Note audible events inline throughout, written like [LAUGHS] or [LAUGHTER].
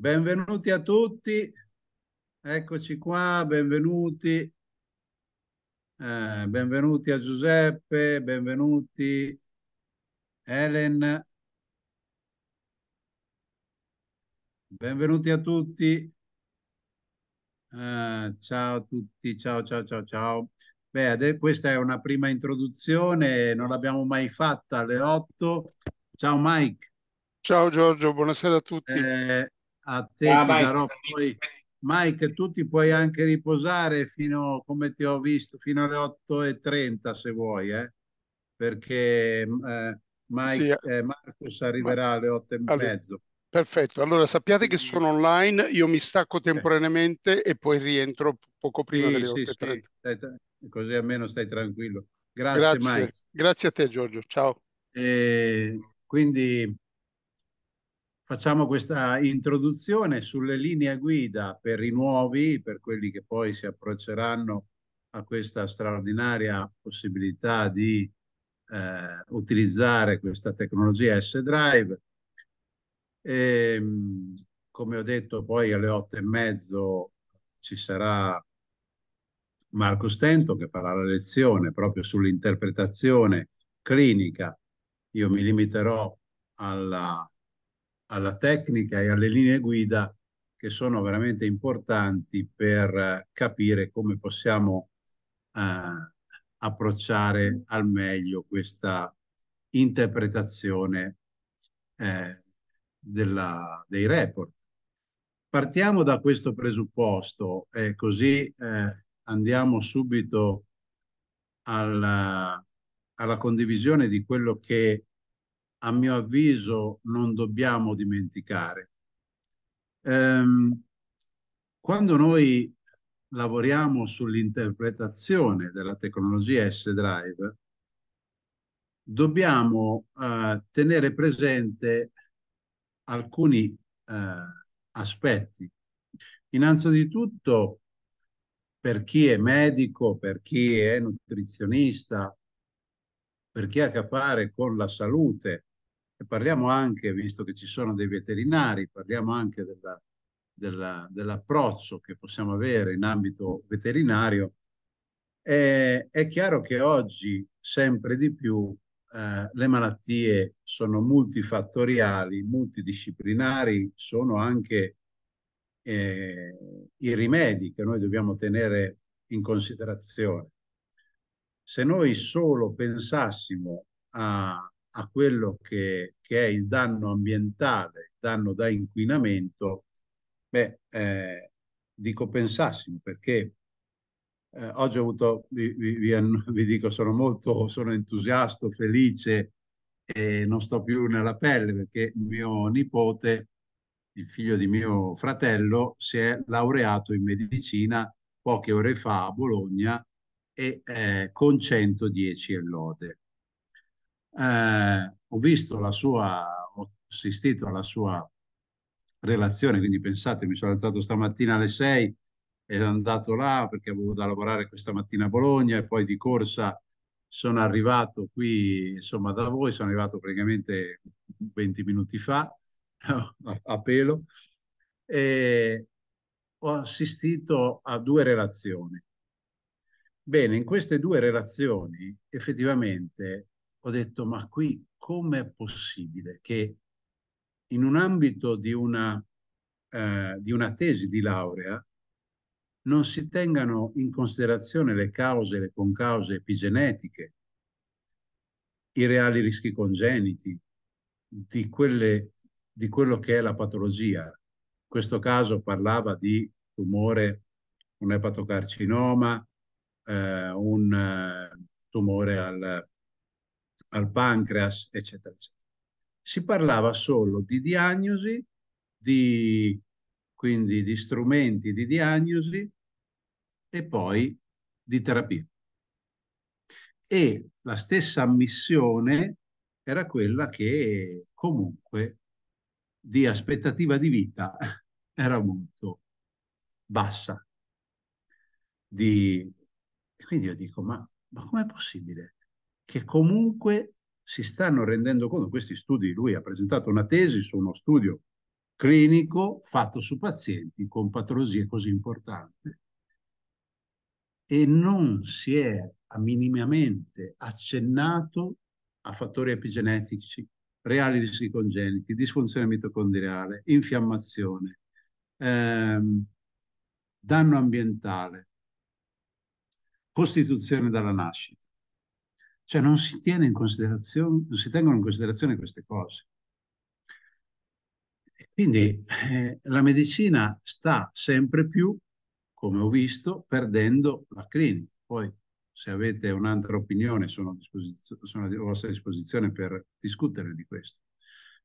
Benvenuti a tutti, eccoci qua, benvenuti, eh, benvenuti a Giuseppe, benvenuti Helen, benvenuti a tutti, eh, ciao a tutti, ciao ciao ciao ciao. Beh, questa è una prima introduzione, non l'abbiamo mai fatta alle 8. Ciao Mike. Ciao Giorgio, buonasera a tutti. Eh, a te ah, darò poi. Mike, tu ti puoi anche riposare fino, come ti ho visto, fino alle 8.30 se vuoi, eh? perché mm, eh, Mike, sì. eh, eh Marcus arriverà alle 8.30. Allora, perfetto, allora sappiate che sono online, io mi stacco temporaneamente e poi rientro poco prima sì, delle sì, 8.30. Sì, così almeno stai tranquillo. Grazie, Grazie. Mike. Grazie a te Giorgio, ciao. E quindi facciamo questa introduzione sulle linee guida per i nuovi, per quelli che poi si approcceranno a questa straordinaria possibilità di eh, utilizzare questa tecnologia S-Drive. E, ehm, come ho detto, poi alle otto e mezzo ci sarà Marco Stento che farà la lezione proprio sull'interpretazione clinica. Io mi limiterò alla alla tecnica e alle linee guida che sono veramente importanti per eh, capire come possiamo eh, approcciare al meglio questa interpretazione eh, della, dei report. Partiamo da questo presupposto e eh, così andiamo subito alla, alla condivisione di quello che a mio avviso non dobbiamo dimenticare. Ehm, quando noi lavoriamo sull'interpretazione della tecnologia S-Drive, dobbiamo eh, tenere presente alcuni eh, aspetti. Innanzitutto, per chi è medico, per chi è nutrizionista, per chi ha a che fare con la salute, e parliamo anche, visto che ci sono dei veterinari, parliamo anche della, della, dell'approccio che possiamo avere in ambito veterinario. E, è chiaro che oggi sempre di più eh, le malattie sono multifattoriali, multidisciplinari, sono anche eh, i rimedi che noi dobbiamo tenere in considerazione. Se noi solo pensassimo a a quello che, che è il danno ambientale, il danno da inquinamento, beh, eh, dico pensassimo perché eh, oggi ho avuto, vi, vi, vi, [LAUGHS] dico, sono molto, sono entusiasta, felice e non sto più nella pelle perché mio nipote, il figlio di mio fratello, si è laureato in medicina poche ore fa a Bologna e eh, con 110 e lode eh, ho visto la sua, ho assistito alla sua relazione, quindi pensate, mi sono alzato stamattina alle 6 ero andato là perché avevo da lavorare questa mattina a Bologna e poi di corsa sono arrivato qui, insomma, da voi, sono arrivato praticamente 20 minuti fa [LAUGHS] a pelo e ho assistito a due relazioni. Bene, in queste due relazioni effettivamente ho detto ma qui com'è possibile che in un ambito di una, eh, di una tesi di laurea non si tengano in considerazione le cause, le concause epigenetiche, i reali rischi congeniti di, quelle, di quello che è la patologia. In questo caso parlava di tumore, un epatocarcinoma, eh, un eh, tumore al, al pancreas, eccetera, eccetera. Si parlava solo di diagnosi, di, quindi di strumenti di diagnosi e poi di terapia. E la stessa ammissione era quella che comunque di aspettativa di vita [LAUGHS] era molto bassa. Di... quindi io dico, ma, ma com'è possibile? che comunque si stanno rendendo conto, questi studi, lui ha presentato una tesi su uno studio clinico fatto su pazienti con patologie così importanti e non si è minimamente accennato a fattori epigenetici, reali rischi congeniti, disfunzione mitocondriale, infiammazione, ehm, danno ambientale, costituzione dalla nascita. Cioè non si, non si tengono in considerazione queste cose. Quindi eh, la medicina sta sempre più, come ho visto, perdendo la clinica. Poi se avete un'altra opinione sono a, sono a, vostra disposizione per discutere di questo.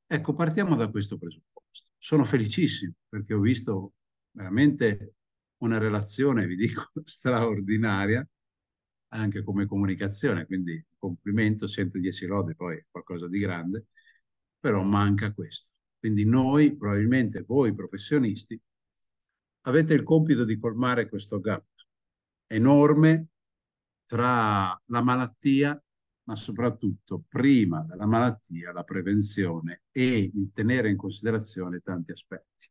Ecco, partiamo da questo presupposto. Sono felicissimo perché ho visto veramente una relazione, vi dico, [LAUGHS] straordinaria anche come comunicazione, quindi complimento, 110 lode, poi qualcosa di grande, però manca questo. Quindi noi, probabilmente voi professionisti, avete il compito di colmare questo gap enorme tra la malattia, ma soprattutto prima della malattia la prevenzione e il tenere in considerazione tanti aspetti.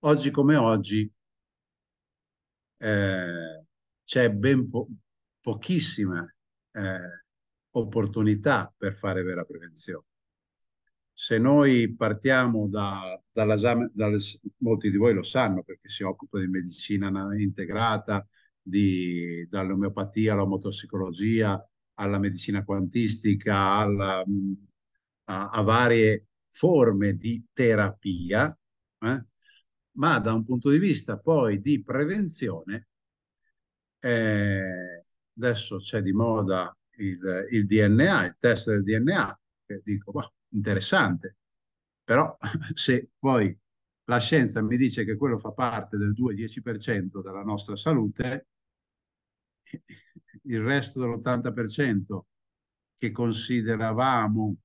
Oggi come oggi eh, c'è ben, po pochissime eh, opportunità per fare vera prevenzione. Se noi partiamo da, dall'esame, dall molti di voi lo sanno perché si occupa di medicina integrata, di, dall'omeopatia alla motossicologia, alla medicina quantistica, alla, mm, a, a, varie forme di terapia, eh? ma da un punto di vista poi di prevenzione, eh, adesso c'è di moda il, il, DNA, il test del DNA, che dico, wow, interessante, però [LAUGHS] se poi la scienza mi dice che quello fa parte del 2-10% della nostra salute, [LAUGHS] il resto dell'80% che consideravamo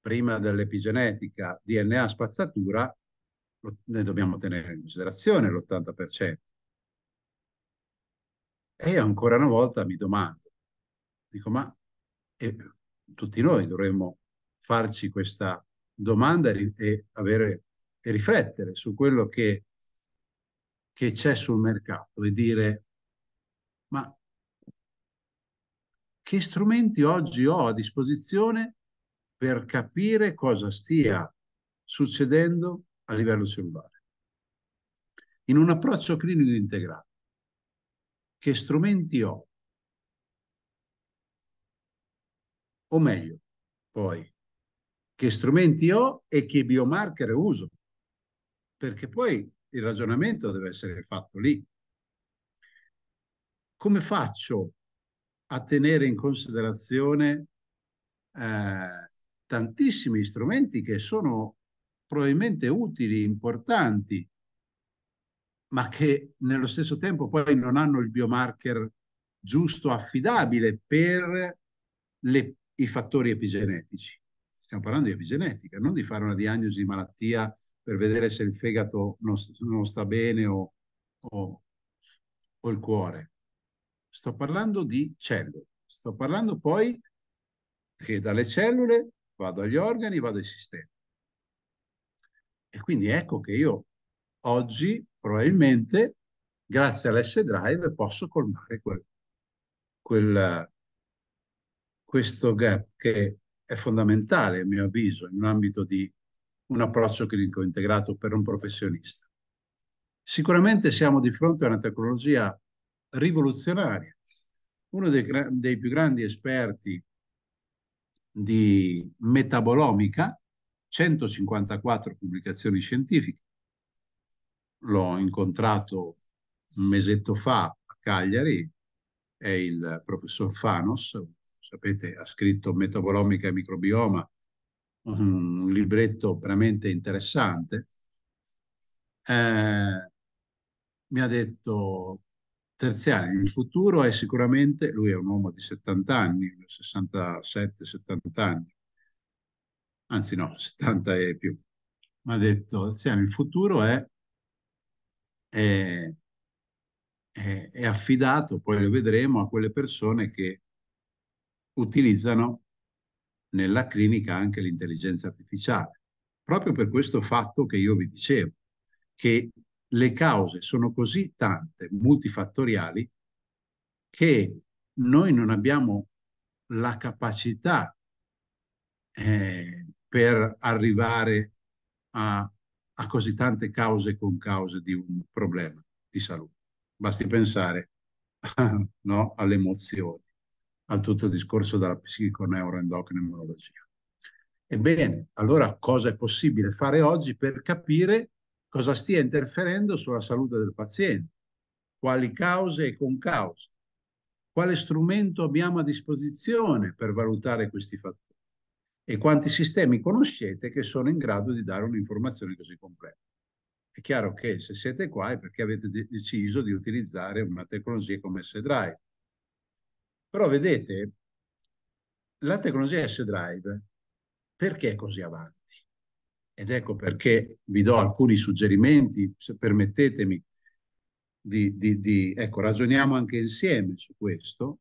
prima dell'epigenetica DNA spazzatura, ne dobbiamo tenere in considerazione l'80%. E io ancora una volta mi domando, dico, ma eh, tutti noi dovremmo farci questa domanda e, avere, e riflettere su quello che, che c'è sul mercato e dire, ma che strumenti oggi ho a disposizione per capire cosa stia succedendo a livello cellulare? In un approccio clinico integrato che strumenti ho? O meglio, poi, che strumenti ho e che biomarker uso? Perché poi il ragionamento deve essere fatto lì. Come faccio a tenere in considerazione eh, tantissimi strumenti che sono probabilmente utili, importanti, ma che nello stesso tempo poi non hanno il biomarker giusto, affidabile per le, i fattori epigenetici. Stiamo parlando di epigenetica, non di fare una diagnosi di malattia per vedere se il fegato non, non sta bene o, o, o il cuore. Sto parlando di cellule. Sto parlando poi che dalle cellule vado agli organi, vado ai sistemi. E quindi ecco che io oggi probabilmente grazie all'S-Drive posso colmare quel, quel, questo gap che è fondamentale, a mio avviso, in un ambito di un approccio clinico integrato per un professionista. Sicuramente siamo di fronte a una tecnologia rivoluzionaria. Uno dei, dei più grandi esperti di metabolomica, 154 pubblicazioni scientifiche, l'ho incontrato un mesetto fa a Cagliari, è il professor Fanos, sapete, ha scritto Metabolomica e microbioma, un libretto veramente interessante. Eh, mi ha detto Terziani, il futuro è sicuramente, lui è un uomo di 70 anni, 67-70 anni, anzi no, 70 e più, mi ha detto Terziani, il futuro è è, è, è affidato, poi lo vedremo, a quelle persone che utilizzano nella clinica anche l'intelligenza artificiale, proprio per questo fatto che io vi dicevo, che le cause sono così tante, multifattoriali, che noi non abbiamo la capacità eh, per arrivare a ha così tante cause con cause di un problema di salute. Basti pensare [LAUGHS] no, alle emozioni, al tutto il discorso della psiconeuroendocrinologia. Ebbene, allora cosa è possibile fare oggi per capire cosa stia interferendo sulla salute del paziente, quali cause e concause, quale strumento abbiamo a disposizione per valutare questi fattori e quanti sistemi conoscete che sono in grado di dare un'informazione così completa. È chiaro che se siete qua è perché avete deciso di utilizzare una tecnologia come S-Drive. Però vedete, la tecnologia S-Drive perché è così avanti? Ed ecco perché vi do alcuni suggerimenti, se permettetemi, di, di, di ecco, ragioniamo anche insieme su questo,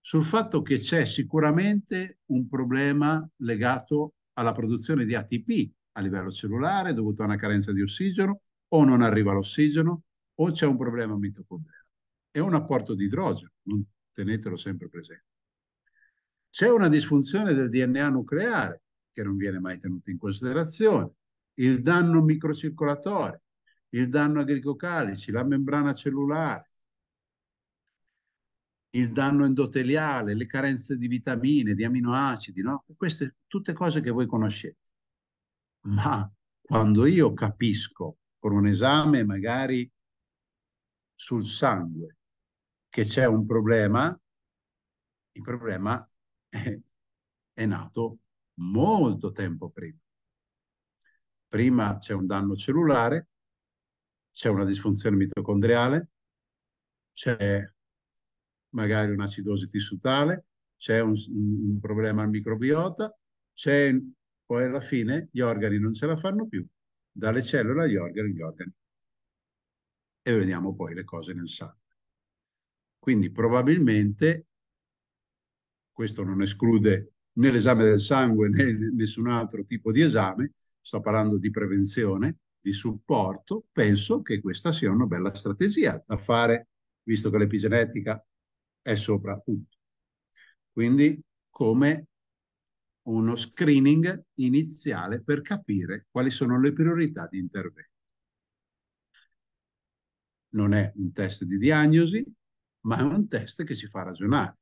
sul fatto che c'è sicuramente un problema legato alla produzione di ATP a livello cellulare dovuto a una carenza di ossigeno o non arriva l'ossigeno o c'è un problema mitocondriale. È un apporto di idrogeno, tenetelo sempre presente. C'è una disfunzione del DNA nucleare che non viene mai tenuta in considerazione, il danno microcircolatorio, il danno agricocalici, la membrana cellulare, il danno endoteliale, le carenze di vitamine, di aminoacidi, no? Queste tutte cose che voi conoscete. Ma quando io capisco con un esame magari sul sangue che c'è un problema, il problema [LAUGHS] è, è nato molto tempo prima. Prima c'è un danno cellulare, c'è una disfunzione mitocondriale, c'è magari un'acidosi tissutale, c'è un, un, problema al microbiota, c'è poi alla fine gli organi non ce la fanno più, dalle cellule agli organi, gli organi. E vediamo poi le cose nel sangue. Quindi probabilmente, questo non esclude né l'esame del sangue né nessun altro tipo di esame, sto parlando di prevenzione, di supporto, penso che questa sia una bella strategia da fare, visto che l'epigenetica è soprattutto. Quindi come uno screening iniziale per capire quali sono le priorità di intervento. Non è un test di diagnosi, ma è un test che ci fa ragionare.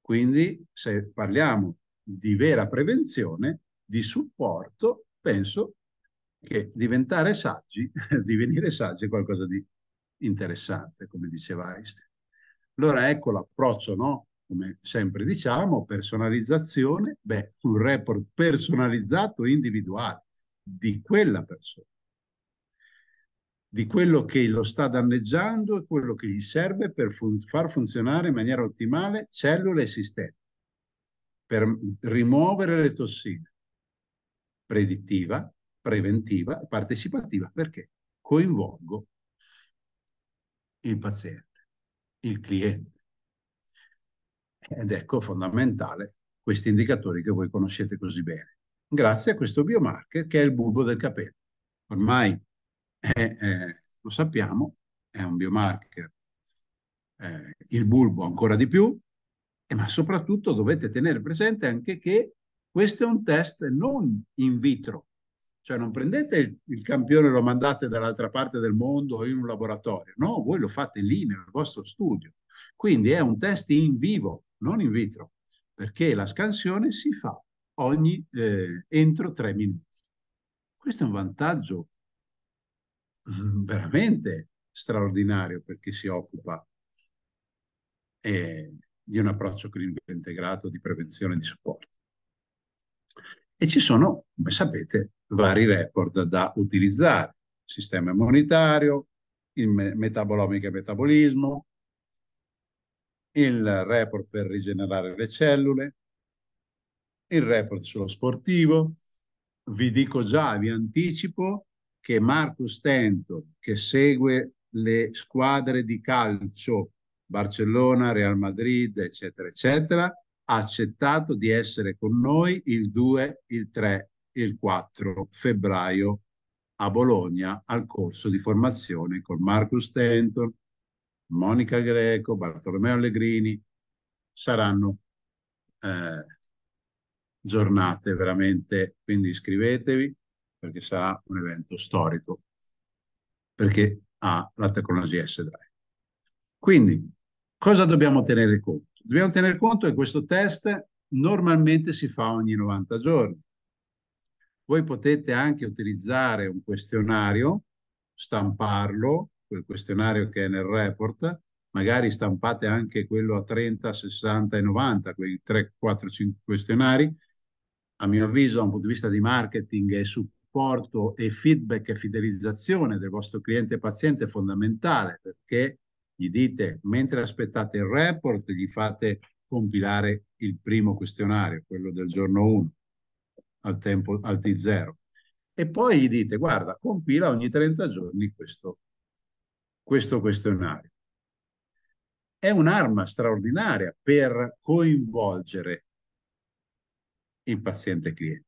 Quindi se parliamo di vera prevenzione, di supporto, penso che diventare saggi, [LAUGHS] divenire saggi è qualcosa di interessante, come diceva Einstein. Allora ecco l'approccio, no? come sempre diciamo, personalizzazione, beh, un report personalizzato individuale di quella persona, di quello che lo sta danneggiando e quello che gli serve per fun far funzionare in maniera ottimale cellule e sistemi, per rimuovere le tossine, predittiva, preventiva, partecipativa, perché coinvolgo il paziente il cliente. Ed ecco fondamentale questi indicatori che voi conoscete così bene. Grazie a questo biomarker che è il bulbo del capello. Ormai è, eh, lo sappiamo, è un biomarker, eh, il bulbo ancora di più, eh, ma soprattutto dovete tenere presente anche che questo è un test non in vitro, cioè non prendete il, il campione e lo mandate dall'altra parte del mondo o in un laboratorio, no, voi lo fate lì nel vostro studio. Quindi è un test in vivo, non in vitro, perché la scansione si fa ogni, eh, entro tre minuti. Questo è un vantaggio mm, veramente straordinario per chi si occupa eh, di un approccio clinico integrato di prevenzione e di supporto. E ci sono, come sapete, vari report da utilizzare, sistema immunitario, il me metabolomico e metabolismo, il report per rigenerare le cellule, il report sullo sportivo. Vi dico già, vi anticipo che Marco Tento, che segue le squadre di calcio Barcellona, Real Madrid, eccetera, eccetera, ha accettato di essere con noi il 2, il 3 il 4 febbraio a Bologna al corso di formazione con Marcus Stanton, Monica Greco, Bartolomeo Allegrini. Saranno eh, giornate veramente, quindi iscrivetevi perché sarà un evento storico perché ha la tecnologia S-Drive. Quindi, cosa dobbiamo tenere conto? Dobbiamo tenere conto che questo test normalmente si fa ogni 90 giorni. Voi potete anche utilizzare un questionario, stamparlo, quel questionario che è nel report, magari stampate anche quello a 30, 60 e 90, quei 3, 4, 5 questionari. A mio avviso, da un punto di vista di marketing e supporto e feedback e fidelizzazione del vostro cliente paziente è fondamentale perché gli dite, mentre aspettate il report, gli fate compilare il primo questionario, quello del giorno 1 al, tempo, al T0. E poi gli dite, guarda, compila ogni 30 giorni questo, questo questionario. È un'arma straordinaria per coinvolgere il paziente cliente.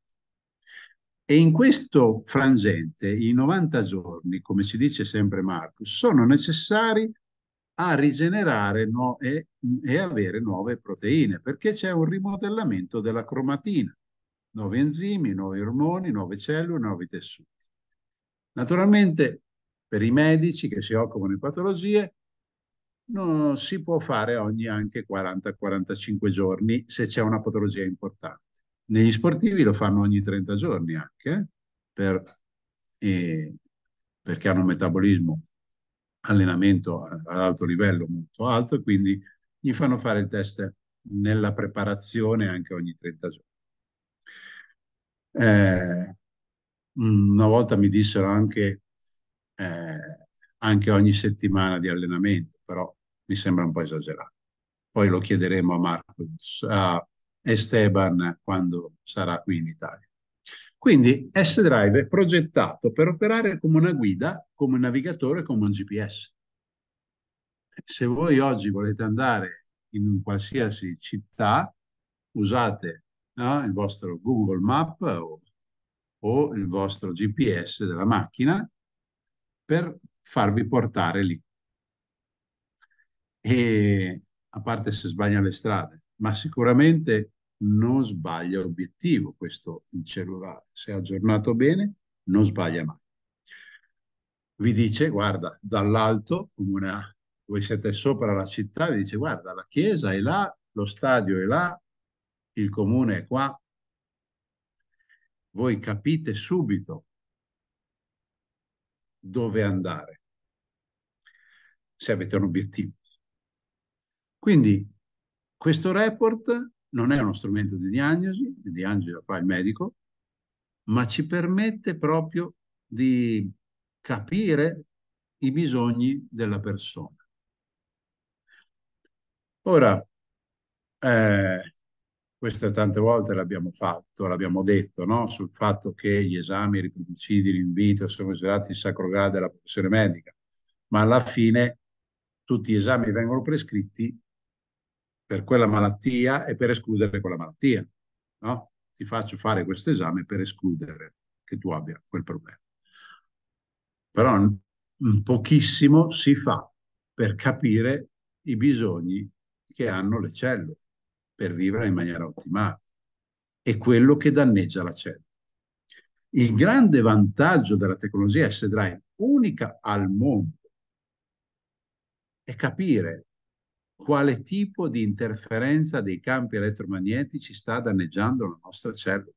E in questo frangente, i 90 giorni, come ci dice sempre Marco, sono necessari a rigenerare no e, e, avere nuove proteine, perché c'è un rimodellamento della cromatina nuovi enzimi, nuovi ormoni, nuove cellule, nuovi tessuti. Naturalmente per i medici che si occupano di patologie non si può fare ogni anche 40-45 giorni se c'è una patologia importante. Negli sportivi lo fanno ogni 30 giorni anche eh, per, eh, perché hanno un metabolismo allenamento ad alto livello molto alto e quindi gli fanno fare il test nella preparazione anche ogni 30 giorni. Eh, mm, una volta mi dissero anche, eh, anche ogni settimana di allenamento, però mi sembra un po' esagerato. Poi lo chiederemo a Marcos, a Esteban quando sarà qui in Italia. Quindi S-Drive è progettato per operare come una guida, come un navigatore, come un GPS. Se voi oggi volete andare in qualsiasi città, usate no? il vostro Google Map o, o il vostro GPS della macchina per farvi portare lì. E a parte se sbaglia le strade, ma sicuramente non sbaglia l'obiettivo questo il cellulare. Se aggiornato bene, non sbaglia mai. Vi dice, guarda, dall'alto, una, voi siete sopra la città, vi dice, guarda, la chiesa è là, lo stadio è là, il comune è qua, voi capite subito dove andare, se avete un obiettivo. Quindi questo report non è uno strumento di diagnosi, di diagnosi la fa il medico, ma ci permette proprio di capire i bisogni della persona. Ora, eh, questo tante volte l'abbiamo fatto, l'abbiamo detto, no? sul fatto che gli esami, i riproducidi, l'invito sono considerati il sacro grado della professione medica, ma alla fine tutti gli esami vengono prescritti per quella malattia e per escludere quella malattia. No? Ti faccio fare questo esame per escludere che tu abbia quel problema. Però pochissimo si fa per capire i bisogni che hanno le cellule per vivere in maniera ottimale. È quello che danneggia la cellula. Il grande vantaggio della tecnologia S-Drive, unica al mondo, è capire quale tipo di interferenza dei campi elettromagnetici sta danneggiando la nostra cellula,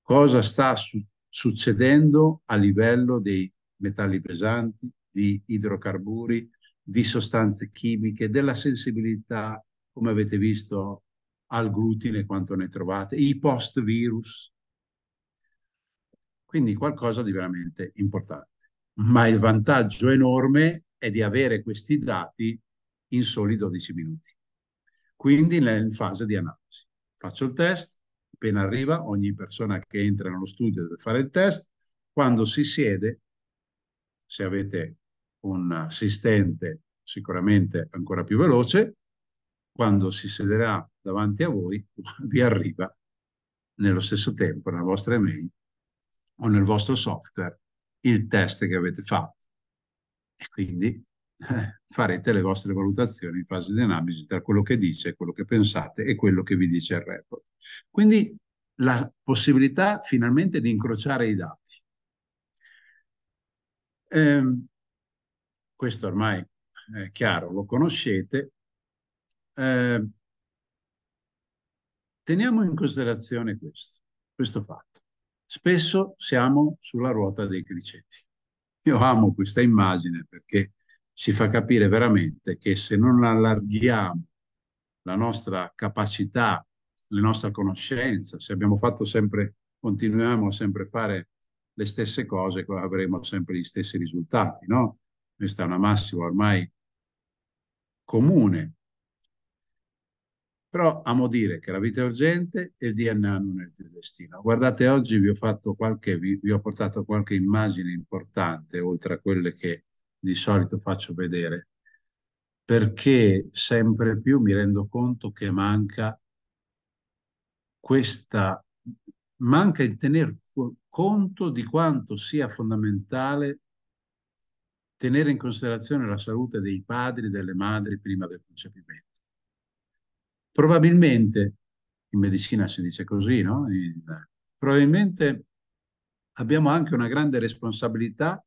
cosa sta su succedendo a livello dei metalli pesanti, di idrocarburi, di sostanze chimiche, della sensibilità, come avete visto al glutine quanto ne trovate, i post-virus. Quindi qualcosa di veramente importante. Ma il vantaggio enorme è di avere questi dati in soli 12 minuti. Quindi in fase di analisi. Faccio il test, appena arriva ogni persona che entra nello studio deve fare il test, quando si siede, se avete un assistente sicuramente ancora più veloce, quando si sederà davanti a voi, [LAUGHS] vi arriva nello stesso tempo nella vostra email o nel vostro software il test che avete fatto. E quindi eh, [LAUGHS] farete le vostre valutazioni in fase di analisi tra quello che dice, quello che pensate e quello che vi dice il report. Quindi la possibilità finalmente di incrociare i dati. Eh, questo ormai è chiaro, lo conoscete, eh, teniamo in considerazione questo, questo fatto. Spesso siamo sulla ruota dei criceti. Io amo questa immagine perché ci fa capire veramente che se non allarghiamo la nostra capacità, la nostra conoscenza, se abbiamo fatto sempre, continuiamo a fare le stesse cose, avremo sempre gli stessi risultati, no? Questa è una massima ormai comune però amo dire che la vita è urgente e il DNA non è il tuo destino. Guardate, oggi vi ho, fatto qualche, vi, vi ho portato qualche immagine importante, oltre a quelle che di solito faccio vedere, perché sempre più mi rendo conto che manca questa, manca il tener conto di quanto sia fondamentale tenere in considerazione la salute dei padri e delle madri prima del concepimento. Probabilmente, in medicina si dice così, no? In, eh, probabilmente abbiamo anche una grande responsabilità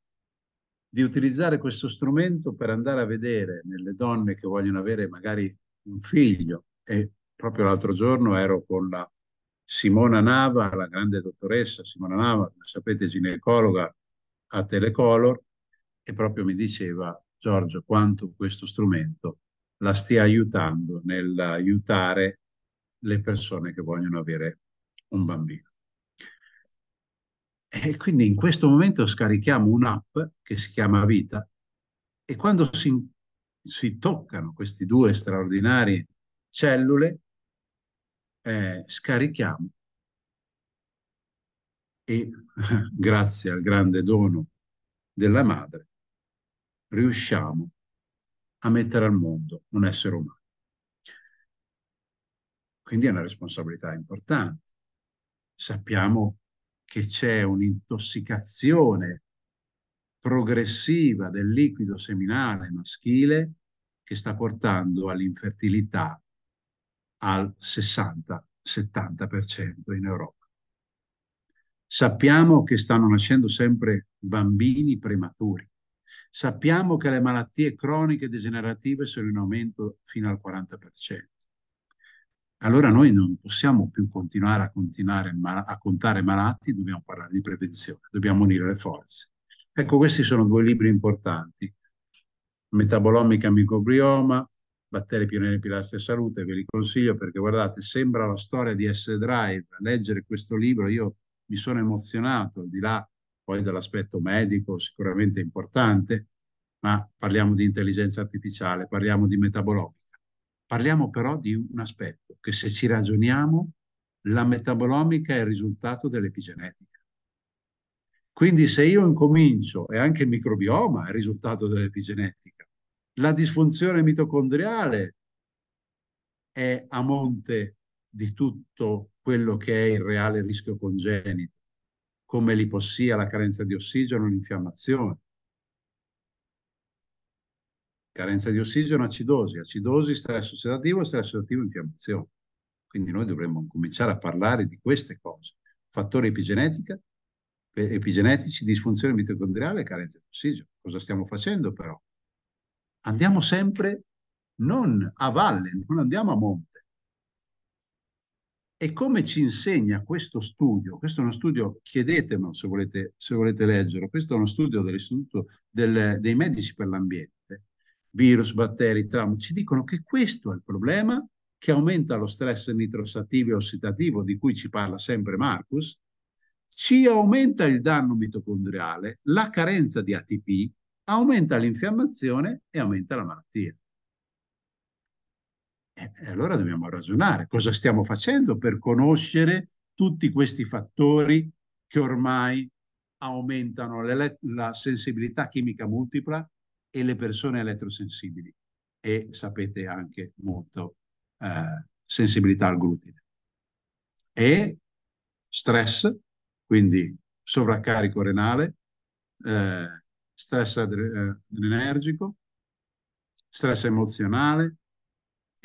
di utilizzare questo strumento per andare a vedere nelle donne che vogliono avere magari un figlio. E proprio l'altro giorno ero con la Simona Nava, la grande dottoressa Simona Nava, come sapete ginecologa a Telecolor, e proprio mi diceva Giorgio quanto questo strumento la stia aiutando nell'aiutare le persone che vogliono avere un bambino. E quindi in questo momento scarichiamo un'app che si chiama Vita e quando si, si toccano queste due straordinarie cellule, eh, scarichiamo e [LAUGHS] grazie al grande dono della madre riusciamo a a mettere al mondo un essere umano. Quindi è una responsabilità importante. Sappiamo che c'è un'intossicazione progressiva del liquido seminale maschile che sta portando all'infertilità al 60-70% in Europa. Sappiamo che stanno nascendo sempre bambini prematuri, Sappiamo che le malattie croniche degenerative sono in aumento fino al 40%. Allora noi non possiamo più continuare a, continuare a contare malati, dobbiamo parlare di prevenzione, dobbiamo unire le forze. Ecco, questi sono due libri importanti. Metabolomica microbioma, Batteri pionieri pilastri salute, ve li consiglio perché guardate, sembra la storia di S-Drive. Leggere questo libro, io mi sono emozionato, al di là poi dell'aspetto medico sicuramente importante, ma parliamo di intelligenza artificiale, parliamo di metabolomica. Parliamo però di un aspetto che se ci ragioniamo, la metabolomica è il risultato dell'epigenetica. Quindi se io incomincio, e anche il microbioma è il risultato dell'epigenetica, la disfunzione mitocondriale è a monte di tutto quello che è il reale rischio congenito come l'ipossia, la carenza di ossigeno, l'infiammazione. Carenza di ossigeno, acidosi, acidosi, stress ossidativo, stress ossidativo, infiammazione. Quindi noi dovremmo cominciare a parlare di queste cose. Fattori epigenetica, eh, epigenetici, disfunzione mitocondriale carenza di ossigeno. Cosa stiamo facendo però? Andiamo sempre non a valle, non andiamo a monte e come ci insegna questo studio? Questo è uno studio, chiedetemelo se volete, se volete leggerlo, questo è uno studio dell'Istituto del, dei Medici per l'Ambiente, virus, batteri, traumi, ci dicono che questo è il problema che aumenta lo stress nitrosattivo e ossidativo di cui ci parla sempre Marcus, ci aumenta il danno mitocondriale, la carenza di ATP, aumenta l'infiammazione e aumenta la malattia. E allora dobbiamo ragionare cosa stiamo facendo per conoscere tutti questi fattori che ormai aumentano la sensibilità chimica multipla e le persone elettrosensibili e sapete anche molto eh, sensibilità al glutine e stress, quindi sovraccarico renale, eh, stress adrenergico, eh, stress emozionale,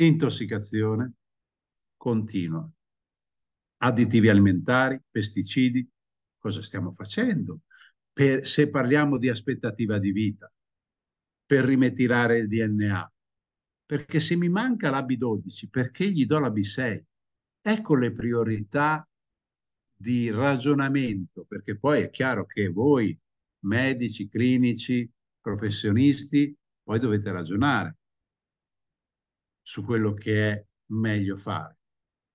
intossicazione continua, additivi alimentari, pesticidi. Cosa stiamo facendo? Per, se parliamo di aspettativa di vita, per rimetirare il DNA. Perché se mi manca la B12, perché gli do la B6? Ecco le priorità di ragionamento, perché poi è chiaro che voi, medici, clinici, professionisti, poi dovete ragionare su quello che è meglio fare.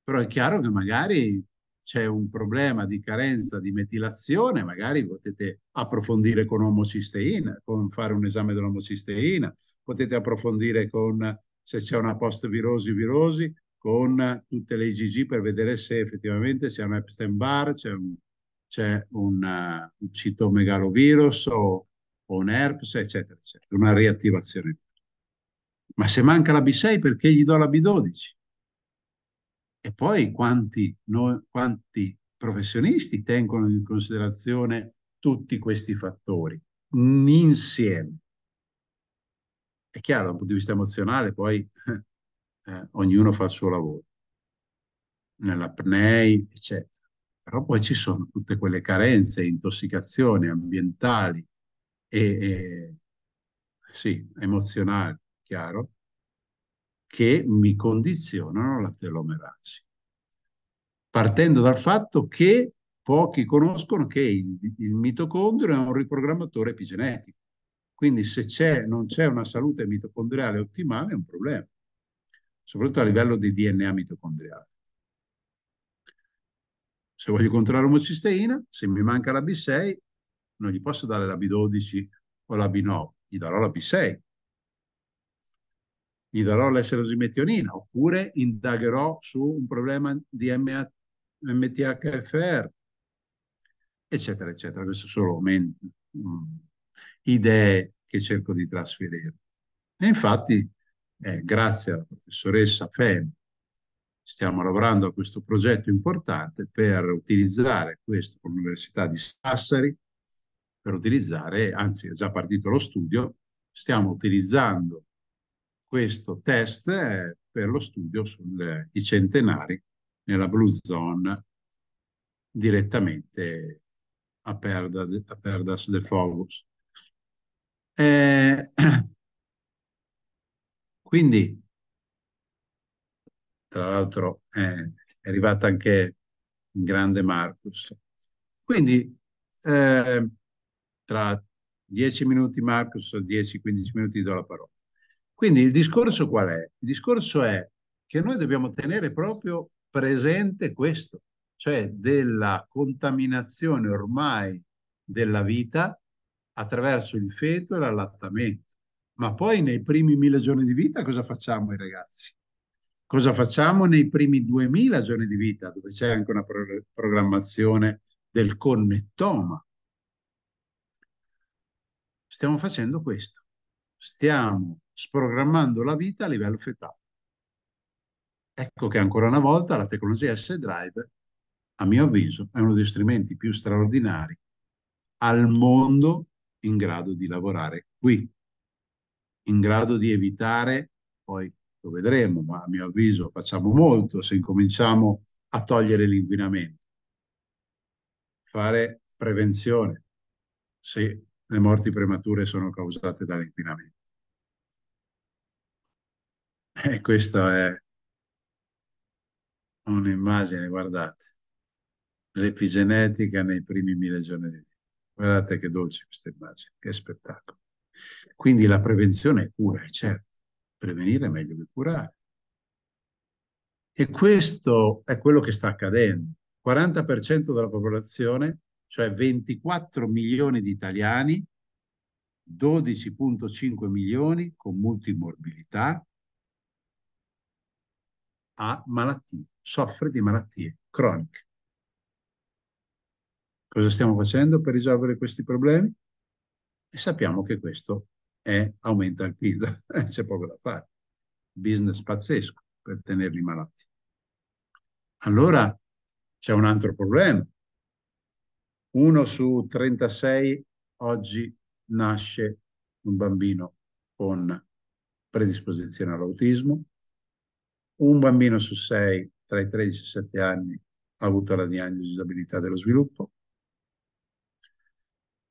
Però è chiaro che magari c'è un problema di carenza di metilazione, magari potete approfondire con omocisteina, con fare un esame dell'omocisteina, potete approfondire con se c'è una post-virosi virosi, con tutte le IgG per vedere se effettivamente c'è un Epstein-Barr, c'è un, c'è un, un citomegalovirus o, o un herpes, eccetera, eccetera, una riattivazione. Ma se manca la B6 perché gli do la B12? E poi quanti, no, quanti professionisti tengono in considerazione tutti questi fattori insieme? È chiaro, dal punto di vista emozionale, poi eh, eh ognuno fa il suo lavoro, nell'apnei, eccetera. Però poi ci sono tutte quelle carenze, intossicazioni ambientali e, e sì, emozionali chiaro, che mi condizionano la telomerasi. Partendo dal fatto che pochi conoscono che il, il mitocondrio è un riprogrammatore epigenetico. Quindi se c'è, non c'è una salute mitocondriale ottimale è un problema, soprattutto a livello di DNA mitocondriale. Se voglio controllare l'omocisteina, se mi manca la B6, non gli posso dare la B12 o la B9, gli darò la B6, gli darò l'eserosimethionina oppure indagherò su un problema di MTHFR, eccetera, eccetera. Queste sono mm, idee che cerco di trasferire. E infatti, eh, grazie alla professoressa Fem, stiamo lavorando a questo progetto importante per utilizzare questo con l'Università di Sassari, per utilizzare, anzi è già partito lo studio, stiamo utilizzando questo test per lo studio sui centenari nella Blue Zone direttamente a, Perda, a Perdas de Fogos. Eh, [CLEARS THROAT] quindi, tra l'altro, è arrivata anche un grande Marcus. Quindi, eh, tra 10 minuti Marcus, 10-15 minuti do la parola. Quindi il discorso qual è? Il discorso è che noi dobbiamo tenere proprio presente questo, cioè della contaminazione ormai della vita attraverso il feto e l'allattamento. Ma poi nei primi mille giorni di vita cosa facciamo i ragazzi? Cosa facciamo nei primi duemila giorni di vita, dove c'è anche una pro- programmazione del connettoma? Stiamo facendo questo. Stiamo sprogrammando la vita a livello fetale. Ecco che ancora una volta la tecnologia S-Drive, a mio avviso, è uno degli strumenti più straordinari al mondo in grado di lavorare qui, in grado di evitare, poi lo vedremo, ma a mio avviso facciamo molto se incominciamo a togliere l'inquinamento, fare prevenzione se le morti premature sono causate dall'inquinamento e eh, questa è un'immagine, guardate, l'epigenetica nei primi mille giorni di vita. Guardate che dolce questa immagine, che spettacolo. Quindi la prevenzione è cura, è certo. Prevenire è meglio che curare. E questo è quello che sta accadendo. 40% della popolazione, cioè 24 milioni di italiani, 12.5 milioni con multimorbilità, ha malattie, soffre di malattie croniche. Cosa stiamo facendo per risolvere questi problemi? E sappiamo che questo è, aumenta il PIL, [LAUGHS] c'è poco da fare. Business pazzesco per tenerli malati. Allora c'è un altro problema. Uno su 36 oggi nasce un bambino con predisposizione all'autismo, un bambino su sei tra i 13 e i 7 anni ha avuto la diagnosi di disabilità dello sviluppo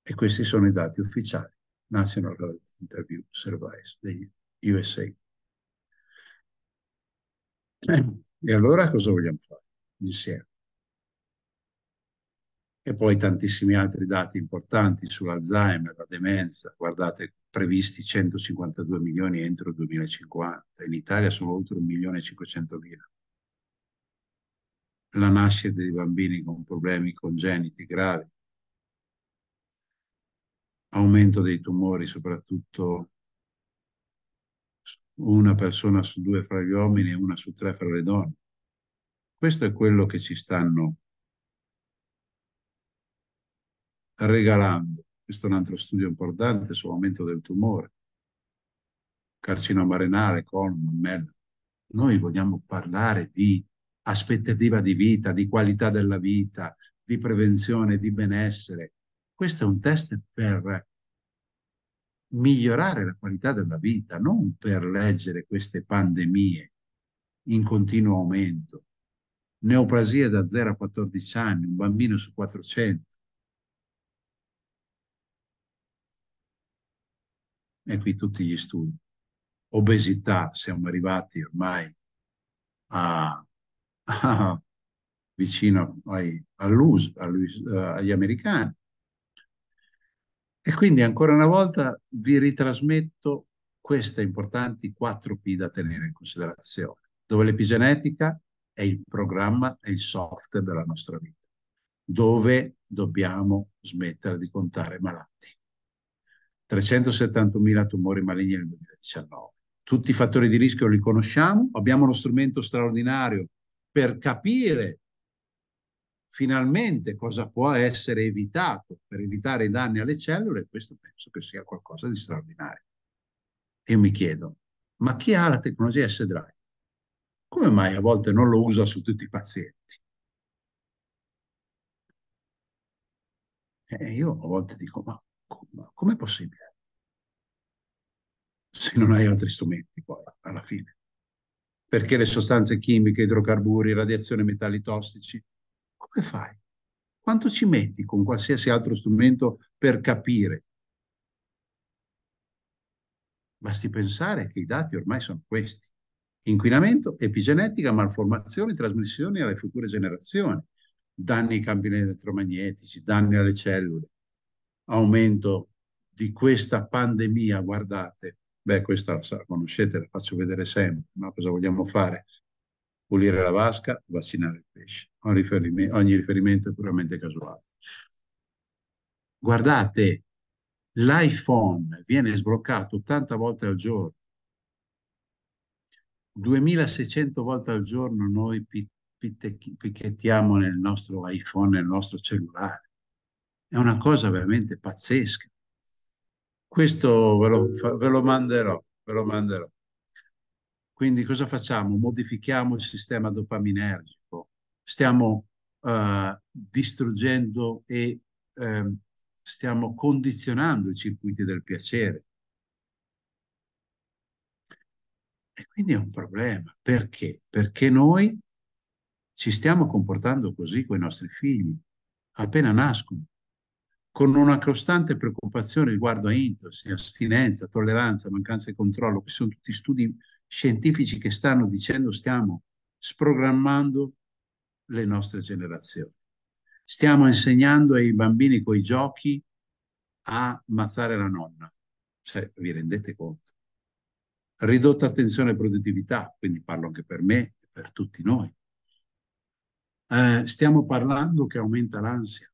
e questi sono i dati ufficiali National Health Interview Service degli USA. E allora cosa vogliamo fare insieme? E poi tantissimi altri dati importanti sull'Alzheimer, la demenza, guardate previsti 152 milioni entro il 2050, in Italia sono oltre 1 milione e 500 mila. La nascita di bambini con problemi congeniti gravi, aumento dei tumori, soprattutto una persona su due fra gli uomini e una su tre fra le donne. Questo è quello che ci stanno regalando questo è un altro studio importante sull'aumento del tumore. Carcinoma renale, colon, mammella. Noi vogliamo parlare di aspettativa di vita, di qualità della vita, di prevenzione, di benessere. Questo è un test per migliorare la qualità della vita, non per leggere queste pandemie in continuo aumento. Neoplasia da 0 a 14 anni, un bambino su 400. e qui tutti gli studi. Obesità, siamo arrivati ormai a, a vicino ai, all'us, all'us, eh, agli americani. E quindi ancora una volta vi ritrasmetto queste importanti 4P da tenere in considerazione, dove l'epigenetica è il programma, è il software della nostra vita, dove dobbiamo smettere di contare malati. 371.000 tumori maligni nel 2019. Tutti i fattori di rischio li conosciamo, abbiamo uno strumento straordinario per capire finalmente cosa può essere evitato per evitare i danni alle cellule, e questo penso che sia qualcosa di straordinario. Io mi chiedo, ma chi ha la tecnologia S-Drive? Come mai a volte non lo usa su tutti i pazienti? E eh, io a volte dico, ma Com'è possibile? Se non hai altri strumenti, poi, alla fine. Perché le sostanze chimiche, idrocarburi, radiazione, metalli tossici, come fai? Quanto ci metti con qualsiasi altro strumento per capire? Basti pensare che i dati ormai sono questi. Inquinamento, epigenetica, malformazioni, trasmissioni alle future generazioni, danni ai campi elettromagnetici, danni alle cellule, aumento di questa pandemia, guardate, beh questa la conoscete, la faccio vedere sempre, ma cosa vogliamo fare? Pulire la vasca, vaccinare il pesce. Ogni riferimento, ogni riferimento è puramente casuale. Guardate, l'iPhone viene sbloccato 80 volte al giorno. 2600 volte al giorno noi picchettiamo nel nostro iPhone, nel nostro cellulare. È una cosa veramente pazzesca. Questo ve lo, ve lo manderò, ve lo manderò. Quindi cosa facciamo? Modifichiamo il sistema dopaminergico, stiamo uh, distruggendo e um, stiamo condizionando i circuiti del piacere. E quindi è un problema. Perché? Perché noi ci stiamo comportando così con i nostri figli, appena nascono con una costante preoccupazione riguardo a intossi, astinenza, tolleranza, mancanza di controllo, che sono tutti studi scientifici che stanno dicendo stiamo sprogrammando le nostre generazioni. Stiamo insegnando ai bambini coi giochi a ammazzare la nonna. Cioè, vi rendete conto? Ridotta attenzione e produttività, quindi parlo anche per me e per tutti noi. Eh, stiamo parlando che aumenta l'ansia,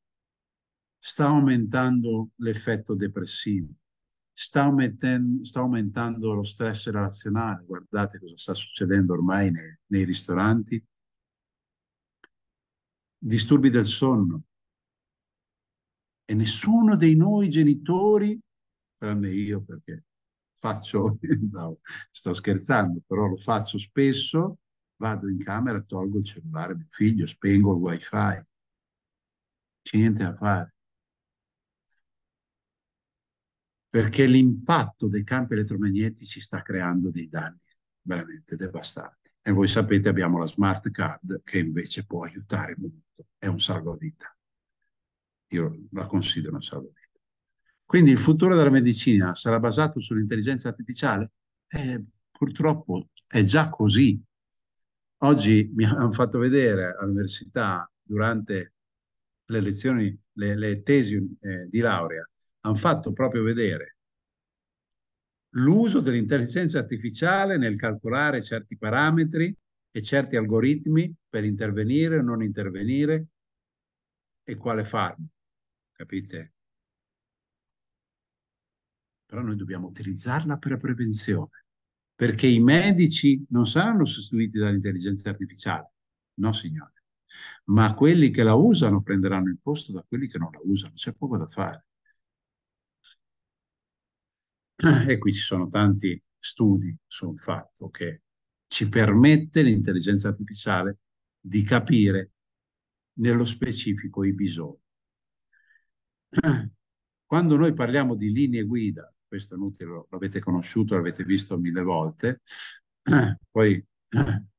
sta aumentando l'effetto depressivo, sta, sta, aumentando lo stress relazionale. Guardate cosa sta succedendo ormai nei, nei ristoranti. Disturbi del sonno. E nessuno dei noi genitori, tranne io perché faccio, [LAUGHS] no, sto scherzando, però lo faccio spesso, vado in camera, tolgo il cellulare a mio figlio, spengo il wifi. C'è niente da fare perché l'impatto dei campi elettromagnetici sta creando dei danni veramente devastanti. E voi sapete abbiamo la smart card che invece può aiutare molto, è un salvavita. Io la considero un salvavita. Quindi il futuro della medicina sarà basato sull'intelligenza artificiale? Eh, purtroppo è già così. Oggi mi hanno fatto vedere all'università durante le lezioni, le, le tesi eh, di laurea, hanno fatto proprio vedere l'uso dell'intelligenza artificiale nel calcolare certi parametri e certi algoritmi per intervenire o non intervenire e quale farlo. Capite? Però noi dobbiamo utilizzarla per la prevenzione, perché i medici non saranno sostituiti dall'intelligenza artificiale, no signore, ma quelli che la usano prenderanno il posto da quelli che non la usano, c'è poco da fare. [CLEARS THROAT] e qui ci sono tanti studi sul fatto che ci permette l'intelligenza artificiale di capire nello specifico i bisogni. [CLEARS THROAT] Quando noi parliamo di linee guida, questo è inutile, l'avete conosciuto, l'avete visto mille volte, [CLEARS THROAT] poi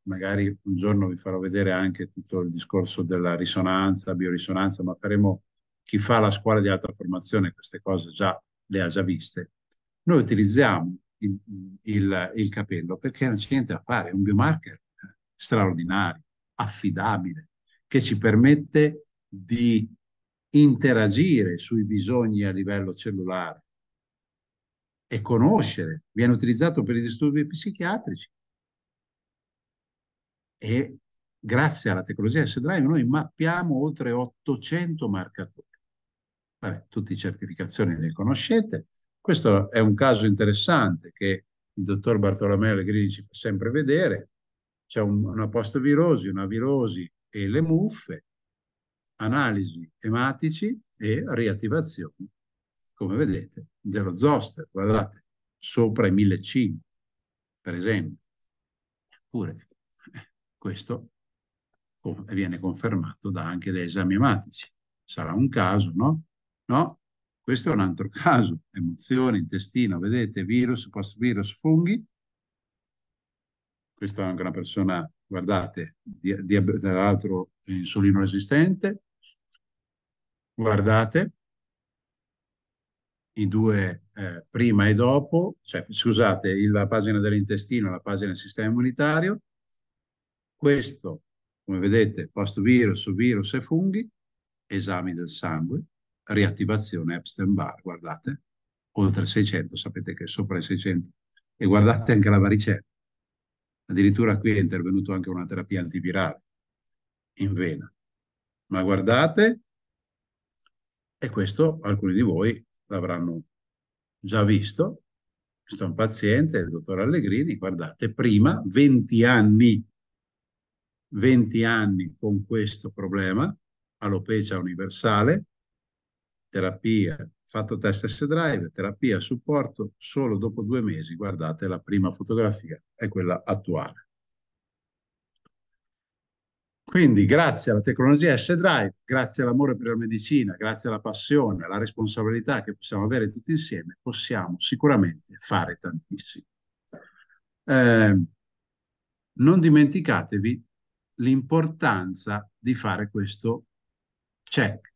magari un giorno vi farò vedere anche tutto il discorso della risonanza, biorisonanza, ma faremo chi fa la scuola di alta formazione queste cose già le ha già viste noi utilizziamo il, il, il capello perché non c'è niente da fare, è un biomarker eh, straordinario, affidabile, che ci permette di interagire sui bisogni a livello cellulare e conoscere, viene utilizzato per i disturbi psichiatrici. E grazie alla tecnologia S-Drive noi mappiamo oltre 800 marcatori. Vabbè, tutti i certificazioni li conoscete, questo è un caso interessante che il dottor Bartolomeo Allegrini ci fa sempre vedere. C'è un, una post-virosi, una virosi e le muffe, analisi ematici e riattivazione, come vedete, dello zoster, guardate, sopra i 1500, per esempio. Oppure questo viene confermato da, anche da esami ematici. Sarà un caso, no? No, questo è un altro caso, emozione, intestino, vedete, virus, post-virus, funghi. Questa è anche una persona, guardate, di, di, tra l'altro insulino resistente. Guardate, i due eh, prima e dopo, cioè, scusate, la pagina dell'intestino e la pagina del sistema immunitario. Questo, come vedete, post-virus, virus e funghi, esami del sangue, riattivazione epstein Bar, guardate, oltre 600, sapete che sopra i 600, e guardate anche la varicella. Addirittura qui è intervenuta anche una terapia antivirale in vena. Ma guardate, e questo alcuni di voi l'avranno già visto, questo è un paziente, il dottor Allegrini, guardate, prima 20 anni, 20 anni con questo problema, alopecia universale, terapia, fatto test S-Drive, terapia, supporto, solo dopo due mesi, guardate la prima fotografia, è quella attuale. Quindi grazie alla tecnologia S-Drive, grazie all'amore per la medicina, grazie alla passione, alla responsabilità che possiamo avere tutti insieme, possiamo sicuramente fare tantissimo. Eh, non dimenticatevi l'importanza di fare questo check,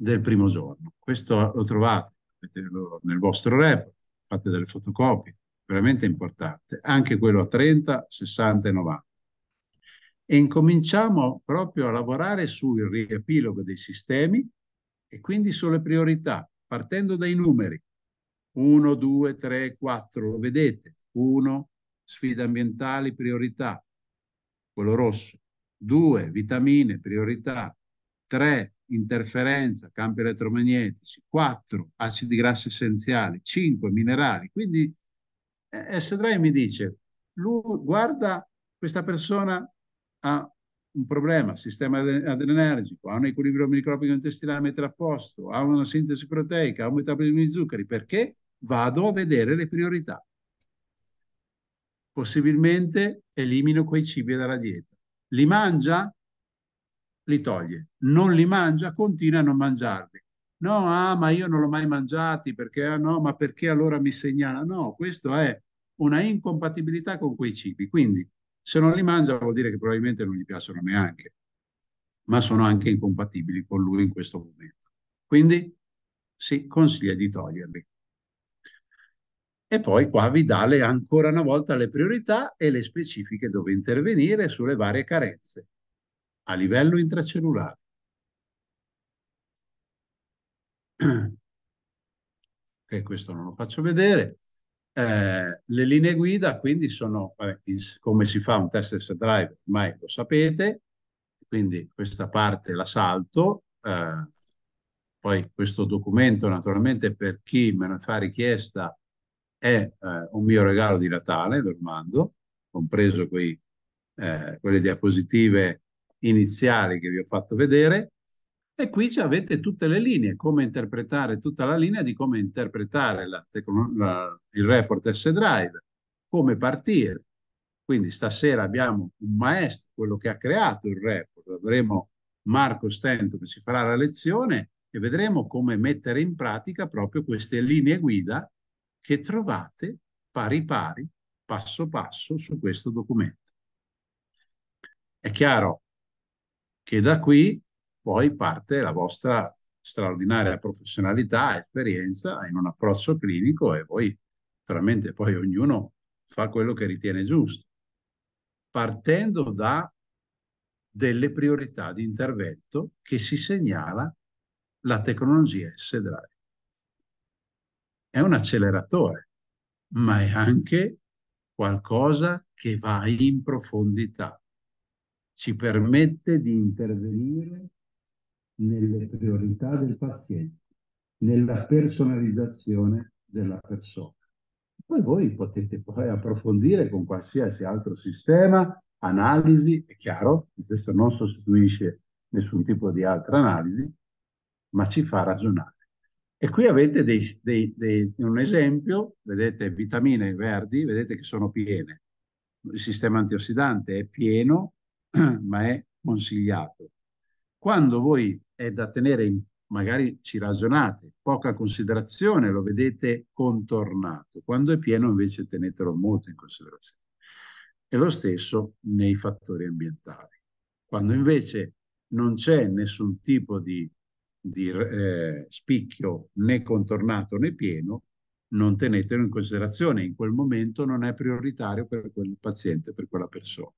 del primo giorno. Questo lo trovate nel vostro report, fate delle fotocopie, veramente importante, anche quello a 30, 60 e 90. E incominciamo proprio a lavorare sul riepilogo dei sistemi e quindi sulle priorità, partendo dai numeri. 1, 2, 3, 4, lo vedete? 1, sfide ambientali, priorità, quello rosso. 2, vitamine, priorità. 3, interferenza, campi elettromagnetici, 4 acidi grassi essenziali, 5 minerali. Quindi eh, S3 mi dice, lui, guarda, questa persona ha un problema, sistema adrenergico, ha un equilibrio microbico intestinale a mettere a posto, ha una sintesi proteica, ha un metabolismo di zuccheri, perché vado a vedere le priorità. Possibilmente elimino quei cibi dalla dieta. Li mangia? li toglie, non li mangia, continua a non mangiarli. No, ah, ma io non l'ho mai mangiati perché, ah, no, ma perché allora mi segnala? No, questo è una incompatibilità con quei cibi. Quindi se non li mangia vuol dire che probabilmente non gli piacciono neanche, ma sono anche incompatibili con lui in questo momento. Quindi si consiglia di toglierli. E poi qua vi dà ancora una volta le priorità e le specifiche dove intervenire sulle varie carenze a livello intracellulare. Ok, [CLEARS THROAT] questo non lo faccio vedere. Eh, le linee guida quindi sono vabbè, come si fa un test drive, ormai lo sapete, quindi questa parte la salto, eh, poi questo documento naturalmente per chi me ne fa richiesta è eh, un mio regalo di Natale, ve lo mando, compreso quei, eh, quelle diapositive iniziali che vi ho fatto vedere e qui ci avete tutte le linee, come interpretare tutta la linea di come interpretare la, la, il report S-Drive, come partire. Quindi stasera abbiamo un maestro, quello che ha creato il report, avremo Marco Stento che ci farà la lezione e vedremo come mettere in pratica proprio queste linee guida che trovate pari pari, passo passo su questo documento. È chiaro che da qui poi parte la vostra straordinaria professionalità, esperienza in un approccio clinico e voi veramente poi ognuno fa quello che ritiene giusto, partendo da delle priorità di intervento che si segnala la tecnologia S-Drive. È un acceleratore, ma è anche qualcosa che va in profondità ci permette di intervenire nelle priorità del paziente, nella personalizzazione della persona. Poi voi potete poi approfondire con qualsiasi altro sistema, analisi, è chiaro, questo non sostituisce nessun tipo di altra analisi, ma ci fa ragionare. E qui avete dei, dei, dei, un esempio, vedete vitamine verdi, vedete che sono piene. Il sistema antiossidante è pieno, [CLEARS THROAT] ma è consigliato. Quando voi è da tenere, in, magari ci ragionate, poca considerazione, lo vedete contornato. Quando è pieno invece tenetelo molto in considerazione. E lo stesso nei fattori ambientali. Quando invece non c'è nessun tipo di, di eh, spicchio né contornato né pieno, non tenetelo in considerazione. In quel momento non è prioritario per quel paziente, per quella persona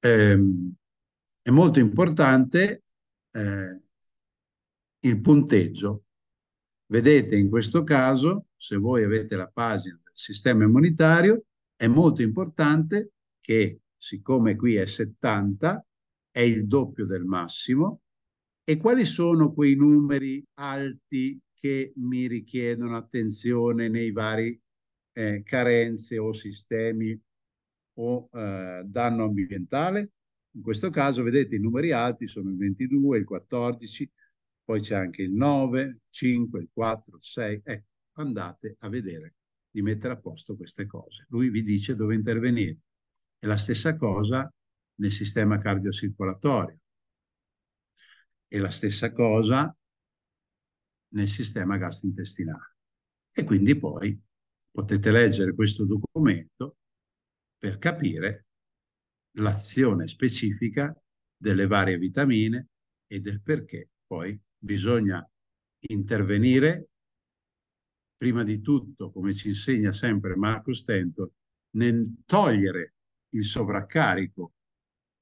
eh, è molto importante eh, il punteggio. Vedete in questo caso, se voi avete la pagina del sistema immunitario, è molto importante che siccome qui è 70, è il doppio del massimo, e quali sono quei numeri alti che mi richiedono attenzione nei vari eh, carenze o sistemi o eh, danno ambientale. In questo caso, vedete, i numeri alti sono il 22, il 14, poi c'è anche il 9, 5, il 4, il 6. Ecco, eh, andate a vedere di mettere a posto queste cose. Lui vi dice dove intervenire. È la stessa cosa nel sistema cardiocircolatorio. È la stessa cosa nel sistema gastrointestinale. E quindi poi potete leggere questo documento per capire l'azione specifica delle varie vitamine e del perché poi bisogna intervenire prima di tutto, come ci insegna sempre Marco Stento, nel togliere il sovraccarico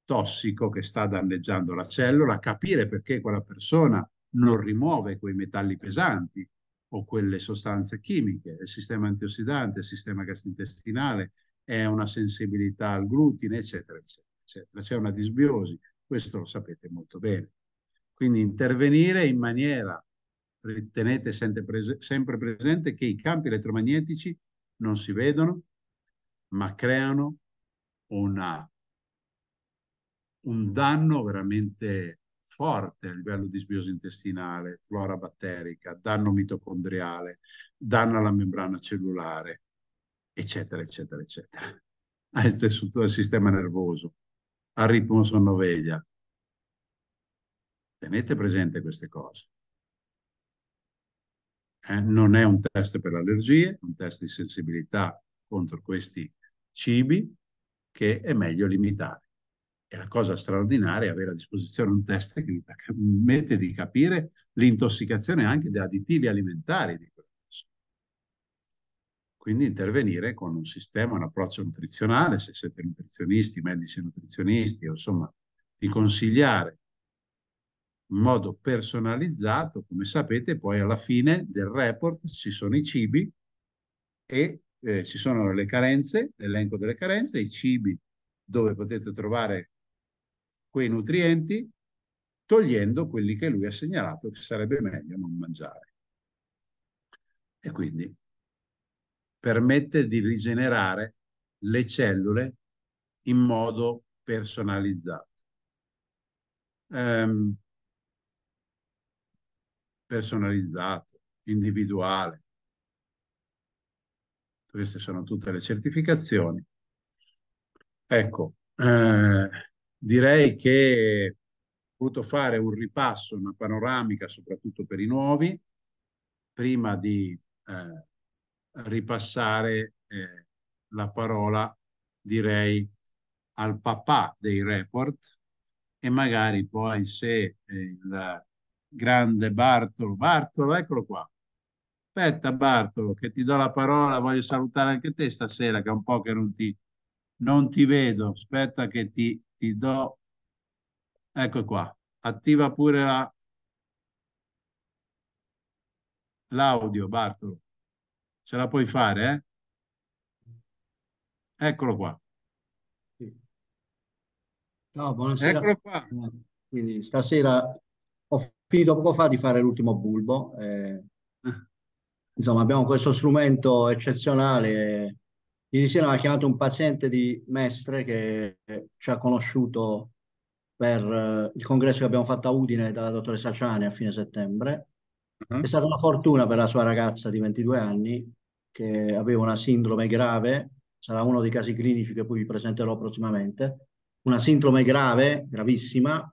tossico che sta danneggiando la cellula, capire perché quella persona non rimuove quei metalli pesanti o quelle sostanze chimiche, il sistema antiossidante, il sistema gastrointestinale, è una sensibilità al glutine, eccetera, eccetera, eccetera. C'è una disbiosi, questo lo sapete molto bene. Quindi intervenire in maniera, tenete sempre, prese, sempre presente che i campi elettromagnetici non si vedono, ma creano una, un danno veramente forte a livello di sbiosi intestinale, flora batterica, danno mitocondriale, danno alla membrana cellulare, eccetera, eccetera, eccetera. Al [LAUGHS] tessuto del sistema nervoso, al ritmo sonnoveglia. Tenete presente queste cose. Eh, non è un test per allergie, è un test di sensibilità contro questi cibi che è meglio limitare. E la cosa straordinaria è avere a disposizione un test che mi permette di capire l'intossicazione anche di additivi alimentari, quindi intervenire con un sistema, un approccio nutrizionale, se siete nutrizionisti, medici nutrizionisti, insomma, di consigliare in modo personalizzato, come sapete, poi alla fine del report ci sono i cibi e eh, ci sono le carenze, l'elenco delle carenze, i cibi dove potete trovare quei nutrienti, togliendo quelli che lui ha segnalato che sarebbe meglio non mangiare. E quindi permette di rigenerare le cellule in modo personalizzato. Um, personalizzato, individuale. Queste sono tutte le certificazioni. Ecco, eh, direi che ho voluto fare un ripasso, una panoramica soprattutto per i nuovi, prima di eh, ripassare eh, la parola, direi, al papà dei report e magari poi se eh, il grande Bartolo, Bartolo, eccolo qua. Aspetta Bartolo, che ti do la parola, voglio salutare anche te stasera, che è un po' che non ti, non ti vedo. Aspetta che ti, ti do... Ecco qua, attiva pure la... l'audio, Bartolo. Ce la puoi fare, eh? Eccolo qua. Ciao, buonasera. Eccolo qua. Quindi stasera ho finito poco fa di fare l'ultimo bulbo. Eh, ah. insomma, abbiamo questo strumento eccezionale. Ieri sera mi ha chiamato un paziente di Mestre che ci ha conosciuto per eh, il congresso che abbiamo fatto a Udine dalla dottoressa Ciani a fine settembre Uh-huh. È stata una fortuna per la sua ragazza di 22 anni che aveva una sindrome grave, sarà uno dei casi clinici che poi vi presenterò prossimamente, una sindrome grave, gravissima,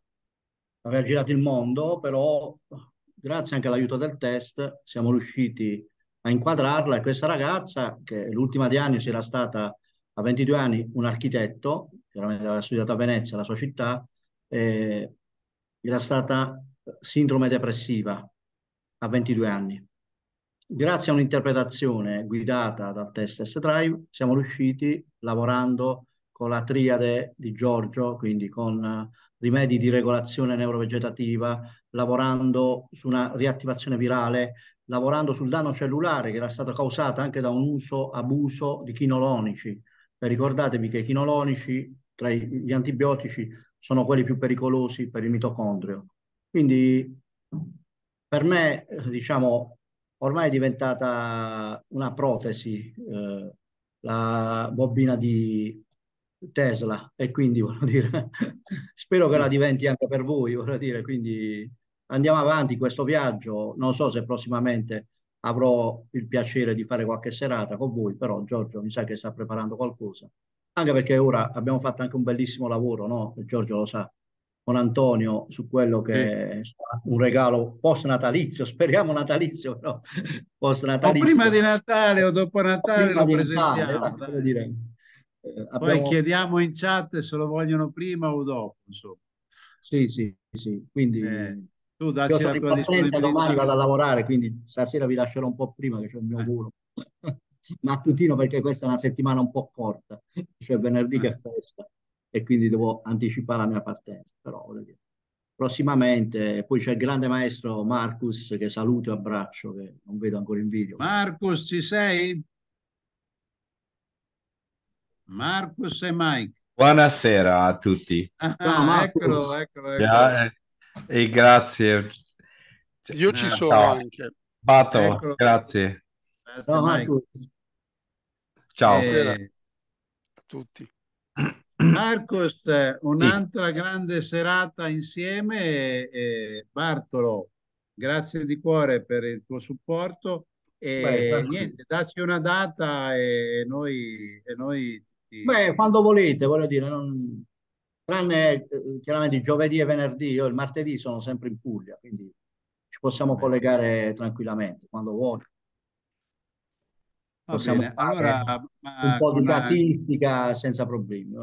aveva girato il mondo, però grazie anche all'aiuto del test siamo riusciti a inquadrarla e questa ragazza, che l'ultima diagnosi era stata a 22 anni, un architetto, chiaramente aveva studiato a Venezia, la sua città, eh, era stata sindrome depressiva, a 22 anni. Grazie a un'interpretazione guidata dal test S-Drive siamo riusciti, lavorando con la triade di Giorgio, quindi con eh, rimedi di regolazione neurovegetativa, lavorando su una riattivazione virale, lavorando sul danno cellulare che era stato causato anche da un uso abuso di chinolonici. ricordatevi che i chinolonici tra gli antibiotici sono quelli più pericolosi per il mitocondrio. Quindi per me, diciamo, ormai è diventata una protesi eh, la bobina di Tesla e quindi [LAUGHS] voglio dire, spero che la diventi anche per voi, voglio dire, quindi andiamo avanti questo viaggio, non so se prossimamente avrò il piacere di fare qualche serata con voi, però Giorgio mi sa che sta preparando qualcosa, anche perché ora abbiamo fatto anche un bellissimo lavoro, no? Giorgio lo sa, con Antonio su quello che sì. è un regalo post natalizio, speriamo natalizio, no? [LAUGHS] post natalizio. O prima di Natale o dopo Natale o lo presentiamo. Natale, dire. Eh, Poi chiediamo in chat se lo vogliono prima o dopo, insomma. Sì, sì, sì, quindi... Eh, tu dacci io sono la tua disponibilità. domani vado a lavorare, quindi stasera vi lascerò un po' prima che c'è il mio volo. Eh. [LAUGHS] Mattutino perché questa è una settimana un po' corta, cioè venerdì che è eh. festa e quindi devo anticipare la mia partenza, però prossimamente. Poi c'è il grande maestro Marcus che saluto e abbraccio, che non vedo ancora in video. Marcus, ci sei? Marcus e Mike. Buonasera a tutti. Ah, ah, eccolo, eccolo, eccolo. Ja, eh, e grazie. Cioè, io ci eh, sono Ciao. anche. Bato, eccolo. grazie. grazie Ciao, Ciao. E... a eh. tutti. Marcos, un'altra sì. grande serata insieme e, e Bartolo, grazie di cuore per il tuo supporto e Beh, niente, dacci una data e noi, e noi ti... Beh, quando volete, voglio dire, non... tranne eh, chiaramente giovedì e venerdì, io il martedì sono sempre in Puglia, quindi ci possiamo Beh. collegare tranquillamente quando vuoi. Va Possiamo bene, allora un po' di casistica senza problemi.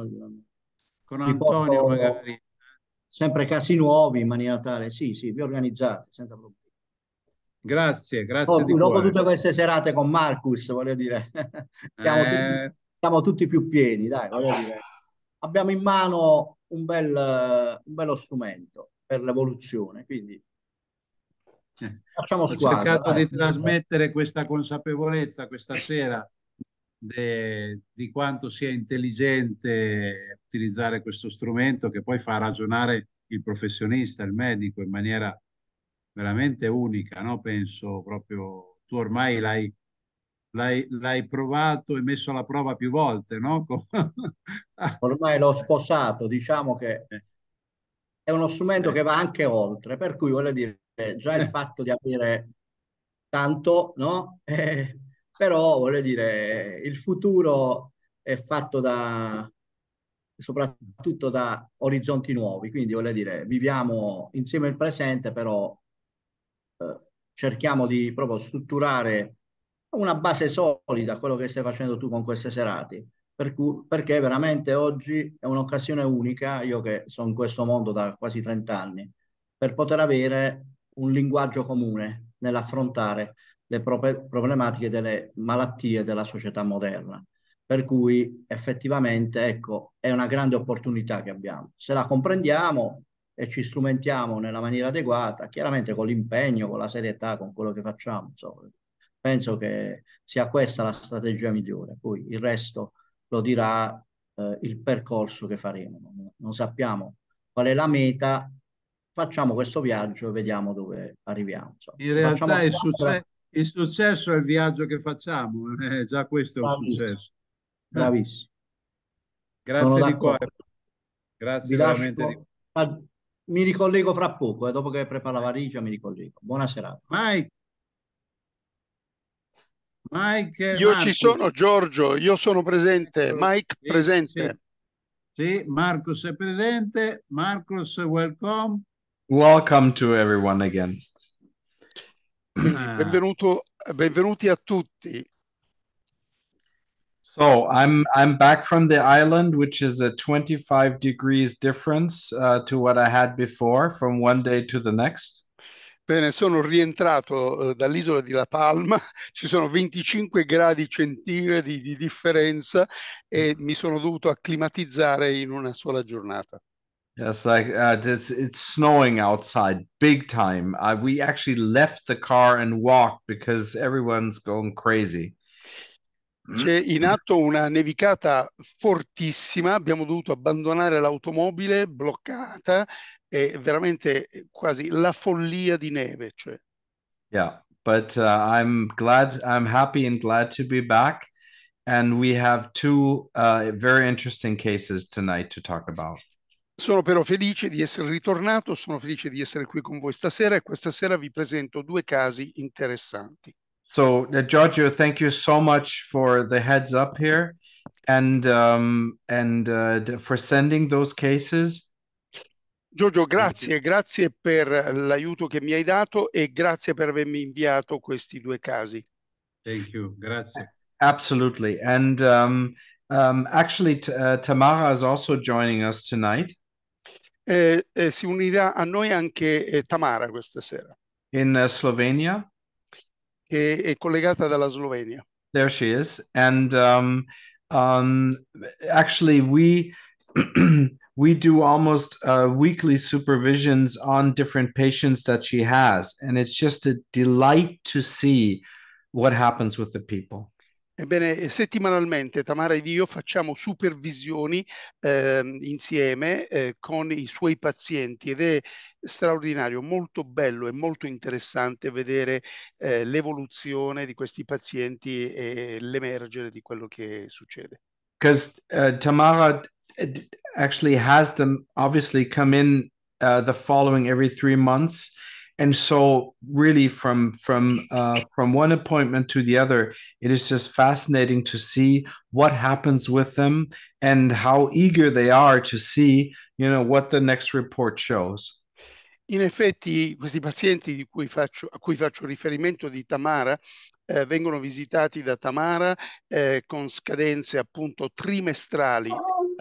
Con Antonio magari. Sempre casi nuovi in maniera tale, sì, sì, vi organizzate senza problemi. Grazie, grazie. Poi, dopo cuore. tutte queste serate con Marcus, voglio dire, [LAUGHS] siamo, eh... tutti, siamo, tutti, più pieni, dai, voglio dire. Abbiamo in mano un, bel, un bello strumento per l'evoluzione, quindi Facciamo ho squadra, cercato dai. di trasmettere questa consapevolezza questa sera de, di quanto sia intelligente utilizzare questo strumento che poi fa ragionare il professionista, il medico in maniera veramente unica, no? penso proprio tu ormai l'hai, l'hai, l'hai provato e messo alla prova più volte, no? [LAUGHS] ormai l'ho sposato, diciamo che eh. è uno strumento eh. che va anche oltre, per cui voglio dire eh, già il eh. fatto di avere tanto, no? Eh, però voglio dire, il futuro è fatto da soprattutto da orizzonti nuovi, quindi voglio dire, viviamo insieme il presente, però eh, cerchiamo di proprio strutturare una base solida, quello che stai facendo tu con queste serate, per cui, perché veramente oggi è un'occasione unica, io che sono in questo mondo da quasi 30 anni, per poter avere un linguaggio comune nell'affrontare le prop- problematiche delle malattie della società moderna. Per cui effettivamente ecco, è una grande opportunità che abbiamo. Se la comprendiamo e ci strumentiamo nella maniera adeguata, chiaramente con l'impegno, con la serietà, con quello che facciamo, insomma, penso che sia questa la strategia migliore. Poi il resto lo dirà eh, il percorso che faremo. Non, sappiamo qual è la meta, facciamo questo viaggio e vediamo dove arriviamo. Insomma. In realtà il, succe- il, successo è il viaggio che facciamo, eh, già questo è un successo. Bravissimo. Grazie di cuore. Grazie Vi veramente di cuore. Mi ricollego fra poco, eh, dopo che prepara la valigia mi ricollego. Buona serata. Mike. Mike io Marcus. ci sono Giorgio, io sono presente, ecco. Mike sì, presente. Sì. sì, Marcus è presente, Marcus welcome. Welcome to everyone again. Benvenuto, benvenuti a tutti. So I'm I'm back from the island, which is a 25 degrees difference uh, to what I had before from one day to the next. Bene, sono rientrato uh, dall'isola di La Palma, [LAUGHS] ci sono 25 gradi centigradi di differenza e mi sono dovuto acclimatizzare in una sola giornata. Yes, like uh, it's snowing outside big time. Uh, we actually left the car and walked because everyone's going crazy. C'è in [CLEARS THROAT] atto una nevicata fortissima, abbiamo dovuto abbandonare l'automobile bloccata, è veramente eh, quasi la follia di neve. Cioè. Yeah, but uh, I'm glad, I'm happy and glad to be back. And we have two uh, very interesting cases tonight to talk about. Sono però felice di essere ritornato, sono felice di essere qui con voi stasera e questa sera vi presento due casi interessanti. So, uh, Giorgio, thank you so much for the heads up here and, um, and uh, for sending those cases. Giorgio, grazie, grazie per l'aiuto che mi hai dato e grazie per avermi inviato questi due casi. Thank you, grazie. Absolutely. And um, um, actually, uh, Tamara is also joining us tonight. eh, si unirà a noi anche eh, Tamara questa sera. In uh, Slovenia? Che è collegata dalla Slovenia. There she is. And um, um, actually we... [CLEARS THROAT] we do almost uh, weekly supervisions on different patients that she has. And it's just a delight to see what happens with the people. Ebbene, settimanalmente Tamara ed io facciamo supervisioni eh, insieme eh, con i suoi pazienti ed è straordinario, molto bello e molto interessante vedere eh, l'evoluzione di questi pazienti e l'emergere di quello che succede. Because uh, Tamara eh, actually has them obviously come in uh, the following every three months. and so really from from uh, from one appointment to the other it is just fascinating to see what happens with them and how eager they are to see you know what the next report shows In effetti questi pazienti cui faccio, a cui faccio riferimento di Tamara eh, vengono visitati da Tamara eh, con scadenze appunto trimestrali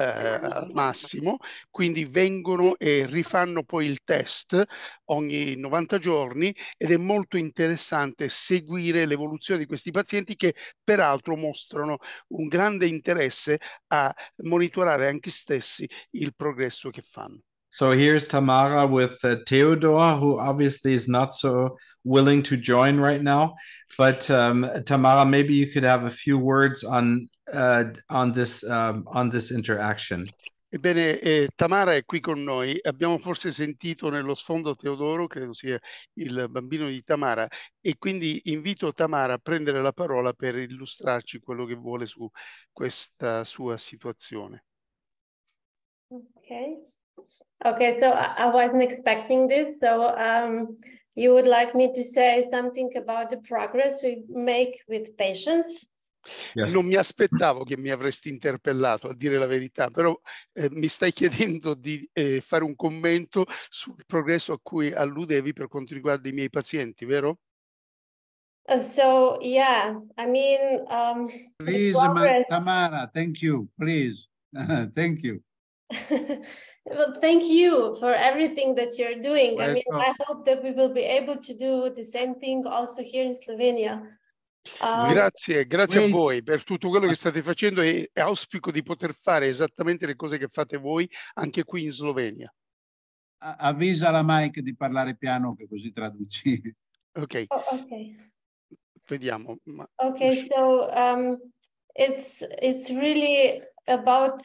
al eh, massimo, quindi vengono e rifanno poi il test ogni 90 giorni ed è molto interessante seguire l'evoluzione di questi pazienti che peraltro mostrano un grande interesse a monitorare anche stessi il progresso che fanno. So here's Tamara with uh, Theodore, who obviously is not so willing to join right now. But um, Tamara, maybe you could have a few words on uh, on this um, on this interaction. Ebbene, eh, Tamara è qui con noi. Abbiamo forse sentito nello sfondo Teodoro, credo sia il bambino di Tamara, e quindi invito Tamara a prendere la parola per illustrarci quello che vuole su questa sua situazione. Ok, Okay, so I wasn't expecting this. So um, you would like me to say something about the progress we make with patients? Yes. Non mi aspettavo che mi avresti interpellato, a dire la verità, però eh, mi stai chiedendo di eh, fare un commento sul progresso a cui alludevi per quanto riguarda i miei pazienti, vero? Uh, so, yeah, I mean... Um, please, progress... Tamara, thank you, please, [LAUGHS] thank you. [LAUGHS] well, thank you for everything that you're doing. Welcome. I mean, I hope that we will be able to do the same thing also here in Slovenia. Um, grazie, grazie well, a voi per tutto quello che state facendo e auspico di poter fare esattamente le cose che fate voi anche qui in Slovenia. Avvisa la Mike di parlare piano che così traduci. Ok. Oh, ok. Vediamo. Okay, so um, it's, it's really about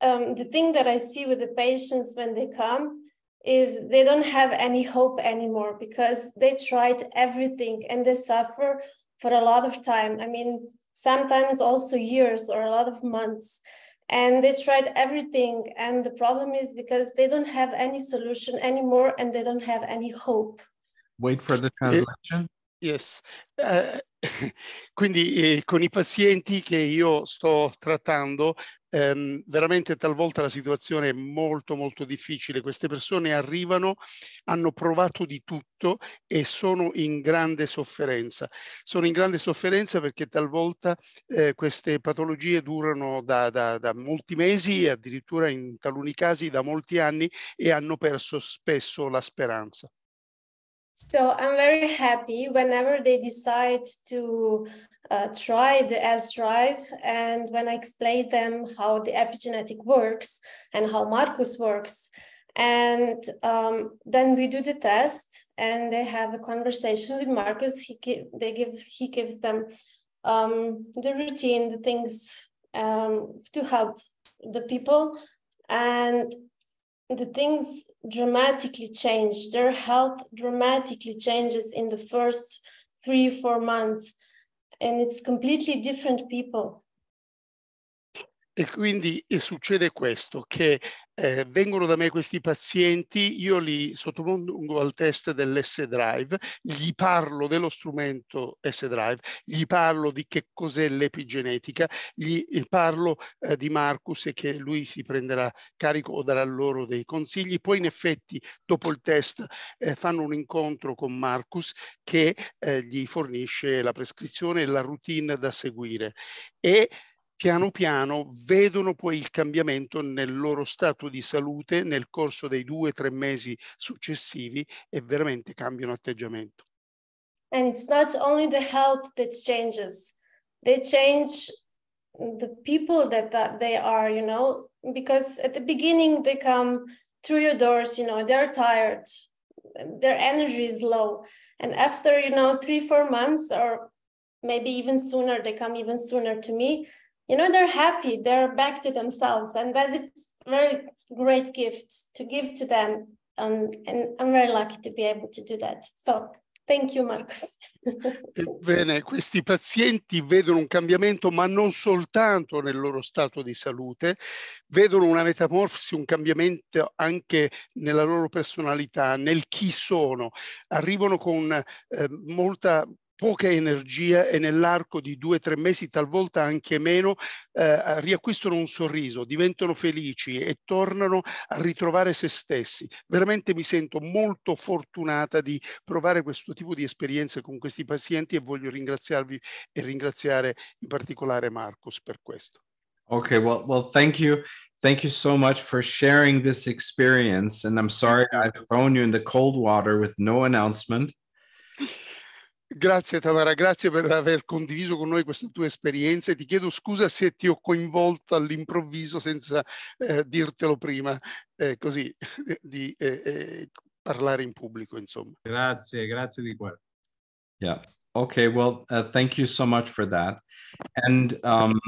um, the thing that I see with the patients when they come is they don't have any hope anymore because they tried everything and they suffer for a lot of time. I mean, sometimes also years or a lot of months. And they tried everything. And the problem is because they don't have any solution anymore and they don't have any hope. Wait for the translation. Yes. Eh, [LAUGHS] quindi eh, con i pazienti che io sto trattando, ehm, veramente talvolta la situazione è molto molto difficile. Queste persone arrivano, hanno provato di tutto e sono in grande sofferenza. Sono in grande sofferenza perché talvolta eh, queste patologie durano da, da, da molti mesi, addirittura in taluni casi da molti anni e hanno perso spesso la speranza. So I'm very happy whenever they decide to uh, try the S drive. And when I explain them how the epigenetic works and how Marcus works, and um, then we do the test and they have a conversation with Marcus. He give, they give he gives them um, the routine, the things um, to help the people. And the things dramatically change their health dramatically changes in the first three four months and it's completely different people E quindi e succede questo, che eh, vengono da me questi pazienti, io li sottopongo al test dell'S-Drive, gli parlo dello strumento S-Drive, gli parlo di che cos'è l'epigenetica, gli eh, parlo eh, di Marcus e che lui si prenderà carico o darà loro dei consigli. Poi in effetti dopo il test eh, fanno un incontro con Marcus che eh, gli fornisce la prescrizione e la routine da seguire. E piano piano vedono poi il cambiamento nel loro stato di salute nel corso dei due o tre mesi successivi e veramente cambiano atteggiamento. And it's not only the health that changes, they change the people that, that they are, you know, because at the beginning they come through your doors, you know, they're tired, their energy is low. And after, you know, three, four months or maybe even sooner, they come even sooner to me you know they're happy they're back to themselves and that it's very great gift to give to them um, and I'm very lucky to be able to do that so Thank you, Marcus. [LAUGHS] Bene, questi pazienti vedono un cambiamento, ma non soltanto nel loro stato di salute, vedono una metamorfosi, un cambiamento anche nella loro personalità, nel chi sono. Arrivano con eh, molta poca energia e nell'arco di due o tre mesi, talvolta anche meno, eh, riacquistano un sorriso, diventano felici e tornano a ritrovare se stessi. Veramente mi sento molto fortunata di provare questo tipo di esperienze con questi pazienti e voglio ringraziarvi e ringraziare in particolare Marcus per questo. Ok, well, well, thank you. Thank you so much for sharing this experience. And I'm sorry I've thrown you in the cold water with no announcement. [LAUGHS] Grazie Tamara, grazie per aver condiviso con noi queste esperienza e Ti chiedo scusa se ti ho coinvolto all'improvviso senza eh, dirtelo prima, eh, così, [LAUGHS] di eh, eh, parlare in pubblico, insomma. Grazie, grazie di cuore. Yeah. Okay, well, uh, thank you so much for that. And um,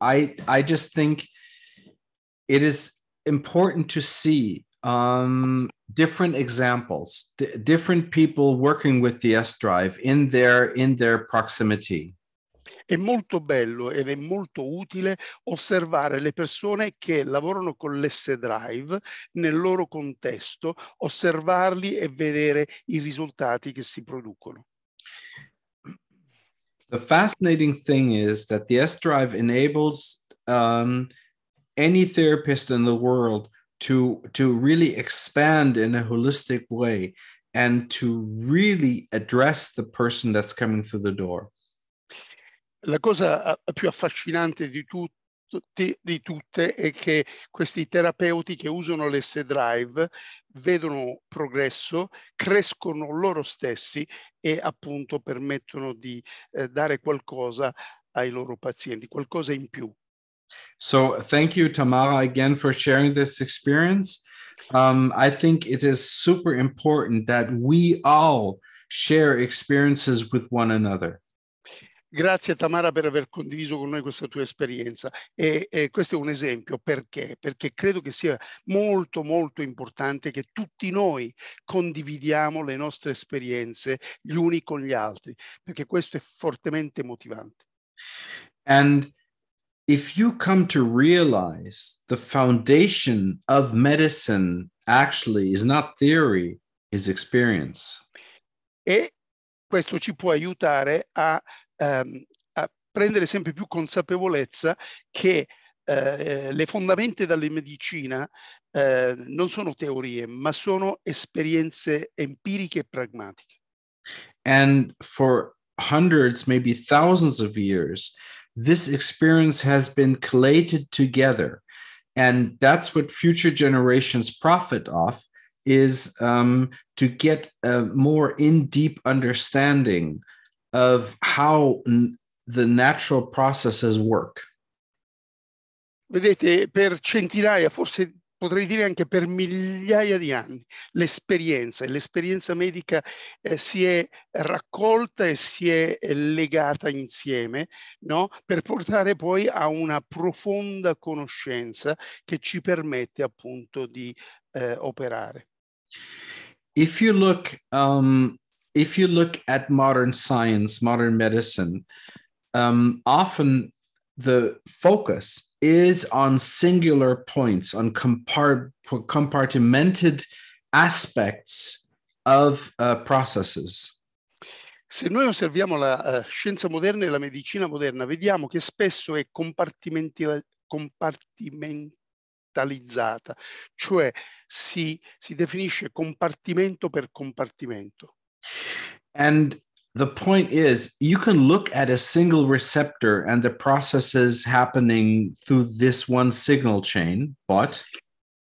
I, I just think it is important to see um, different examples, d- different people working with the S drive in their in their proximity. È molto bello ed è molto utile osservare le persone che lavorano con l'S Drive nel loro contesto, osservarli e vedere i risultati che si producono. The fascinating thing is that the S Drive enables um, any therapist in the world to to really expand in a holistic way and to really address the person that's coming through the door. La cosa più affascinante di tutto di tutte è che questi terapeuti che usano l'S-Drive vedono progresso, crescono loro stessi e appunto permettono di eh, dare qualcosa ai loro pazienti, qualcosa in più. So thank you, Tamara, again for sharing this experience. Um, I think it is super important that we all share experiences with one another. Grazie Tamara per aver condiviso con noi questa tua esperienza e, e, questo è un esempio perché? Perché credo che sia molto molto importante che tutti noi condividiamo le nostre esperienze gli uni con gli altri perché questo è fortemente motivante. And if you come to realize the foundation of medicine actually is not theory, is experience. E questo ci può aiutare a, um, a prendere sempre più consapevolezza che uh, le fondamenta della medicina uh, non sono teorie, ma sono esperienze empiriche e pragmatiche. And for hundreds, maybe thousands of years, this experience has been collated together and that's what future generations profit off is um, to get a more in deep understanding of how n- the natural processes work. Vedete, per centinaia, forse potrei dire anche per migliaia di anni, l'esperienza e l'esperienza medica eh, si è raccolta e si è eh, legata insieme no? per portare poi a una profonda conoscenza che ci permette appunto di eh, operare. If you look, um, if you look at modern science, modern medicine, um, often the focus is on singular points, on compart- compartimented aspects of uh, processes. Se noi osserviamo la uh, scienza moderna e la medicina moderna, vediamo che spesso è compartimenti- compartimentalizzata, cioè si, si definisce compartimento per compartimento. And the point is you can look at a single receptor and the processes happening through this one signal chain, but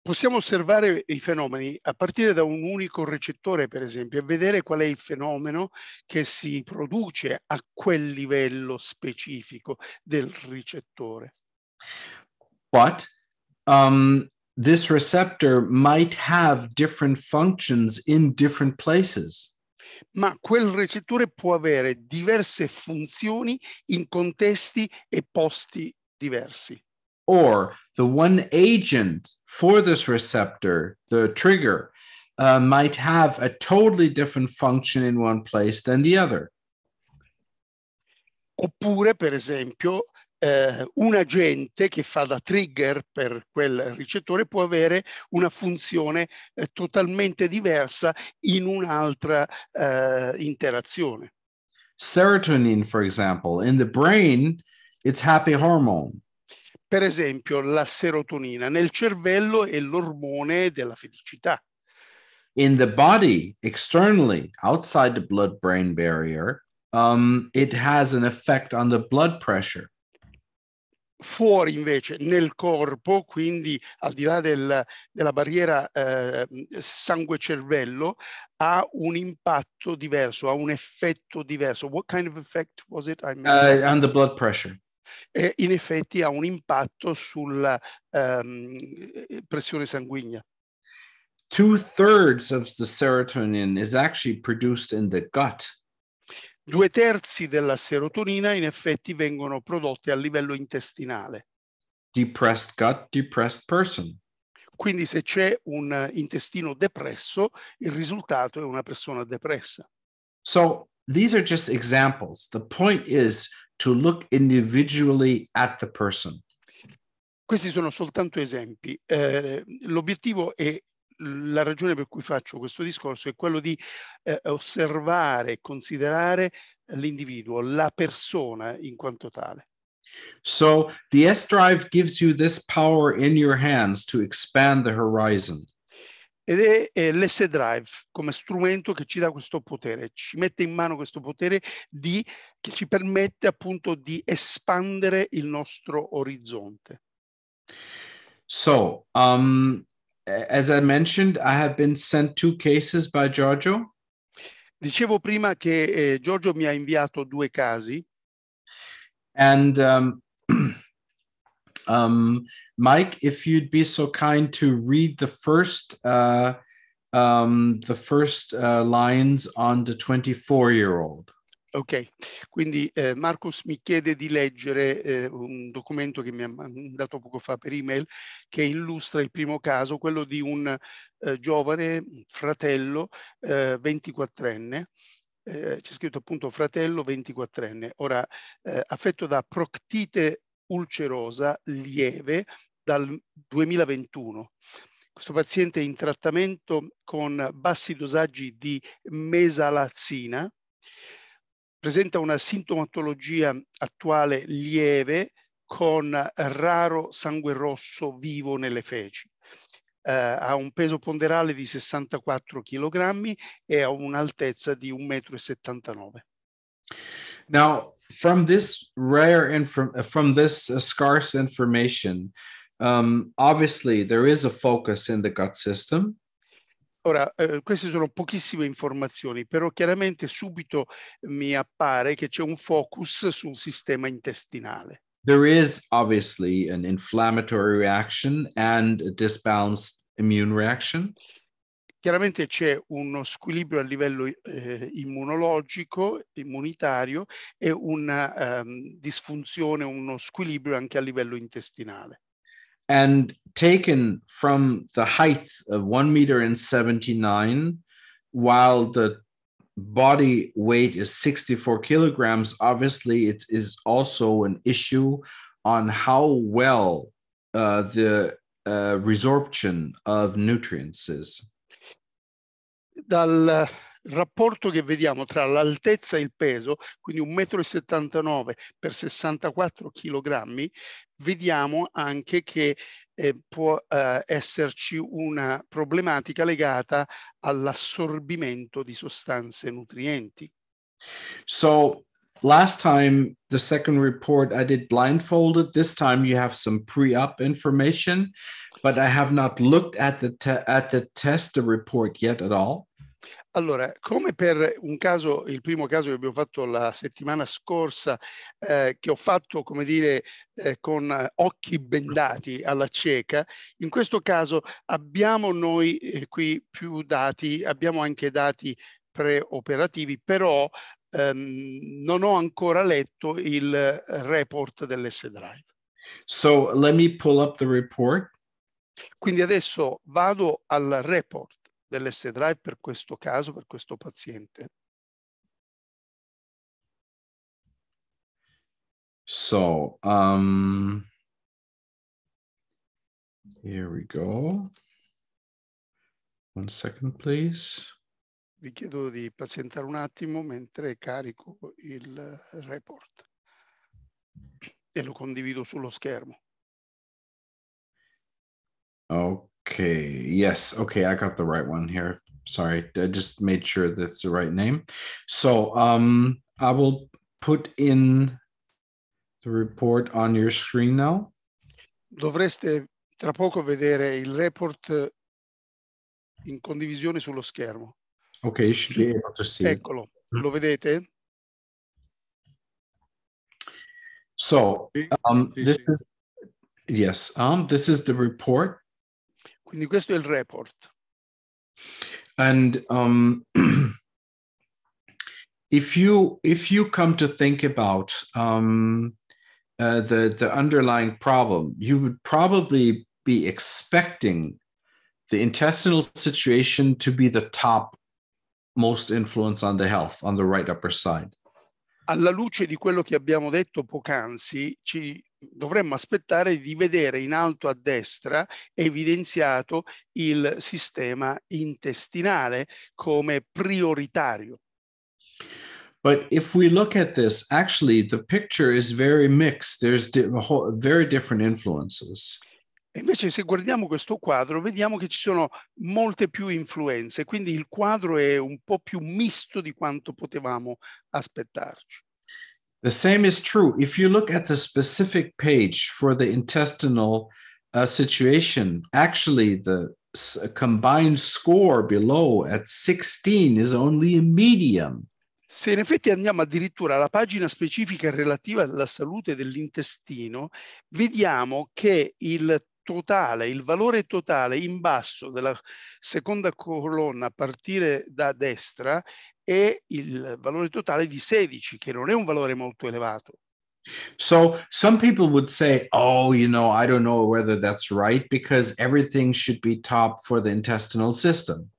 possiamo osservare i fenomeni a partire da un unico recettore, per esempio, e vedere qual è il fenomeno che si produce a quel livello specifico del recettore. But um, this receptor might have different functions in different places. ma quel recettore può avere diverse funzioni in contesti e posti diversi. Or the one agent for this receptor, the trigger, uh, might have a totally different function in one place than the other. Oppure, per esempio, eh, un agente che fa da trigger per quel ricettore può avere una funzione eh, totalmente diversa in un'altra eh, interazione. Serotonin, for example, in the brain, it's happy hormone. Per esempio, la serotonina nel cervello è l'ormone della felicità. In the body, externally, outside the blood brain barrier, um, it has an effect on the blood pressure fuori invece nel corpo, quindi al di là del, della barriera eh, sangue-cervello, ha un impatto diverso, ha un effetto diverso. What kind of effect was it? I uh, on the blood pressure. E in effetti ha un impatto sulla um, ehm, pressione sanguigna. Two thirds of the serotonin is actually produced in the gut. Due terzi della serotonina in effetti vengono prodotte a livello intestinale. Depressed gut, depressed person. Quindi se c'è un intestino depresso, il risultato è una persona depressa. So these are just examples. The point is to look individually at the person. Questi sono soltanto esempi. Eh, l'obiettivo è la ragione per cui faccio questo discorso è quello di eh, osservare e considerare l'individuo, la persona in quanto tale. So the S drive gives you this power in your hands to expand the horizon. Ed è, è l'S drive come strumento che ci dà questo potere, ci mette in mano questo potere di, che ci permette appunto di espandere il nostro orizzonte. So, um, as I mentioned, I have been sent two cases by Giorgio. Dicevo prima che eh, Giorgio mi ha inviato due casi. And um, [CLEARS THROAT] um, Mike, if you'd be so kind to read the first uh, um, the first uh, lines on the 24 year old. Ok, quindi eh, Marcus mi chiede di leggere eh, un documento che mi ha mandato poco fa per email che illustra il primo caso, quello di un eh, giovane fratello 24enne. Eh, eh, c'è scritto appunto fratello 24enne, ora eh, affetto da proctite ulcerosa lieve dal 2021. Questo paziente è in trattamento con bassi dosaggi di mesalazzina, presenta una sintomatologia attuale lieve con raro sangue rosso vivo nelle feci. Eh, ha un peso ponderale di 64 kg e ha un'altezza di 1,79 m. Now, from this rare inform from this uh, scarce information, um, obviously there is a focus in the gut system. Ora, eh, queste sono pochissime informazioni, però chiaramente subito mi appare che c'è un focus sul sistema intestinale. There is obviously an inflammatory reaction and a disbalanced immune reaction. Chiaramente c'è uno squilibrio a livello eh, immunologico, immunitario e una um, disfunzione, uno squilibrio anche a livello intestinale. and taken from the height of one meter and 79, while the body weight is 64 kilograms, obviously it is also an issue on how well uh, the uh, resorption of nutrients is. Dal, uh, il rapporto che vediamo tra l'altezza e il peso, quindi 1,79 m per 64 kg, vediamo anche che eh, può eh, esserci una problematica legata all'assorbimento di sostanze nutrienti. So last time the second report I did blindfolded. This time you have some pre-up information, but I have not looked at the at the tester report yet at all. Allora, come per un caso, il primo caso che abbiamo fatto la settimana scorsa, eh, che ho fatto, come dire, eh, con occhi bendati alla cieca, in questo caso abbiamo noi eh, qui più dati, abbiamo anche dati preoperativi, però ehm, non ho ancora letto il report dell'S-Drive. So let me pull up the report. Quindi adesso vado al report dell'S-Drive per questo caso, per questo paziente? So, um, here we go. One second, please. Vi chiedo di pazientare un attimo mentre carico il report e lo condivido sullo schermo. Oh. Okay. Yes. Okay. I got the right one here. Sorry. I just made sure that's the right name. So um, I will put in the report on your screen now. Dovreste tra poco vedere il report eh, in condivisione sullo schermo. Ok, you should be able to see. Eccolo, lo vedete? So, um, this is yes, um, this is the report Quindi questo è il report. And um, [CLEARS THROAT] if you if you come to think about um, uh, the the underlying problem, you would probably be expecting the intestinal situation to be the top most influence on the health on the right upper side. Alla luce di quello che abbiamo detto poc'anzi, ci dovremmo aspettare di vedere in alto a destra evidenziato il sistema intestinale come prioritario. But if we look at this, actually, the picture is very mixed. There's di whole, very different influences. Invece, se guardiamo questo quadro, vediamo che ci sono molte più influenze, quindi il quadro è un po' più misto di quanto potevamo aspettarci. The same is true. If you look at the specific page for the intestinal uh, situation, actually, the uh, combined score below at 16 is only a medium. Se in effetti andiamo addirittura alla pagina specifica relativa alla salute dell'intestino, vediamo che il totale, il valore totale in basso della seconda colonna a partire da destra e il valore totale di 16, che non è un valore molto elevato. So some people would say, oh, you know, I don't know whether that's right because everything should be top for the intestinal system.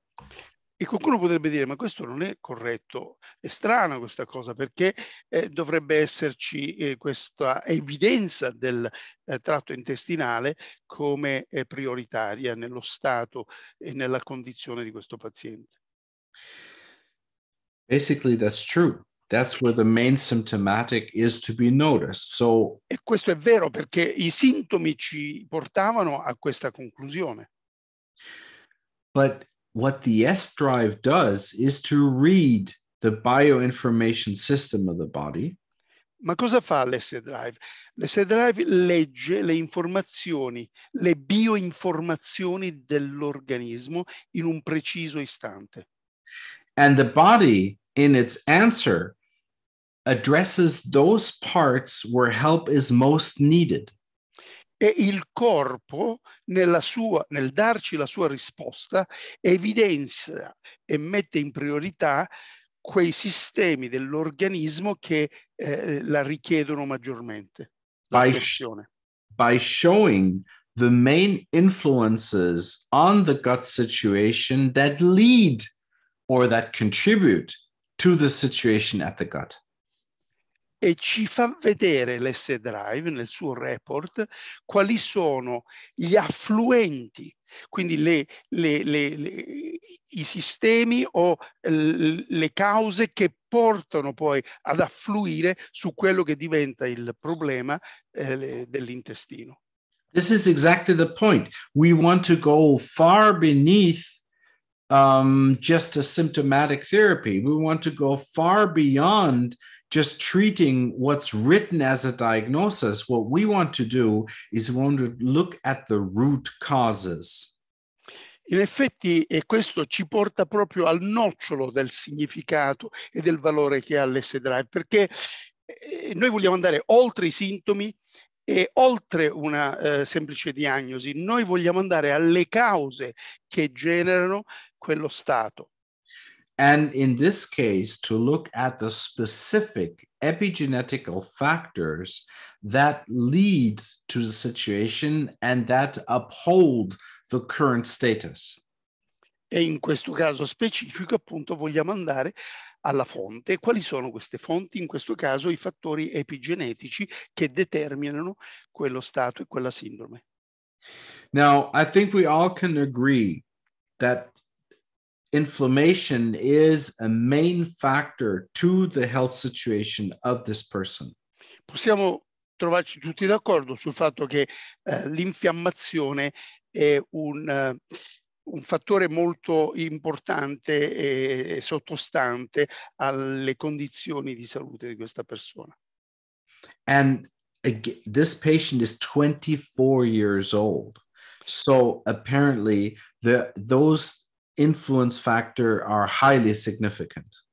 E qualcuno potrebbe dire, ma questo non è corretto, è strana questa cosa, perché eh, dovrebbe esserci eh, questa evidenza del eh, tratto intestinale come eh, prioritaria nello stato e nella condizione di questo paziente. Basically, that's true. That's where the main symptomatic is to be noticed. So, e questo è vero perché i sintomi ci portavano a questa conclusione. But what the S drive does is to read the bioinformation system of the body. Ma cosa fa l'S drive? L'S drive legge le informazioni, le bioinformazioni dell'organismo in un preciso istante. And the body in its answer addresses those parts where help is most needed. E il corpo, nella sua, nel darci la sua risposta, evidenzia e mette in priorità quei sistemi dell'organismo che eh, la richiedono maggiormente. by, by showing the main influences on the gut situation that lead or that contribute to the situation at the gut. E ci fa vedere l'S Drive nel suo report quali sono gli affluenti, quindi le, le, le, i sistemi o le cause che portano poi ad affluire su quello che diventa il problema eh, dell'intestino. This is exactly the point. We want to go far beneath um, just a symptomatic therapy. We want to go far beyond just treating what's written as a diagnosis. What we want to do is we want to look at the root causes. In effetti, e questo ci porta proprio al nocciolo del significato e del valore che ha l'S-Drive, perché eh, noi vogliamo andare oltre i sintomi e oltre una eh, semplice diagnosi, noi vogliamo andare alle cause che generano quello stato. And in this case, to look at the specific epigenetical factors that lead to the situation and that uphold the current status. E in questo caso specifico, appunto, vogliamo andare alla fonte. Quali sono queste fonti? In questo caso i fattori epigenetici che determinano quello stato e quella sindrome. Now, I think we all can agree that inflammation is a main factor to the health situation of this person. Possiamo trovarci tutti d'accordo sul fatto che eh, l'infiammazione è un, uh, un, fattore molto importante e sottostante alle condizioni di salute di questa persona. And again, this patient is 24 years old. So apparently the, those influence factor are highly significant.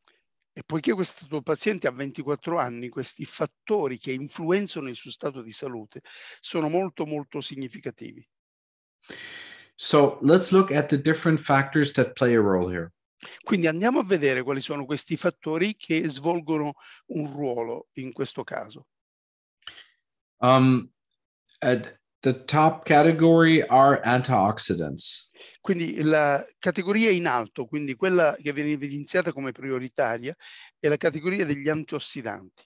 E poiché questo tuo paziente ha 24 anni, questi fattori che influenzano il suo stato di salute sono molto molto significativi. So let's look at the different factors that play a role here. Quindi andiamo a vedere quali sono questi fattori che svolgono un ruolo in questo caso. Um, The top category are antioxidants. Quindi la categoria in alto, quindi quella che viene evidenziata come prioritaria, è la categoria degli antiossidanti.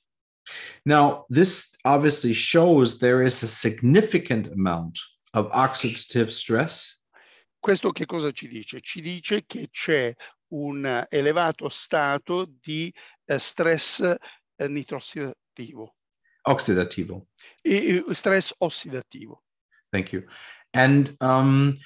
Now, this obviously shows there is a significant amount of oxidative stress. Questo che cosa ci dice? Ci dice che c'è un elevato stato di eh, stress eh, nitrossidativo. Ossidativo. E, stress ossidativo. Thank you. And um,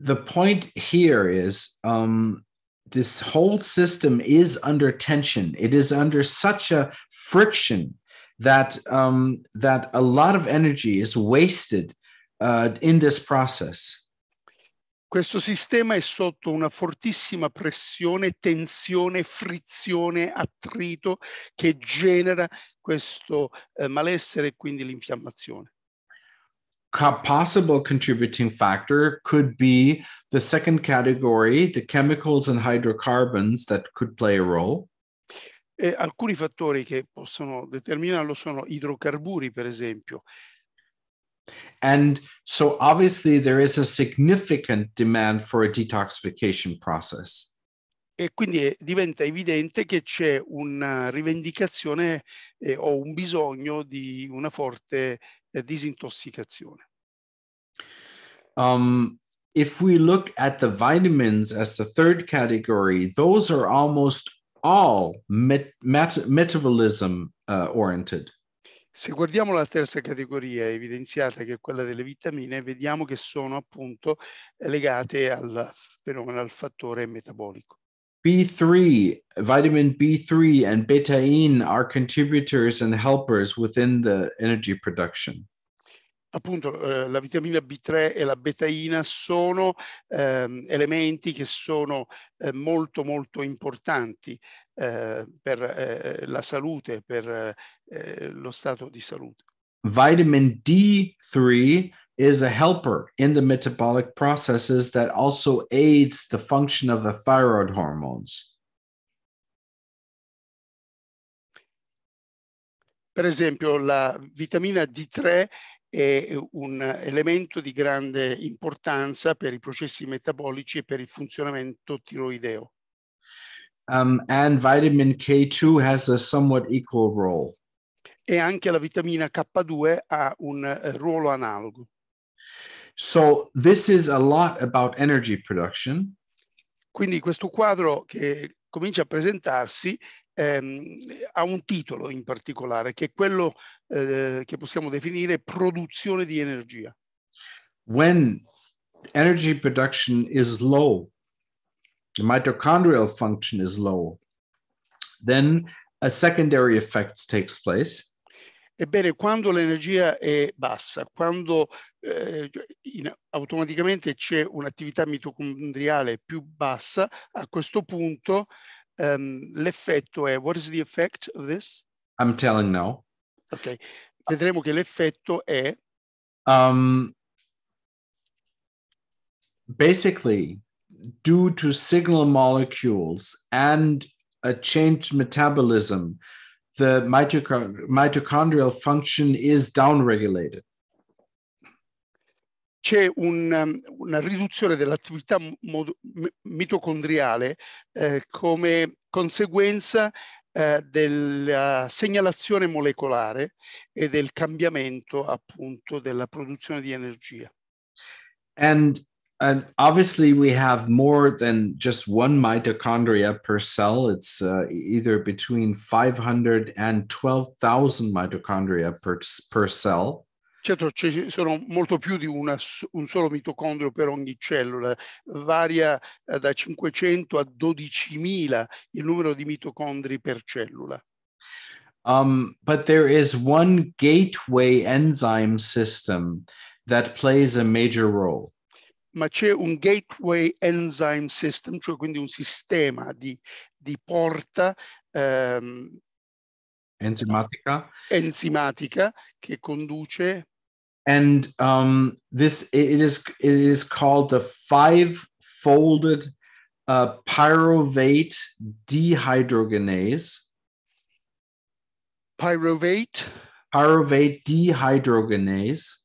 the point here is um, this whole system is under tension. It is under such a friction that um, that a lot of energy is wasted uh, in this process. Questo sistema è sotto una fortissima pressione, tensione, frizione, attrito che genera questo eh, malessere e quindi l'infiammazione. possible contributing factor could be the second category, the chemicals and hydrocarbons that could play a role. E alcuni fattori che possono determinarlo sono idrocarburi, per esempio. And so obviously there is a significant demand for a detoxification process. E quindi diventa evidente che c'è una rivendicazione eh, o un bisogno di una forte eh, disintossicazione. Um, if we look at the vitamins as the third category, those are almost all met met metabolism uh, oriented. Se guardiamo la terza categoria evidenziata, che è quella delle vitamine, vediamo che sono appunto legate al fenomeno, al fattore metabolico. B3, vitamin B3, and betaine are contributors and helpers within the energy production. appunto eh, la vitamina B3 e la betaina sono eh, elementi che sono eh, molto molto importanti eh, per eh, la salute, per eh, lo stato di salute. Vitamin D3 is a helper in the metabolic processes that also aids the function of the thyroid hormones. Per esempio, la vitamina D3 è un elemento di grande importanza per i processi metabolici e per il funzionamento tiroideo. Um, and vitamin K2 has a somewhat equal role. E anche la vitamina K2 ha un eh, ruolo analogo. So this is a lot about energy production. Quindi questo quadro che comincia a presentarsi ehm, ha un titolo in particolare che è quello eh, che possiamo definire produzione di energia. When energy production is low, the mitochondrial function is low, then a secondary effect takes place. Ebbene, quando l'energia è bassa, quando eh, cioè, in, automaticamente c'è un'attività mitocondriale più bassa, a questo punto um, l'effetto è... What is the effect of this? I'm telling now. Ok, vedremo che l'effetto è... Um, basically, due to signal molecules and a changed metabolism, the mitochondri- mitochondrial function is downregulated. C'è un, um, una riduzione dell'attività mod- mitocondriale eh, come conseguenza eh, della segnalazione molecolare e del cambiamento appunto della produzione di energia. And and obviously we have more than just one mitochondria per cell it's uh, either between 500 and 12,000 mitochondria per, per cell Certo, ci sono molto più di una, un solo mitocondrio per ogni cellula, varia eh, da 500 a 12.000 il numero di mitocondri per cellula. Um, but there is one gateway enzyme system that plays a major role ma c'è un gateway enzyme system, cioè quindi un sistema di, di porta ehm, enzimatica. enzimatica che conduce. And um, this it is it is called the five-folded uh, pyruvate dehydrogenase. Pyruvate. Pyruvate dehydrogenase.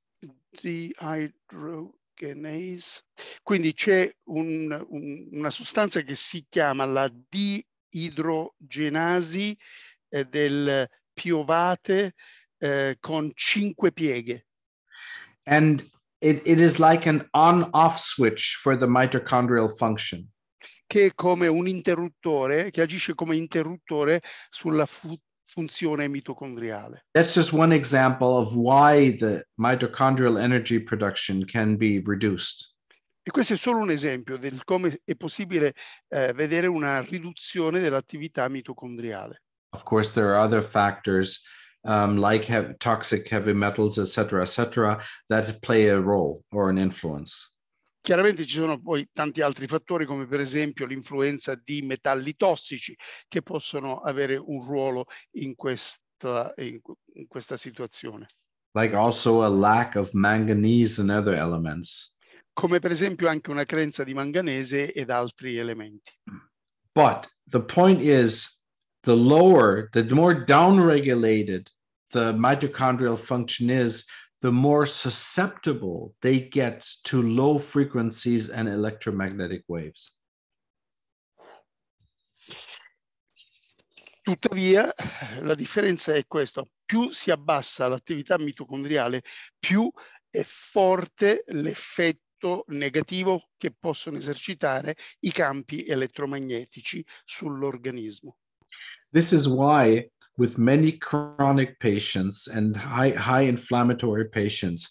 Dehydro Oxygenase. Quindi c'è un, un, una sostanza che si chiama la diidrogenasi eh, del piovate eh, con cinque pieghe. And it, it is like an on-off switch for the mitochondrial function. Che è come un interruttore, che agisce come interruttore sulla fu- funzione mitocondriale. That's just one example of why the mitochondrial energy production can be reduced. E questo è solo un esempio del come è possibile eh, vedere una riduzione dell'attività mitocondriale. Of course, there are other factors um, like heavy, toxic heavy metals, etc., etc., that play a role or an influence. Chiaramente ci sono poi tanti altri fattori come per esempio l'influenza di metalli tossici che possono avere un ruolo in questa, in, in questa situazione. Like also a lack of manganese and other elements. Come per esempio anche una carenza di manganese ed altri elementi. But the point is the lower, the more downregulated the mitochondrial function is, the more susceptible they get to low frequencies and electromagnetic waves. Tuttavia, la differenza è questa. Più si abbassa l'attività mitocondriale, più è forte l'effetto negativo che possono esercitare i campi elettromagnetici sull'organismo. This is why with many chronic patients and high, high inflammatory patients,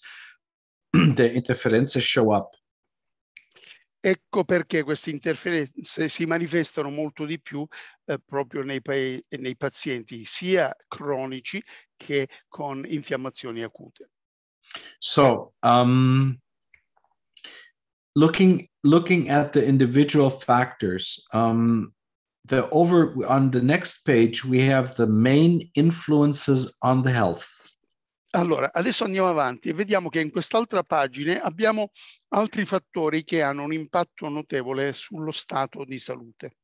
[CLEARS THROAT] the interferences show up. Ecco perché queste interferenze si manifestano molto di più eh, proprio nei, pa nei pazienti sia cronici che con infiammazioni acute. So, um, looking looking at the individual factors, um, the over on the next page we have the main influences on the health. Allora, adesso andiamo avanti e vediamo che in quest'altra pagina abbiamo altri fattori che hanno un impatto notevole sullo stato di salute.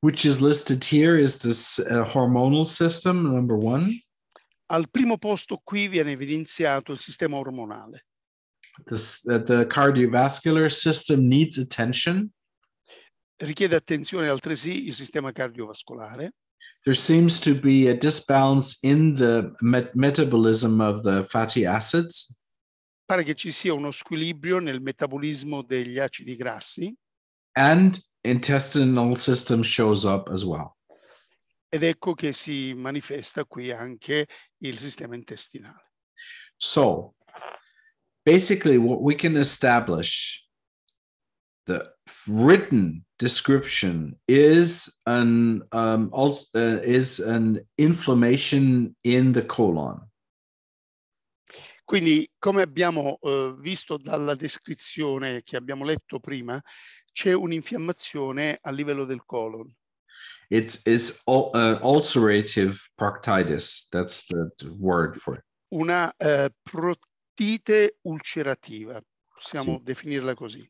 Which is listed here is this uh, hormonal system, number one. Al primo posto qui viene evidenziato il sistema ormonale. This, uh, the cardiovascular system needs attention richiede attenzione altresì il sistema cardiovascolare. There seems to be a disbalance in the met- metabolism of the fatty acids. Pare che ci sia uno squilibrio nel metabolismo degli acidi grassi. And intestinal system shows up as well. Ed ecco che si manifesta qui anche il sistema intestinale. So, basically what we can establish the written description is an um, uh, is an inflammation in the colon. Quindi, come abbiamo eh, visto dalla descrizione che abbiamo letto prima, c'è un'infiammazione a livello del colon. It is ul- uh, ulcerative proctitis. That's the word for it. Una uh, protite ulcerativa, possiamo sì. definirla così.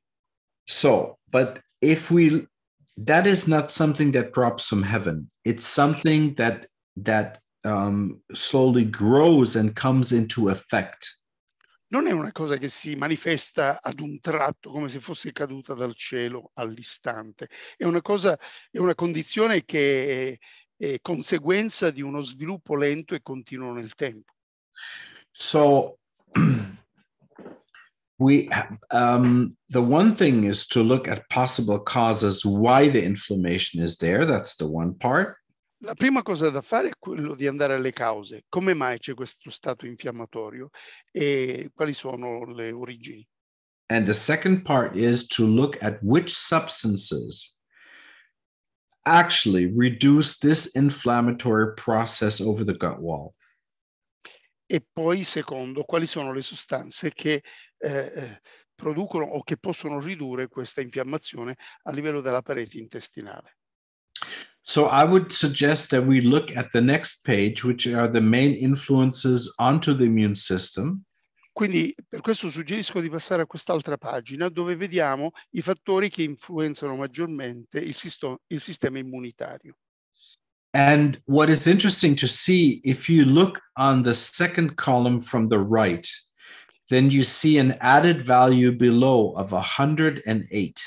So, but if we that is not something that drops from heaven. It's something that that um, slowly grows and comes into effect. Non è una cosa che si manifesta ad un tratto come se fosse caduta dal cielo all'istante. È una cosa, è una condizione che è, è conseguenza di uno sviluppo lento e continuo nel tempo. So [CLEARS THROAT] we um, the one thing is to look at possible causes why the inflammation is there that's the one part La prima cosa da fare è quello di andare alle cause. Come mai c'è questo stato infiammatorio e quali sono le origini? And the second part is to look at which substances actually reduce this inflammatory process over the gut wall. E poi secondo, quali sono le sostanze che Eh, eh, producono o che possono ridurre questa infiammazione a livello della parete intestinale. So I would suggest that we look at the next page, which are the main influences onto the immune system. Quindi per questo suggerisco di passare a quest'altra pagina dove vediamo i fattori che influenzano maggiormente il, il sistema immunitario. And what is interesting to see if you look on the second column from the right, then you see an added value below of 108.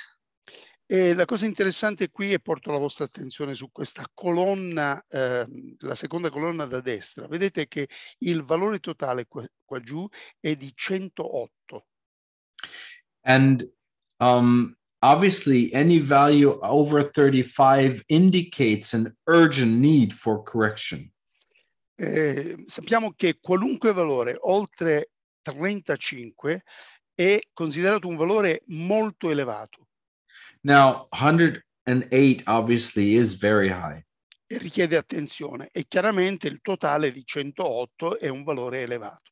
E la cosa interessante qui, e porto la vostra attenzione su questa colonna, eh, la seconda colonna da destra, vedete che il valore totale qua, qua giù è di 108. And um, obviously any value over 35 indicates an urgent need for correction. Eh, sappiamo che qualunque valore oltre 35 è considerato un valore molto elevato. Now, 108 obviously is very high. E richiede attenzione e chiaramente il totale di 108 è un valore elevato.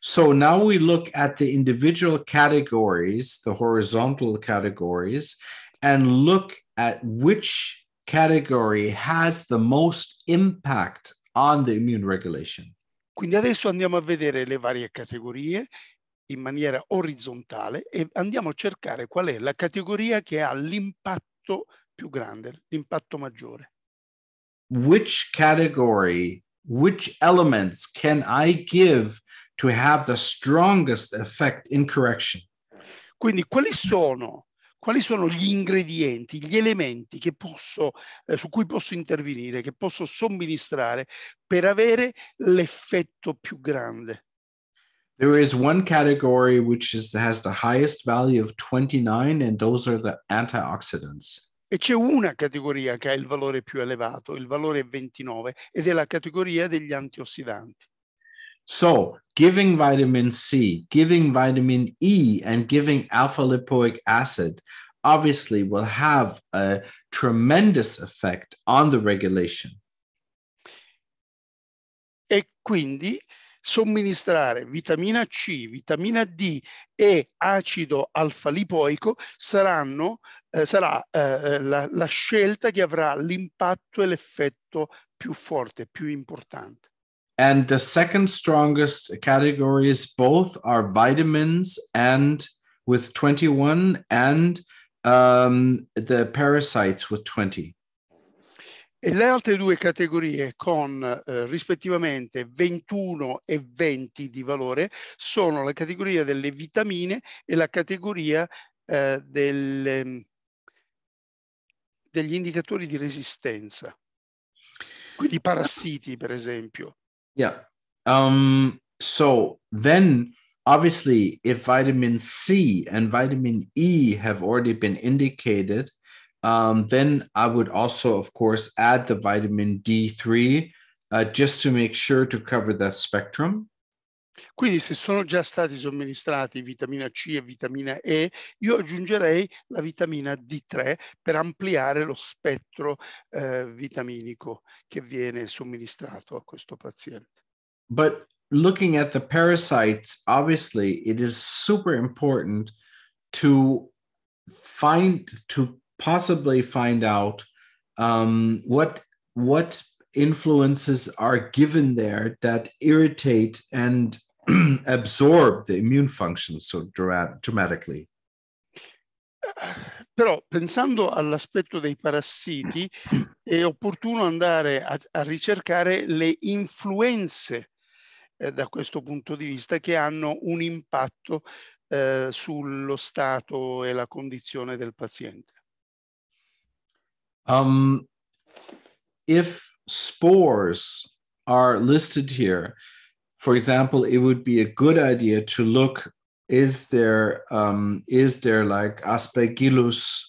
So now we look at the individual categories, the horizontal categories, and look at which category has the most impact on the immune regulation. Quindi adesso andiamo a vedere le varie categorie in maniera orizzontale e andiamo a cercare qual è la categoria che ha l'impatto più grande, l'impatto maggiore. Which category, which elements can I give to have the strongest effect in correction? Quindi quali sono quali sono gli ingredienti, gli elementi posso, eh, su cui posso intervenire, che posso somministrare per avere l'effetto più grande. There is one category which is, has the highest value of 29 and those are the antioxidants. E c'è una categoria che ha il valore più elevato, il valore 29, ed è la categoria degli antiossidanti. So, giving vitamin C, giving vitamin E, and giving alpha lipoic acid obviously will have a tremendous effect on the regulation. E quindi somministrare vitamina C, vitamina D e acido alfa-lipoico saranno, eh, sarà eh, eh, la, la scelta che avrà l'impatto e l'effetto più forte, più importante. And the second strongest categories both are vitamins and with 21 and um, the parasites with 20. E le altre due categorie con eh, rispettivamente 21 e 20 di valore sono la categoria delle vitamine e la categoria eh, del, degli indicatori di resistenza, quindi parassiti per esempio. Yeah. Um, so then obviously if vitamin C and vitamin E have already been indicated, um, then I would also, of course, add the vitamin D3 uh, just to make sure to cover that spectrum. Quindi se sono già stati somministrati vitamina C e vitamina E, io aggiungerei la vitamina D3 per ampliare lo spettro eh, vitaminico che viene somministrato a questo paziente. But looking at the parasites, obviously it is super important to find to possibly find out um, what what influences are given there that irritate and [CLEARS THROAT] absorb the immune function so dramatically. Eh, però pensando all'aspetto dei parassiti [CLEARS THROAT] è opportuno andare a, a ricercare le influenze eh, da questo punto di vista che hanno un impatto eh, sullo stato e la condizione del paziente. Um, if spores are listed here, for example, it would be a good idea to look is there um, is there like aspergillus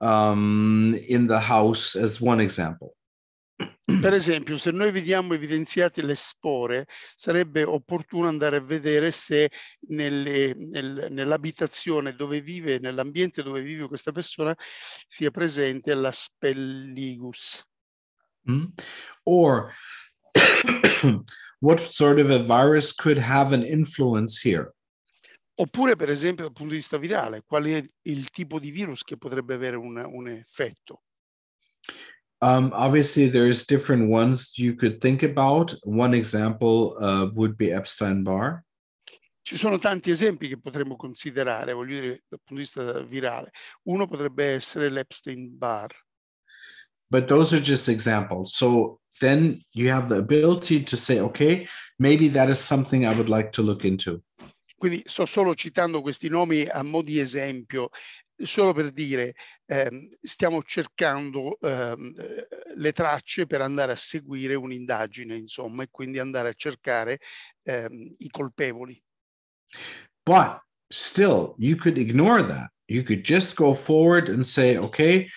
um, in the house as one example. [CLEARS THROAT] Per esempio, se noi vediamo evidenziate le spore, sarebbe opportuno andare a vedere se nelle, nel, nell'abitazione dove vive, nell'ambiente dove vive questa persona, sia presente la spelligus. Mm. Or [COUGHS] what sort of a virus could have an influence here? Oppure, per esempio, dal punto di vista virale, qual è il tipo di virus che potrebbe avere un, un effetto? Um, obviously, there's different ones you could think about. One example uh, would be Epstein-Barr. Ci sono tanti esempi che potremmo considerare, voglio dire, dal punto di vista virale. Uno potrebbe essere l'Epstein-Barr. But those are just examples. So then you have the ability to say, okay, maybe that is something I would like to look into. Quindi sto solo citando questi nomi a mo' di esempio, solo per dire, ehm, stiamo cercando ehm, le tracce per andare a seguire un'indagine, insomma, e quindi andare a cercare ehm, i colpevoli. But still, you could ignore that. You could just go forward and say, okay,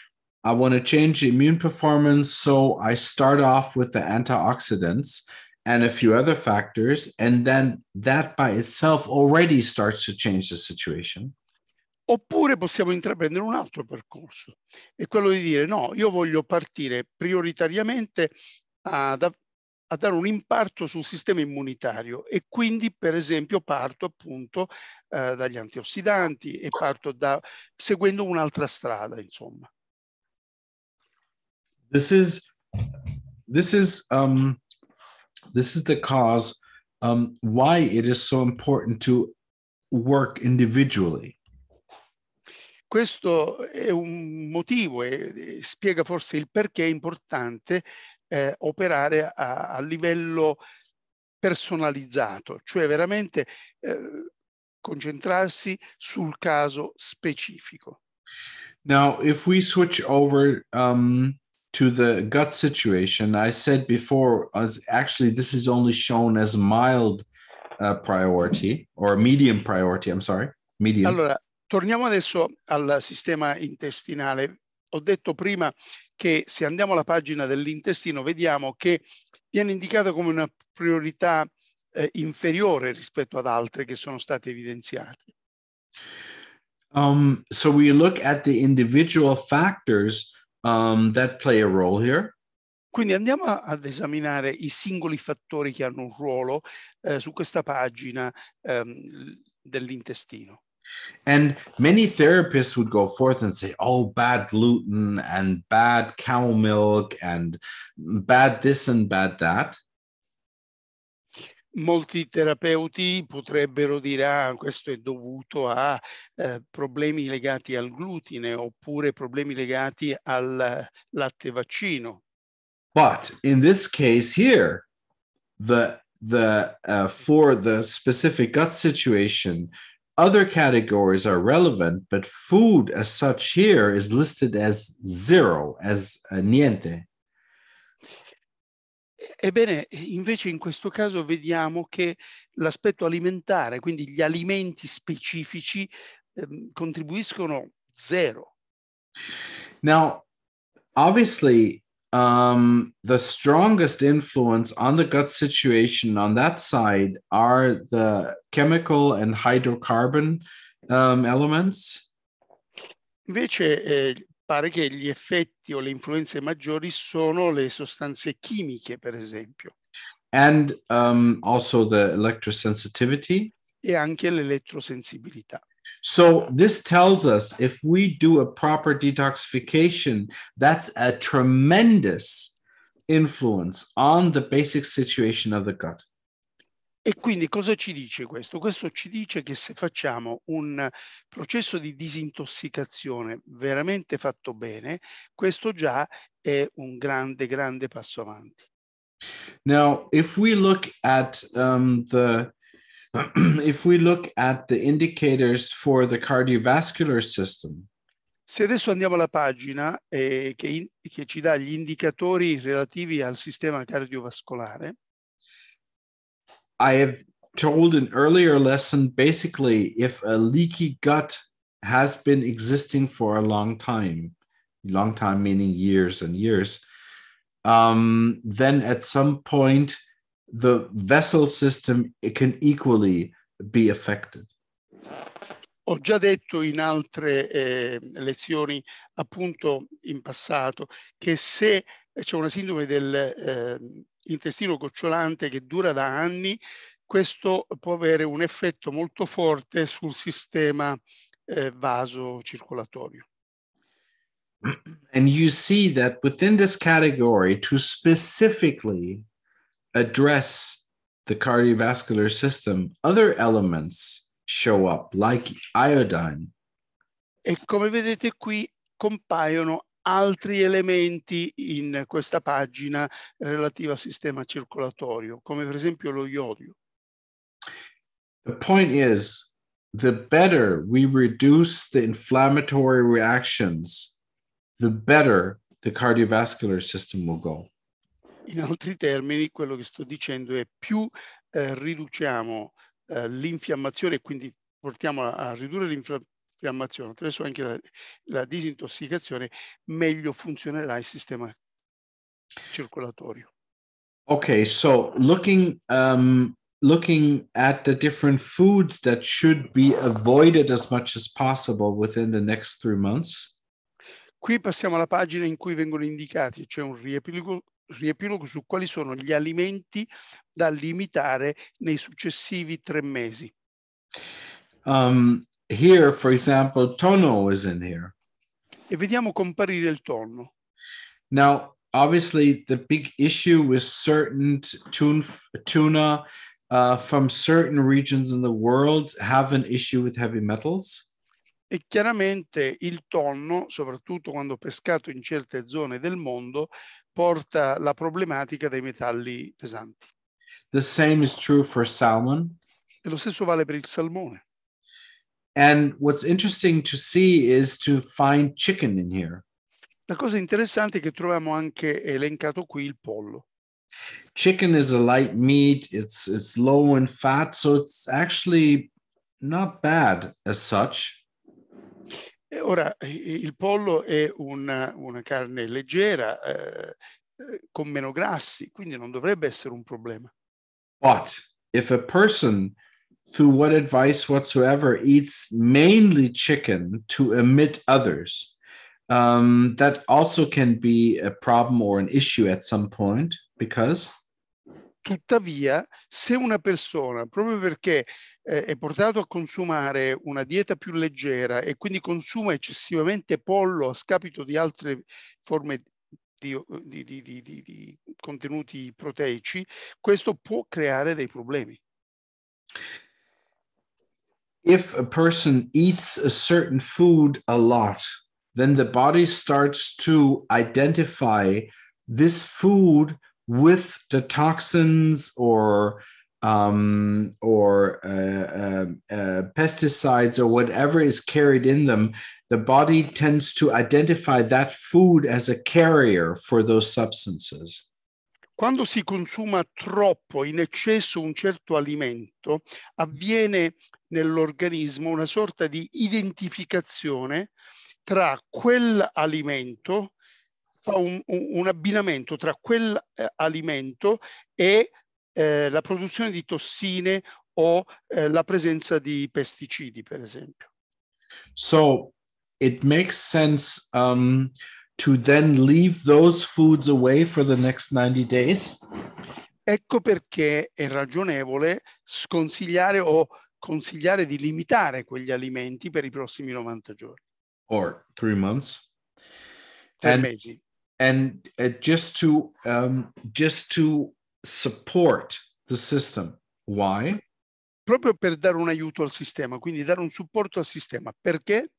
i want to change the immune performance. So I start off with the antioxidants and a few other factors. And then that by itself already starts to change the situation. Oppure possiamo intraprendere un altro percorso, è quello di dire no, io voglio partire prioritariamente ad, a dare un imparto sul sistema immunitario e quindi per esempio parto appunto eh, dagli antiossidanti e parto da seguendo un'altra strada insomma. This is this is um, this is the cause um, why it is so important to work individually. Questo è un motivo e spiega forse il perché è importante eh, operare a, a, livello personalizzato, cioè veramente eh, concentrarsi sul caso specifico. Now, if we switch over um, to the gut situation, I said before, actually, this is only shown as mild uh, priority or medium priority. I'm sorry, medium. Allora, torniamo adesso al sistema intestinale. Ho detto prima che se andiamo alla pagina dell'intestino vediamo che viene indicata come una priorità eh, inferiore rispetto ad altre che sono state evidenziate. Um, so we look at the individual factors um, that play a role here. Quindi andiamo ad esaminare i singoli fattori che hanno un ruolo eh, su questa pagina um, dell'intestino. And many therapists would go forth and say, oh, bad gluten and bad cow milk and bad this and bad that. molti terapeuti potrebbero dire ah, questo è dovuto a eh, problemi legati al glutine oppure problemi legati al latte vaccino. But in this case here, the the uh, for the specific gut situation, other categories are relevant, but food as such here is listed as zero, as uh, niente. Ebbene, invece in questo caso vediamo che l'aspetto alimentare, quindi gli alimenti specifici, um, contribuiscono zero. Now, obviously, um, the strongest influence on the gut situation on that side are the chemical and hydrocarbon um, elements. Invece eh, pare che gli effetti o le influenze maggiori sono le sostanze chimiche, per esempio. And um, also the electrosensitivity. E anche l'elettrosensibilità. So this tells us if we do a proper detoxification, that's a tremendous influence on the basic situation of the gut. E quindi cosa ci dice questo? Questo ci dice che se facciamo un processo di disintossicazione veramente fatto bene, questo già è un grande, grande passo avanti. Now, if we look at um, the [CLEARS THROAT] if we look at the indicators for the cardiovascular system. Se adesso andiamo alla pagina eh, che, in, che ci dà gli indicatori relativi al sistema cardiovascolare. I have told in earlier lesson basically if a leaky gut has been existing for a long time, long time meaning years and years, um, then at some point the vessel system can equally be affected. Ho già detto in altre eh, lezioni, appunto in passato, che se c'è una sindrome del eh, intestino gocciolante che dura da anni, questo può avere un effetto molto forte sul sistema eh, vasocircolatorio. And you see that within this category, to specifically address the cardiovascular system, other elements show up, like iodine. E come vedete qui compaiono altri elementi in questa pagina relativa al sistema circolatorio, come per esempio lo iodio. The point is, the better we reduce the inflammatory reactions, the better the cardiovascular system will go. In altri termini, quello che sto dicendo è più eh, riduciamo eh, l'infiammazione quindi portiamo a, a ridurre l'infiammazione infiammazione, attraverso anche la, la disintossicazione, meglio funzionerà il sistema circolatorio. Ok, so looking um, looking at the different foods that should be avoided as much as possible within the next three months. Qui passiamo alla pagina in cui vengono indicati, c'è un riepilogo, riepilogo su quali sono gli alimenti da limitare nei successivi tre mesi. Um, here, for example, tonno is in here. E vediamo comparire il tonno. Now, obviously, the big issue with certain tun- tuna uh, from certain regions in the world have an issue with heavy metals. E chiaramente il tonno, soprattutto quando pescato in certe zone del mondo, porta la problematica dei metalli pesanti. The same is true for salmon. E lo stesso vale per il salmone. And what's interesting to see is to find chicken in here. La cosa interessante è che troviamo anche elencato qui il pollo. Chicken is a light meat, it's it's low in fat, so it's actually not bad as such. Eh, ora, il pollo è una, una carne leggera, eh, eh, con meno grassi, quindi non dovrebbe essere un problema. But if a person through what advice whatsoever, eats mainly chicken to emit others. Um, that also can be a problem or an issue at some point because. Tuttavia, se una persona, proprio perché eh, è portato a consumare una dieta più leggera e quindi consuma eccessivamente pollo a scapito di altre forme di, di, di, di contenuti proteici, questo può creare dei problemi. if a person eats a certain food a lot, then the body starts to identify this food with the toxins or um, or uh, uh, uh, pesticides or whatever is carried in them, the body tends to identify that food as a carrier for those substances. Quando si consuma troppo, in eccesso, un certo alimento, avviene nell'organismo una sorta di identificazione tra quell'alimento, fa un, un, abbinamento tra quel eh, alimento e eh, la produzione di tossine o eh, la presenza di pesticidi, per esempio. So it makes sense um, to then leave those foods away for the next 90 days? Ecco perché è ragionevole sconsigliare o consigliare di limitare quegli alimenti per i prossimi 90 giorni. Or three months. Tre and, mesi. And uh, just to um, just to support the system. Why? Proprio per dare un aiuto al sistema, quindi dare un supporto al sistema. Perché?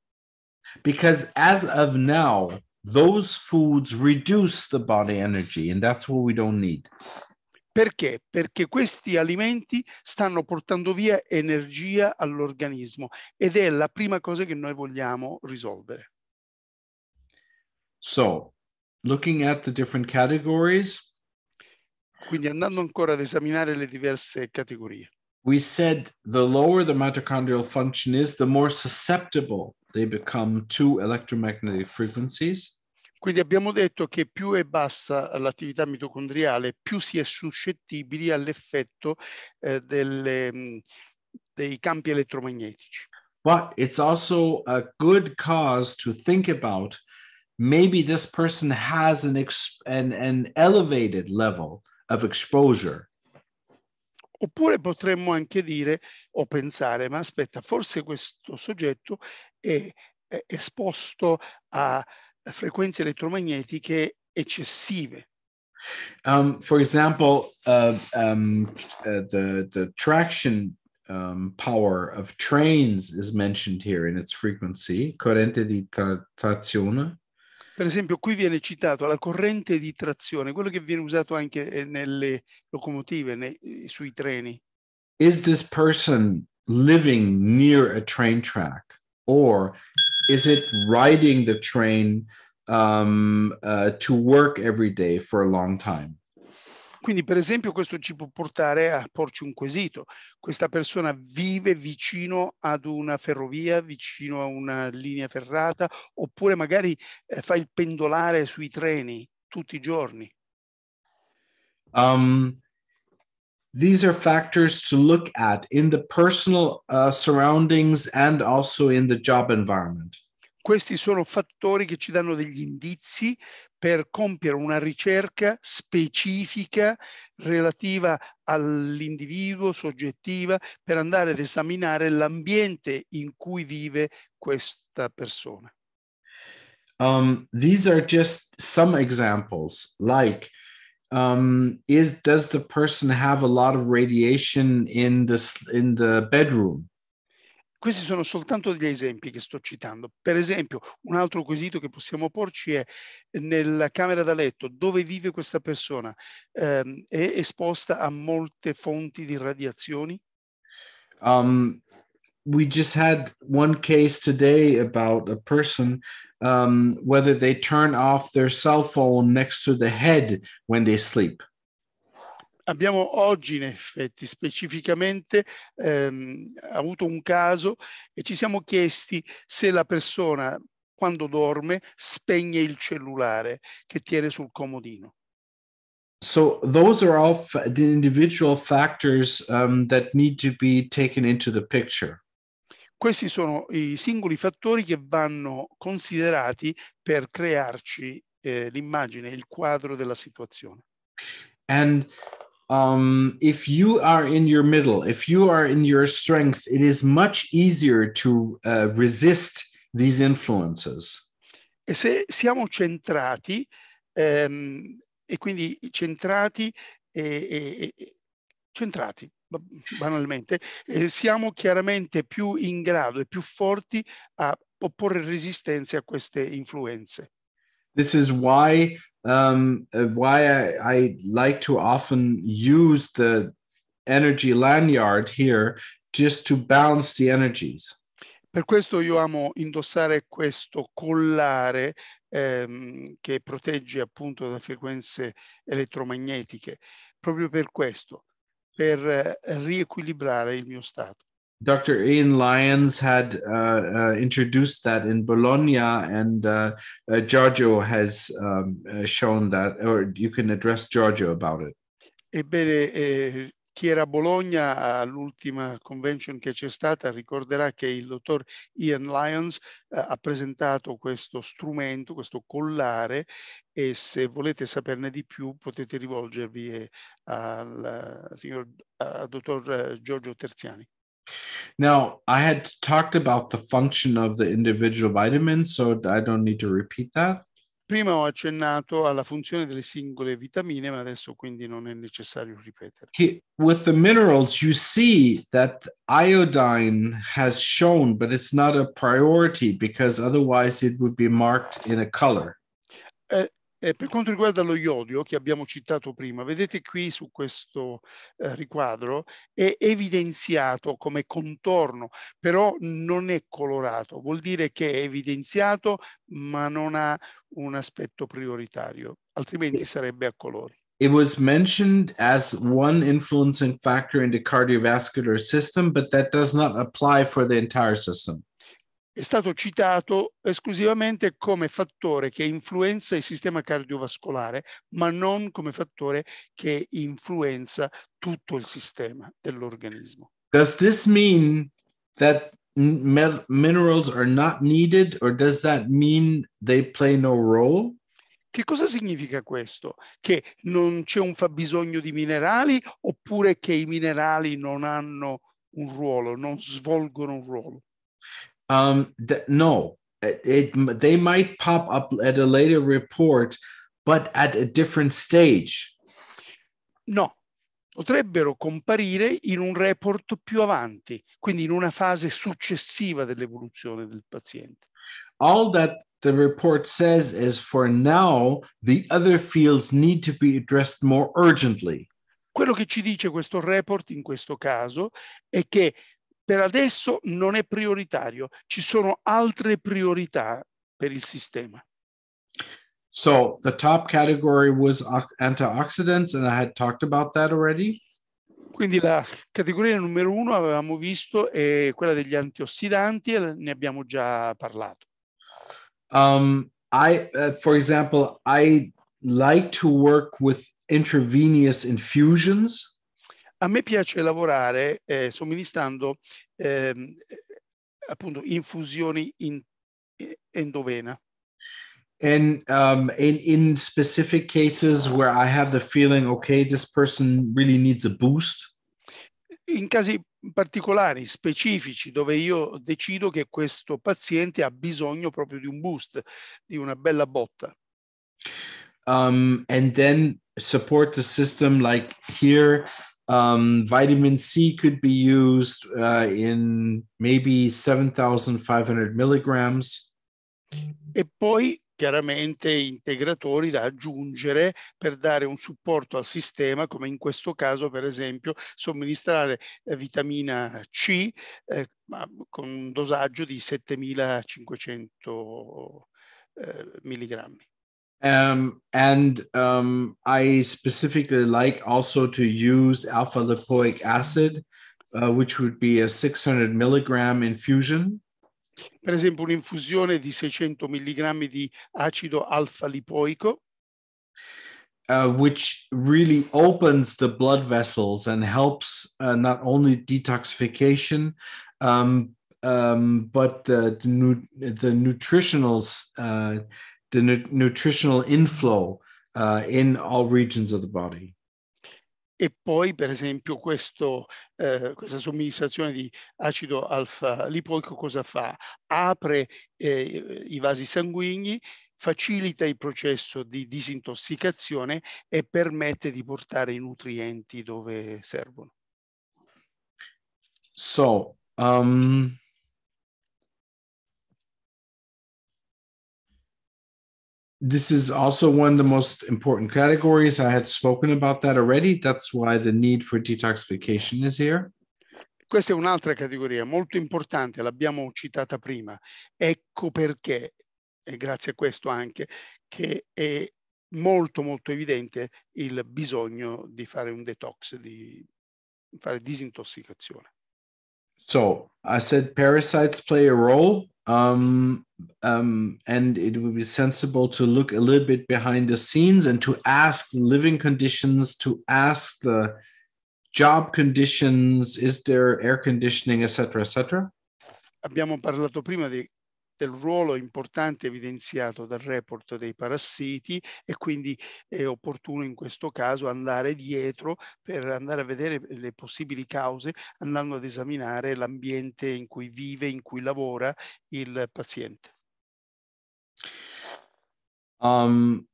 Because as of now, those foods reduce the body energy and that's what we don't need. Perché? Perché questi alimenti stanno portando via energia all'organismo ed è la prima cosa che noi vogliamo risolvere. So, looking at the different categories, quindi andando ancora ad esaminare le diverse categorie. We said the lower the mitochondrial function is, the more susceptible they become two electromagnetic frequencies. Quindi abbiamo detto che più è bassa l'attività mitocondriale, più si è suscettibili all'effetto eh, delle, mm, dei campi elettromagnetici. But it's also a good cause to think about maybe this person has an, an, an elevated level of exposure Oppure potremmo anche dire o pensare, ma aspetta, forse questo soggetto è, è esposto a frequenze elettromagnetiche eccessive. Um, for example, uh, um, uh, the, the traction um, power of trains is mentioned here in its frequency, corrente di tra trazione. Per esempio qui viene citato la corrente di trazione, quello che viene usato anche eh, nelle locomotive, nei, eh, sui treni. Is this person living near a train track or is it riding the train um, uh, to work every day for a long time? Quindi, per esempio, questo ci può portare a porci un quesito. Questa persona vive vicino ad una ferrovia, vicino a una linea ferrata, oppure magari eh, fa il pendolare sui treni tutti i giorni. Um, these are factors to look at in the personal uh, surroundings and also in the job environment. Questi sono fattori che ci danno degli indizi per compiere una ricerca specifica relativa all'individuo soggettiva per andare ad esaminare l'ambiente in cui vive questa persona. Um, these are just some examples like um, is does the person have a lot of radiation in the in the bedroom questi sono soltanto degli esempi che sto citando. Per esempio, un altro quesito che possiamo porci è nella camera da letto, dove vive questa persona? Eh, è esposta a molte fonti di radiazioni? Um, we just had one case today about a person um, whether they turn off their cell phone next to the head when they sleep abbiamo oggi in effetti specificamente ehm, avuto un caso e ci siamo chiesti se la persona quando dorme spegne il cellulare che tiene sul comodino. So those are all the individual factors um, that need to be taken into the picture. Questi sono i singoli fattori che vanno considerati per crearci eh, l'immagine, il quadro della situazione. And um, if you are in your middle, if you are in your strength, it is much easier to uh, resist these influences. E se siamo centrati, um, e quindi centrati, e, e, e centrati banalmente, eh, siamo chiaramente più in grado e più forti a opporre resistenze a queste influenze. This is why um, uh, why I, I like to often use the energy lanyard here just to balance the energies. Per questo io amo indossare questo collare ehm, che protegge appunto da frequenze elettromagnetiche, proprio per questo, per eh, riequilibrare il mio stato. Dr. Ian Lyons had uh, uh, introduced that in Bologna, and uh, uh Giorgio has um, uh, shown that, or you can address Giorgio about it. Ebbene, eh, chi era a Bologna all'ultima convention che c'è stata ricorderà che il dottor Ian Lyons eh, ha presentato questo strumento, questo collare, e se volete saperne di più potete rivolgervi eh, al, eh, signor, al dottor Giorgio Terziani. Now, I had talked about the function of the individual vitamins, so I don't need to repeat that. Prima ho accennato alla funzione delle singole vitamine, ma adesso quindi non è necessario ripetere. with the minerals, you see that iodine has shown, but it's not a priority because otherwise it would be marked in a color. Eh, Eh, per quanto riguarda lo iodio che abbiamo citato prima, vedete qui su questo eh, riquadro è evidenziato come contorno, però non è colorato, vuol dire che è evidenziato ma non ha un aspetto prioritario, altrimenti sarebbe a colori. It was mentioned as one influencing factor in the cardiovascular system, but that does not apply for the entire system è stato citato esclusivamente come fattore che influenza il sistema cardiovascolare, ma non come fattore che influenza tutto il sistema dell'organismo. Does this mean that minerals are not needed or does that mean they play no role? Che cosa significa questo? Che non c'è un fabbisogno di minerali oppure che i minerali non hanno un ruolo, non svolgono un ruolo? Um, th- no, it, it, they might pop up at a later report, but at a different stage. No, potrebbero comparire in un report più avanti, quindi in una fase successiva dell'evoluzione del paziente. All that the report says is for now the other fields need to be addressed more urgently. Quello che ci dice questo report in questo caso è che per adesso non è prioritario. Ci sono altre priorità per il sistema. So the top category was antioxidants, and I had talked about that already. Quindi la categoria numero uno avevamo visto è quella degli antiossidanti e ne abbiamo già parlato. Um, I, uh, for example, I like to work with intravenous infusions. A me piace lavorare eh, somministrando ehm, eh, appunto infusioni in eh, endovena. And um, in, in specific cases where I have the feeling, okay, this person really needs a boost. In casi particolari, specifici, dove io decido che questo paziente ha bisogno proprio di un boost, di una bella botta. Um, and then support the system like here Um, vitamin C could be used uh, in maybe 7,500 milligrams. E poi chiaramente integratori da aggiungere per dare un supporto al sistema, come in questo caso per esempio somministrare eh, vitamina C eh, con un dosaggio di 7.500 eh, milligrammi. Um, and um, I specifically like also to use alpha lipoic acid, uh, which would be a 600 milligram infusion. Per esempio, un'infusione di 600 milligrammi di acido alfa lipoico. Uh, which really opens the blood vessels and helps uh, not only detoxification, um, um, but the, the, nu- the nutritional uh, the nu- nutritional inflow uh, in all regions of the body. E poi, per esempio, questo, eh, questa somministrazione di acido alfa-lipoico cosa fa? Apre eh, i vasi sanguigni, facilita il processo di disintossicazione e permette di portare i nutrienti dove servono. So, um... this is also one of the most important categories. I had spoken about that already. That's why the need for detoxification is here. Questa è un'altra categoria molto importante, l'abbiamo citata prima. Ecco perché, e grazie a questo anche, che è molto molto evidente il bisogno di fare un detox, di fare disintossicazione. So I said parasites play a role. Um, um, and it would be sensible to look a little bit behind the scenes and to ask living conditions, to ask the job conditions, is there air conditioning, etc., etc. Abbiamo parlato prima di del ruolo importante evidenziato dal report dei parassiti e quindi è opportuno in questo caso andare dietro per andare a vedere le possibili cause andando ad esaminare l'ambiente in cui vive, in cui lavora il paziente. Um,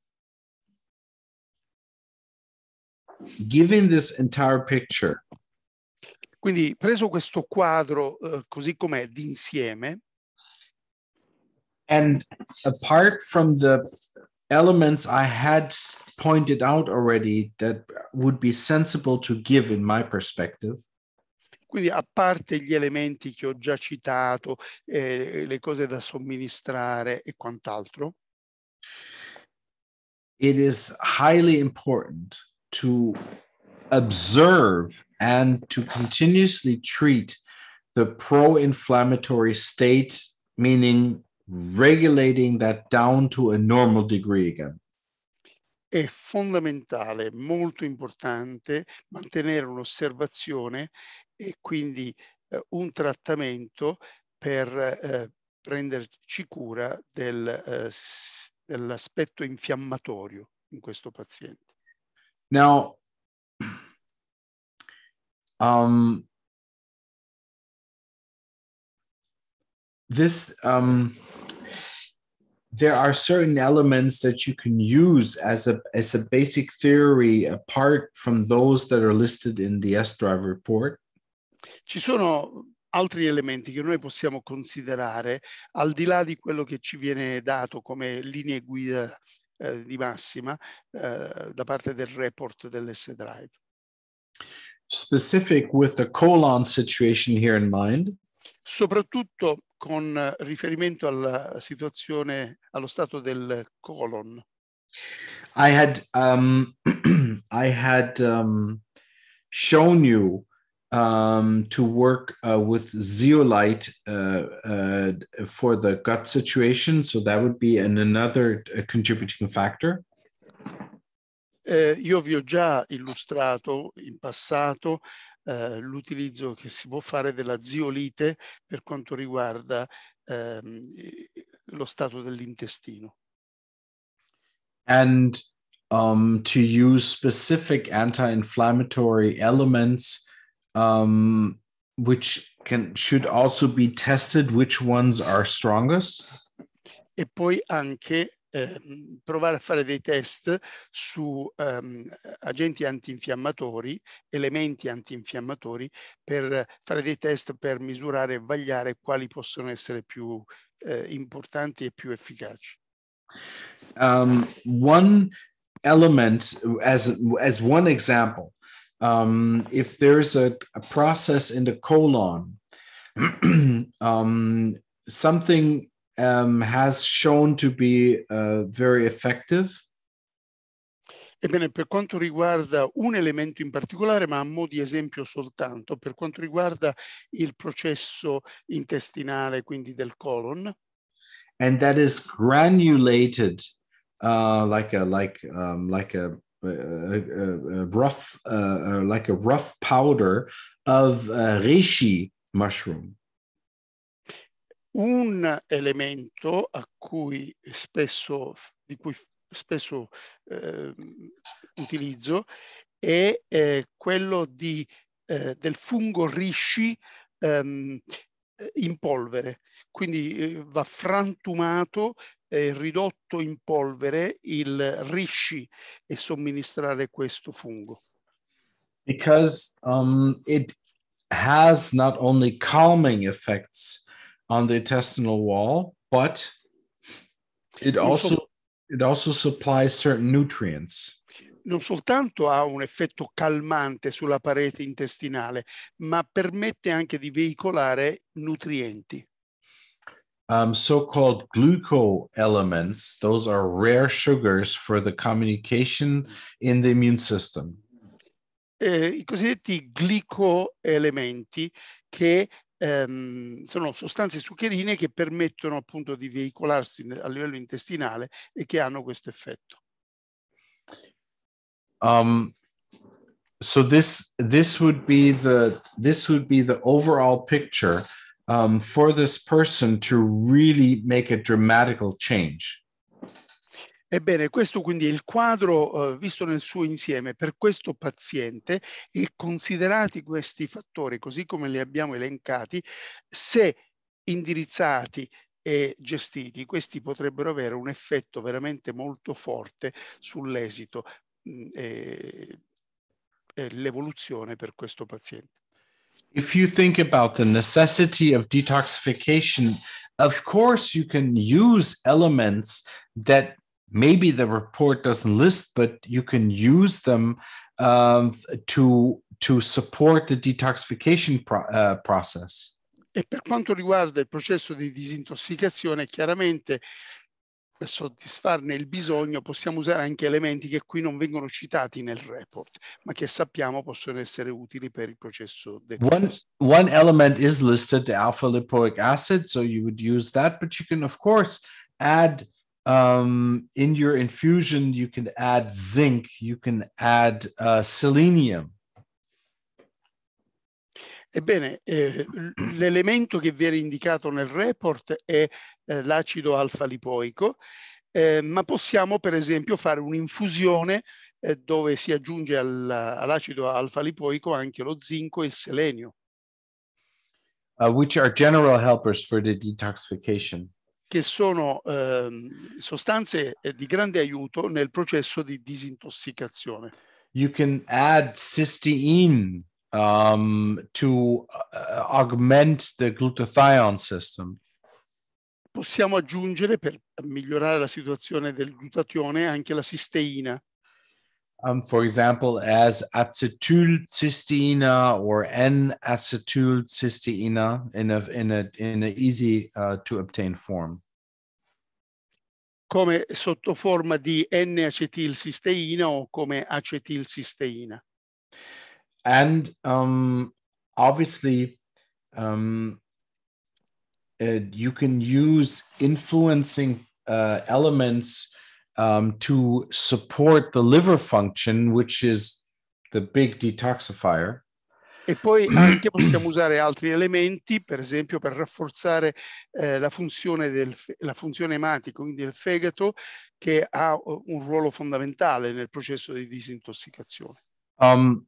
given this entire picture, quindi preso questo quadro eh, così com'è d'insieme, And apart from the elements I had pointed out already that would be sensible to give in my perspective. Quindi a parte gli elementi che ho già citato, eh, le cose da somministrare e quant'altro. It is highly important to observe and to continuously treat the pro-inflammatory state, meaning regulating that down to a normal degree again. È fondamentale, molto importante mantenere un'osservazione e quindi eh, un trattamento per eh, prenderci cura del, eh, dell'aspetto infiammatorio in questo paziente. Now, um, this um, there are certain elements that you can use as a as a basic theory apart from those that are listed in the SDrive report? Ci sono altri elementi che noi possiamo considerare al di là di quello che ci viene dato come linee guida eh, di massima eh, da parte del report dell'SDrive. Specific with the colon situation here in mind. Soprattutto con riferimento alla situazione, allo stato del colon. I had, um, [CLEARS THROAT] I had um, shown you um, to work uh, with zeolite uh, uh, for the gut situation, so that would be an, another uh, contributing factor. Eh, io vi ho già illustrato in passato eh, l'utilizzo che si può fare della ziolite per quanto riguarda ehm, lo stato dell'intestino. And um, to use specific anti-inflammatory elements um, which can should also be tested which ones are strongest. E poi anche Ehm, provare a fare dei test su ehm, agenti antinfiammatori, elementi antinfiammatori, per fare dei test per misurare e vagliare quali possono essere più eh, importanti e più efficaci. Um, one element, as, as one example, um, if there's a, a process in the colon, [CLEARS THROAT] um, something um, has shown to be uh, very effective? Ebbene, per quanto riguarda un elemento in particolare, ma a mo' di esempio soltanto, per quanto riguarda il processo intestinale, quindi del colon. And that is granulated, uh, like a, like, um, like a, a, a, rough, uh, uh, like a rough powder of uh, reishi mushroom. Un elemento a cui spesso, di cui spesso eh, utilizzo è eh, quello di, eh, del fungo risci ehm, eh, in polvere, quindi eh, va frantumato eh, ridotto in polvere il risci e somministrare questo fungo. Because um, it has not only calming effects, on the intestinal wall, but it also it also supplies certain nutrients. non soltanto ha un effetto calmante sulla parete intestinale, ma permette anche di veicolare nutrienti. Um, so-called gluco elements, those are rare sugars for the communication in the immune system. Eh, I cosiddetti glicoelementi che ehm, sono sostanze zuccherine che permettono appunto di veicolarsi a livello intestinale e che hanno questo effetto. Um, so this this would be the this would be the overall picture um, for this person to really make a dramatical change. Ebbene, questo quindi è il quadro eh, visto nel suo insieme per questo paziente e considerati questi fattori così come li abbiamo elencati, se indirizzati e gestiti, questi potrebbero avere un effetto veramente molto forte sull'esito mm, e, e l'evoluzione per questo paziente. If you think about the necessity of detoxification, of course you can use elements that maybe the report doesn't list, but you can use them um, to, to support the detoxification pro- uh, process. E per quanto riguarda il processo di disintossicazione, chiaramente per soddisfarne il bisogno possiamo usare anche elementi che qui non vengono citati nel report, ma che sappiamo possono essere utili per il processo one, one element is listed, the alpha lipoic acid, so you would use that, but you can of course add um, in your infusion you can add zinc you can add uh, selenium Ebbene, eh, l'elemento che viene indicato nel report è eh, l'acido alfa-lipoico, eh, ma possiamo per esempio fare un'infusione eh, dove si aggiunge al, all'acido alfa-lipoico anche lo zinco e il selenio. Uh, which are general helpers for the detoxification che sono ehm, sostanze eh, di grande aiuto nel processo di disintossicazione. You can add cysteine um, to uh, augment the glutathione system. Possiamo aggiungere per migliorare la situazione del glutatione anche la sisteina. um, for example, as acetylcysteina or N-acetylcysteina in a in a in an easy uh, to obtain form. Come sotto forma di N-acetilcisteina o come acetilcisteina. And um, obviously, um, uh, you can use influencing uh, elements um, to support the liver function, which is the big detoxifier. E poi anche possiamo usare altri elementi, per esempio per rafforzare eh, la, funzione del, la funzione ematica, quindi il fegato, che ha uh, un ruolo fondamentale nel processo di disintossicazione. Um,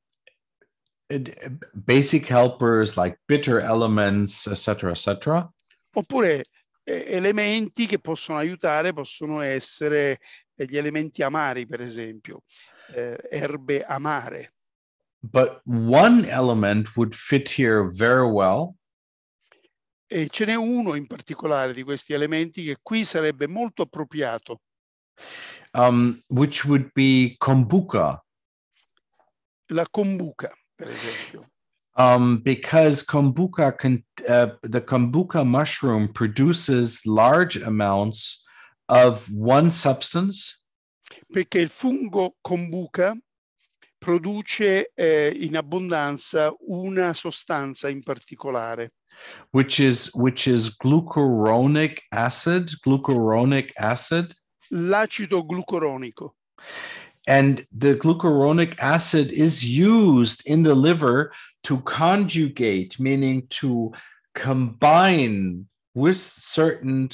basic helpers like bitter elements, eccetera, eccetera. Oppure eh, elementi che possono aiutare, possono essere gli elementi amari, per esempio, eh, erbe amare. But one element would fit here very well. E ce n'è uno in particolare di questi elementi che qui sarebbe molto appropriato. Um, which would be kombuka. La kombuka, per esempio. Um, because kombuka, con- uh, the kombuka mushroom produces large amounts of one substance? Perché il fungo kombucha produce eh, in abbondanza una sostanza in particolare. Which is, which is glucuronic acid, glucuronic acid. L'acido glucuronico. And the glucuronic acid is used in the liver to conjugate, meaning to combine with certain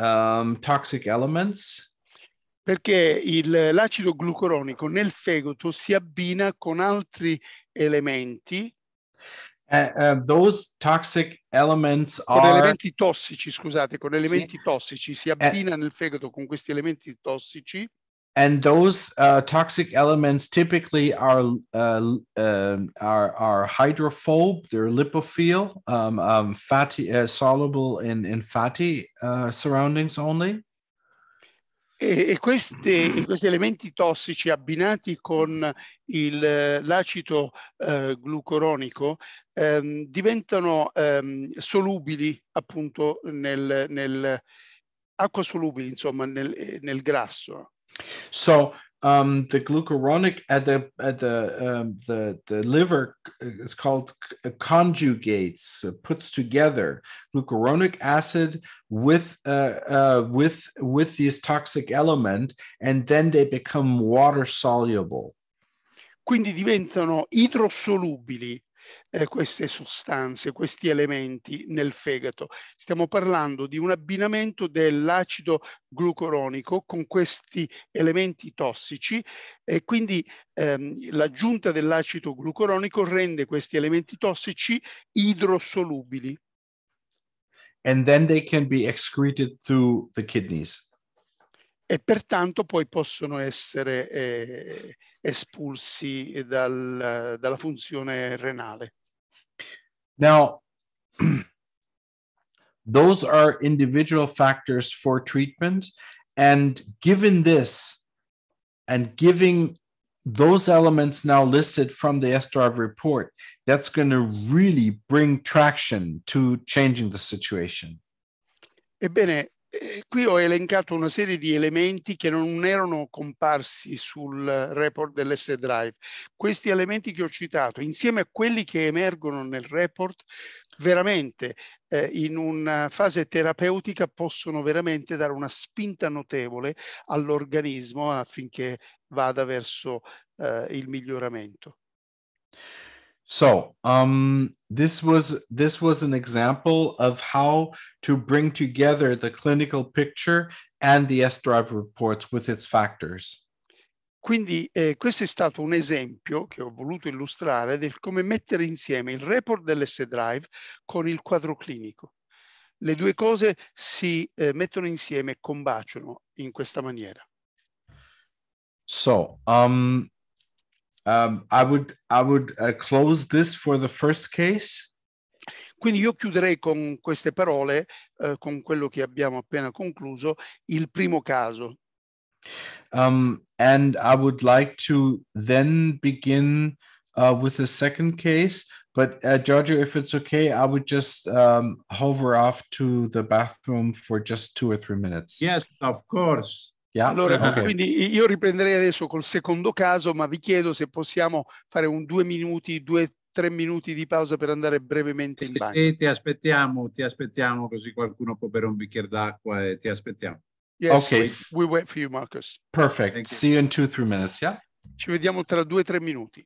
um, toxic elements? Perché il, l'acido glucuronico nel fegato si abbina con altri elementi. Uh, uh, those toxic elements con elementi tossici, scusate, con elementi sì. tossici si eh. abbina uh, nel fegato con questi elementi tossici. and those uh, toxic elements typically are uh, um, are, are hydrophobe they're lipophile um, um, fatty uh, soluble in, in fatty uh, surroundings only E, e, queste, questi elementi tossici abbinati con il, eh, l'acido eh, glucoronico ehm, diventano ehm, solubili appunto nel, nel acqua solubili insomma nel, eh, nel grasso so um, the glucuronic at the at the um, the the liver uh, is called uh, conjugates uh, puts together glucuronic acid with uh, uh, with with this toxic element and then they become water soluble. Quindi diventano idrosolubili eh, queste sostanze, questi elementi nel fegato. Stiamo parlando di un abbinamento dell'acido glucoronico con questi elementi tossici e quindi ehm, l'aggiunta dell'acido glucoronico rende questi elementi tossici idrosolubili. And then they can be excreted through the kidneys e pertanto poi possono essere eh, espulsi dal, dalla funzione renale. Now, [CLEARS THROAT] those are individual factors for treatment. And given this, and giving those elements now listed from the SDRV report, that's going to really bring traction to changing the situation. Ebbene, eh, qui ho elencato una serie di elementi che non erano comparsi sul report dell'S Drive. Questi elementi che ho citato, insieme a quelli che emergono nel report, veramente eh, in una eh, fase terapeutica possono veramente dare una spinta notevole all'organismo affinché vada verso eh, il miglioramento. so um, this was this was an example of how to bring together the clinical picture and the S-Drive reports with its factors. Quindi eh, questo è stato un esempio che ho voluto illustrare del come mettere insieme il report dell'S-Drive con il quadro clinico. Le due cose si eh, mettono insieme e combaciano in questa maniera. So, um, um, I would, I would uh, close this for the first case. Quindi io chiuderei con queste parole, uh, con quello che abbiamo appena concluso, il primo caso. Um, and I would like to then begin uh, with the second case. But uh, Giorgio, if it's okay, I would just um, hover off to the bathroom for just two or three minutes. Yes, of course. Yeah. Allora, okay. quindi io riprenderei adesso col secondo caso, ma vi chiedo se possiamo fare un due minuti, due, tre minuti di pausa per andare brevemente in bagno. Sì, ti aspettiamo, ti aspettiamo, così qualcuno può bere un bicchiere d'acqua e ti aspettiamo. Yes, okay. we wait for you, Marcus. Perfect. You. See you in two, three minutes, yeah? Ci vediamo tra due, tre minuti.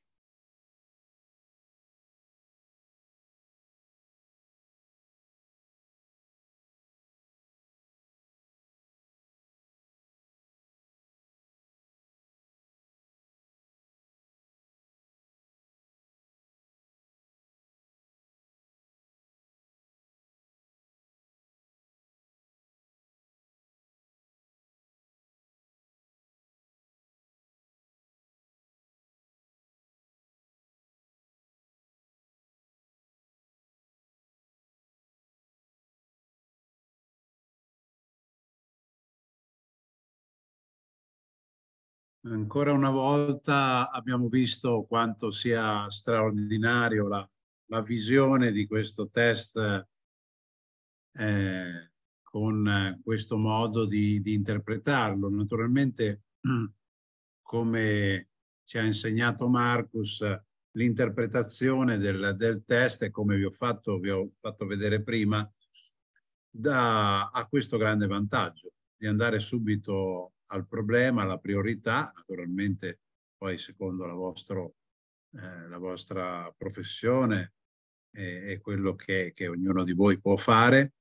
Ancora una volta abbiamo visto quanto sia straordinario la, la visione di questo test eh, con eh, questo modo di, di, interpretarlo. Naturalmente, [CLEARS THROAT] come ci ha insegnato Marcus, l'interpretazione del, del, test, come vi ho fatto, vi ho fatto vedere prima, da, ha questo grande vantaggio di andare subito al problema la priorità, naturalmente poi secondo la, vostro, eh, la vostra professione e, e quello che, che, ognuno di voi può fare.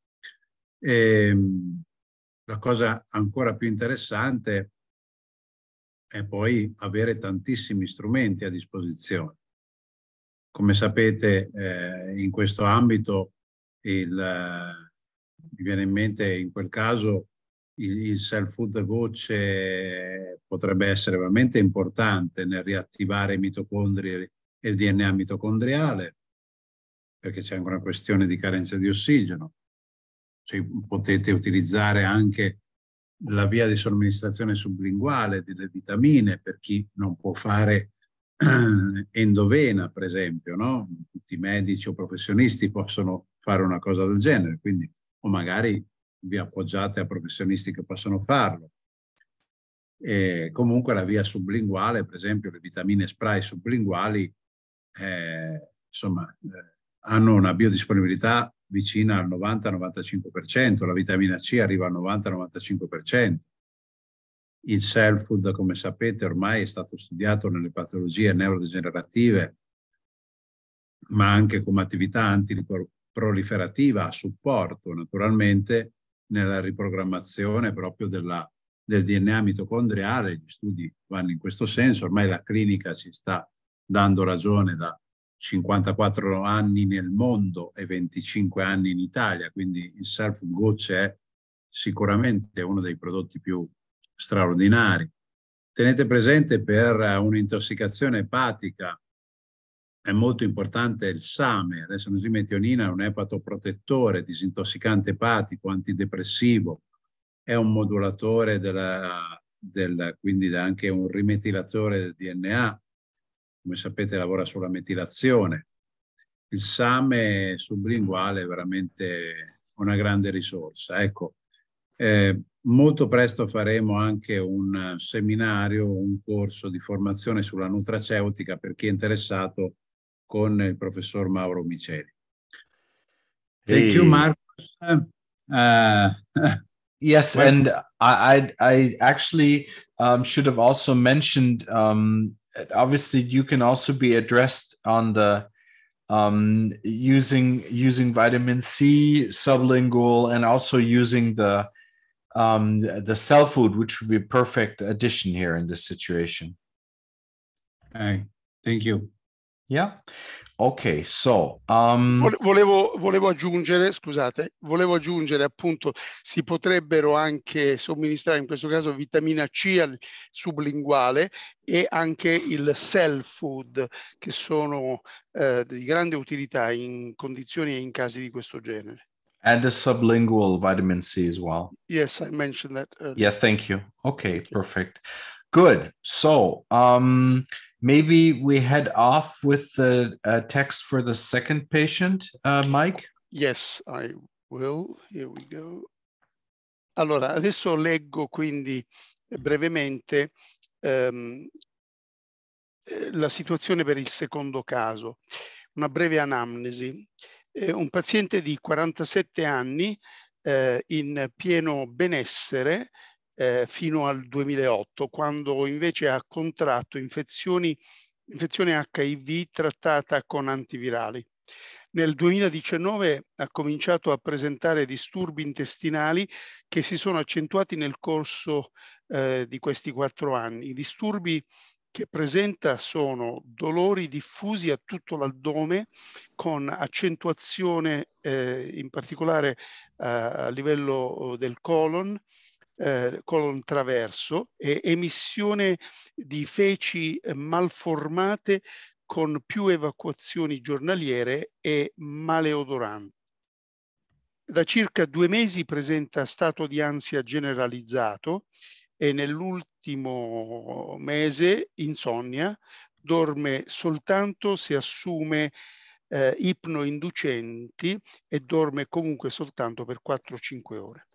E, ehm, la cosa ancora più interessante è poi avere tantissimi strumenti a disposizione. Come sapete, eh, in questo ambito il, eh, mi viene in mente in quel caso il, il self-food gocce potrebbe essere veramente importante nel riattivare i mitocondri e il DNA mitocondriale, perché c'è anche una questione di carenza di ossigeno. Cioè, potete utilizzare anche la via di somministrazione sublinguale delle vitamine per chi non può fare [CLEARS THROAT] endovena, per esempio, no? tutti i medici o professionisti possono fare una cosa del genere, quindi, o magari vi appoggiate a professionisti che possono farlo. E comunque la via sublinguale, per esempio le vitamine spray sublinguali, eh, insomma, eh, hanno una biodisponibilità vicina al 90-95%, la vitamina C arriva al 90-95%. Il cell food, come sapete, ormai è stato studiato nelle patologie neurodegenerative, ma anche come attività antiproliferativa a supporto naturalmente nella riprogrammazione proprio della, del DNA mitocondriale, gli studi vanno in questo senso, ormai la clinica ci sta dando ragione da 54 anni nel mondo e 25 anni in Italia, quindi il Self Goce è sicuramente uno dei prodotti più straordinari. Tenete presente per un'intossicazione epatica è molto importante il SAME, l'esanosimethionina è un epatoprotettore, disintossicante epatico, antidepressivo, è un modulatore della, del, quindi anche un rimetilatore del DNA, come sapete lavora sulla metilazione. Il SAME sublinguale è veramente una grande risorsa. Ecco, eh, molto presto faremo anche un seminario, un corso di formazione sulla nutraceutica per chi è interessato con professor Mauro Micheli. Thank hey. you, Marcus. Uh, uh [LAUGHS] yes, well, and I, I, I actually um, should have also mentioned. Um, obviously, you can also be addressed on the um, using using vitamin C sublingual, and also using the um, the cell food, which would be perfect addition here in this situation. All right. Thank you. Yeah. Ok, so. Um... Volevo, volevo, aggiungere, scusate, volevo aggiungere appunto, si potrebbero anche somministrare in questo caso vitamina C sublinguale e anche il cell food che sono eh, di grande utilità in condizioni e in casi di questo genere. And the sublingual vitamin C as well. Yes, I mentioned that. Earlier. Yeah, thank you. Okay, thank perfect. You. Good. So, um, maybe we head off with the uh, text for the second patient, uh, Mike? Yes, I will. Here we go. Allora, adesso leggo quindi eh, brevemente um, la situazione per il secondo caso. Una breve anamnesi. Eh, un paziente di 47 anni eh, in pieno benessere eh, fino al 2008, quando invece ha contratto infezioni, infezione HIV trattata con antivirali. Nel 2019 ha cominciato a presentare disturbi intestinali che si sono accentuati nel corso eh, di questi quattro anni. I disturbi che presenta sono dolori diffusi a tutto l'addome con accentuazione eh, in particolare eh, a livello oh, del colon, eh, traverso, e emissione di feci eh, malformate con più evacuazioni giornaliere e maleodoranti. Da circa due mesi presenta stato di ansia generalizzato e nell'ultimo mese insonnia, dorme soltanto se assume eh, ipnoinducenti e dorme comunque soltanto per 4-5 ore.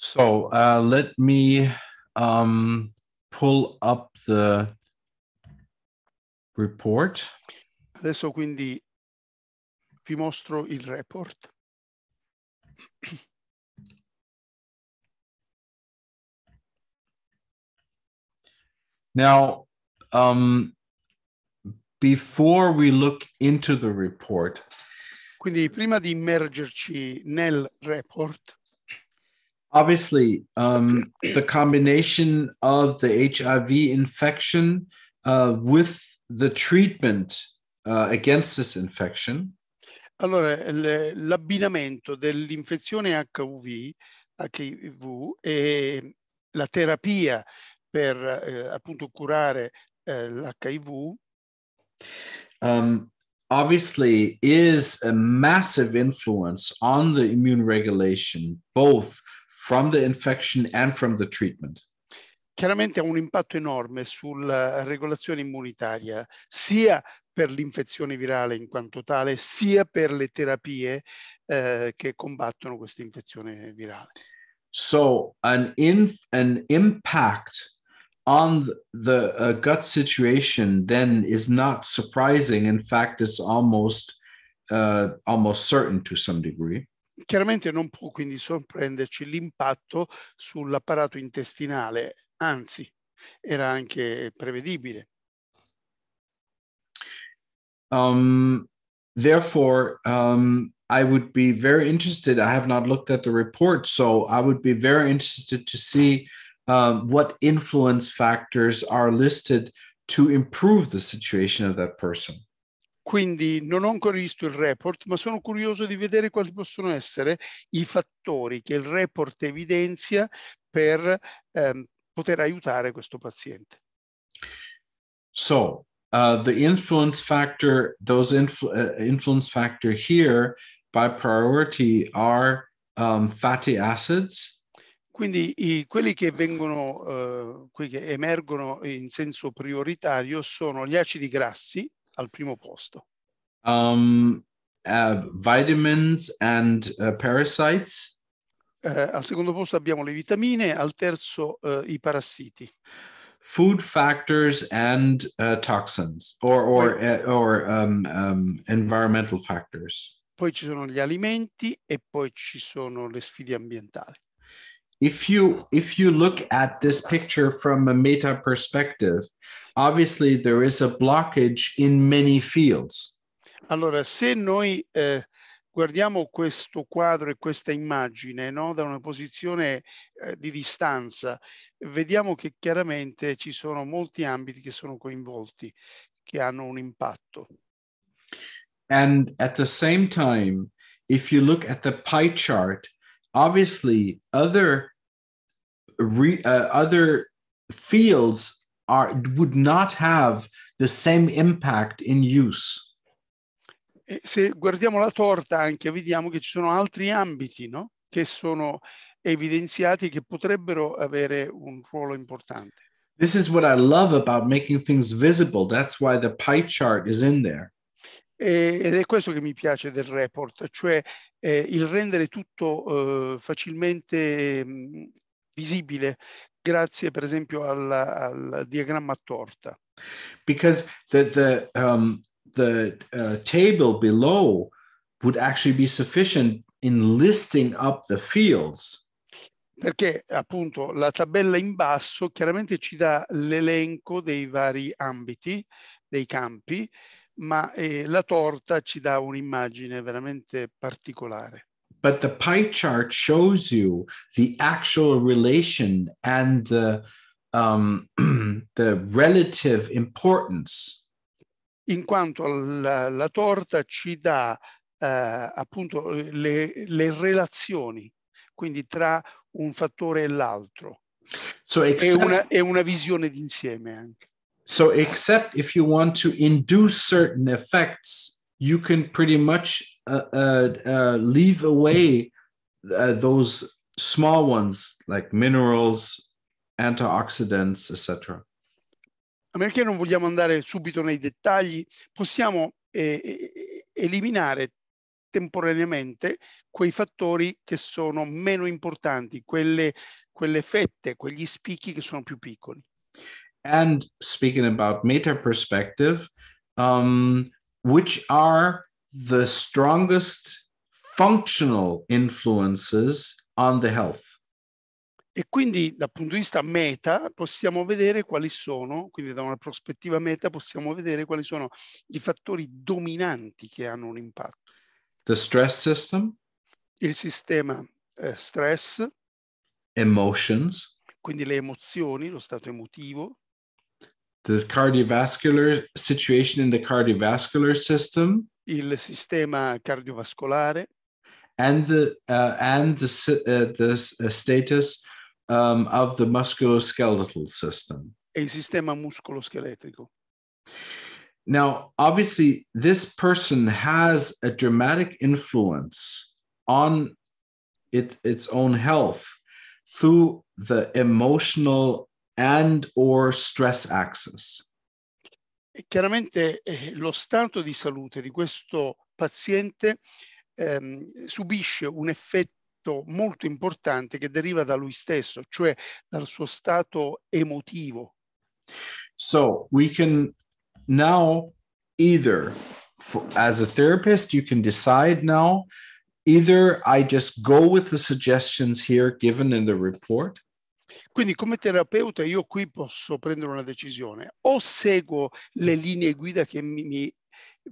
So uh, let me um, pull up the report. Adesso quindi vi mostro il report. Now, um, before we look into the report, quindi prima di immergerci nel report, Obviously, um, the combination of the HIV infection uh, with the treatment uh, against this infection. Allora, l'abbinamento dell'infezione HIV, HIV e la terapia per eh, appunto curare eh, l'HIV. Um, obviously is a massive influence on the immune regulation both from the infection and from the treatment. Chiaramente ha un impatto enorme sulla eh, regolazione immunitaria, sia per l'infezione virale in quanto tale, sia per le terapie eh, che combattono questa infezione virale. So an, inf- an impact on the uh, gut situation then is not surprising. In fact, it's almost uh, almost certain to some degree. Chiaramente non può quindi sorprenderci l'impatto sull'apparato intestinale, anzi era anche prevedibile. Um, therefore, um, I would be very interested. I have not looked at the report, so I would be very interested to see um, what influence factors are listed to improve the situation of that person. Quindi non ho ancora visto il report, ma sono curioso di vedere quali possono essere i fattori che il report evidenzia per um, poter aiutare questo paziente. So, uh, the influence factor, those influ uh, influence factor here by priority are um, fatty acids, Quindi i, quelli che vengono, uh, quelli che emergono in senso prioritario sono gli acidi grassi al primo posto? Um, uh, vitamins and uh, parasites. Uh, al secondo posto abbiamo le vitamine, al terzo eh, i parassiti. Food factors and uh, toxins or, or, poi, eh, or um, um, environmental factors. Poi ci sono gli alimenti e poi ci sono le sfide ambientali. if you if you look at this picture from a meta perspective, obviously there is a blockage in many fields. Allora, se noi eh, guardiamo questo quadro e questa immagine no, da una posizione eh, di distanza, vediamo che chiaramente ci sono molti ambiti che sono coinvolti, che hanno un impatto. And at the same time, if you look at the pie chart, obviously other re, uh, other fields are would not have the same impact in use. Se guardiamo la torta anche vediamo che ci sono altri ambiti, no? che sono evidenziati che potrebbero avere un ruolo importante. This is what I love about making things visible. That's why the pie chart is in there. Eh, ed è questo che mi piace del report, cioè eh, il rendere tutto eh, facilmente mh, mm, visibile grazie per esempio alla, al diagramma a torta. Because the, the, um, the uh, table below would actually be sufficient in listing up the fields. Perché appunto la tabella in basso chiaramente ci dà l'elenco dei vari ambiti, dei campi, ma eh, la torta ci dà un'immagine veramente particolare. But the pie chart shows you the actual relation and the, um, [CLEARS THROAT] the relative importance. In quanto la, la torta ci dà eh, appunto le, le relazioni, quindi tra un fattore e l'altro. So except, è, una, è una visione d'insieme anche. So, except if you want to induce certain effects, you can pretty much uh, uh, uh, leave away uh, those small ones like minerals, antioxidants, etc. A meno che non vogliamo andare subito nei dettagli, possiamo eh, eh, eliminare temporaneamente quei fattori che sono meno importanti, quelle, quelle fette, quegli spicchi che sono più piccoli and speaking about meta perspective, um, which are the strongest functional influences on the health. E quindi dal punto di vista meta possiamo vedere quali sono, quindi da una prospettiva meta possiamo vedere quali sono i fattori dominanti che hanno un impatto. The stress system. Il sistema eh, stress. Emotions. Quindi le emozioni, lo stato emotivo. the cardiovascular situation in the cardiovascular system il sistema cardiovascolare and the uh, and the uh, the uh, status um, of the musculoskeletal system e il sistema muscoloscheletrico now obviously this person has a dramatic influence on it, its own health through the emotional and or stress axis. Chiaramente eh, lo stato di salute di questo paziente ehm, subisce un effetto molto importante che deriva da lui stesso, cioè dal suo stato emotivo. So we can now either, for, as a therapist, you can decide now either I just go with the suggestions here given in the report. Quindi come terapeuta io qui posso prendere una decisione, o seguo le linee guida che mi, mi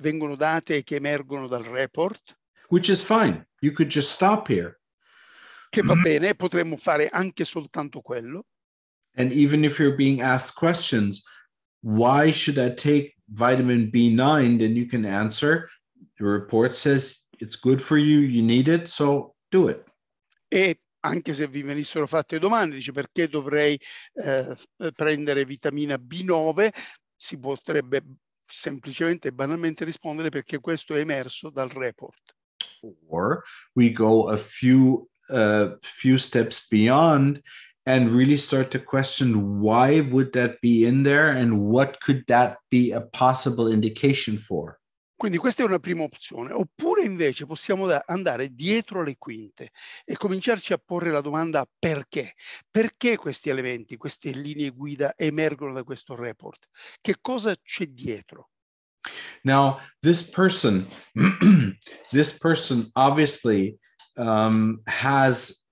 vengono date e che emergono dal report. Which is fine, you could just stop here. Che va mm. bene, potremmo fare anche soltanto quello. And even if you're being asked questions, why should I take vitamin B9? Then you can answer, the report says it's good for you, you need it, so do it. E anche se vi venissero fatte domande, dice perché dovrei eh, eh prendere vitamina B9, si potrebbe semplicemente e banalmente rispondere perché questo è emerso dal report. Or we go a few, uh, few steps beyond and really start to question why would that be in there and what could that be a possible indication for? Quindi questa è una prima opzione. Oppure invece possiamo andare dietro le quinte e cominciarci a porre la domanda perché? Perché questi elementi, queste linee guida emergono da questo report? Che cosa c'è dietro? Now, this person, [CLEARS THROAT] this person obviously um, has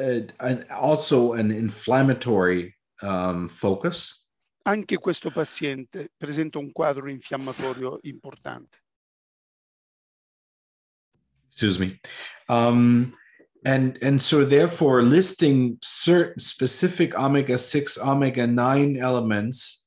a, an, also an inflammatory um, focus. Anche questo paziente presenta un quadro infiammatorio importante. Excuse me. Um, and, and so therefore listing certain specific omega-6, omega-9 elements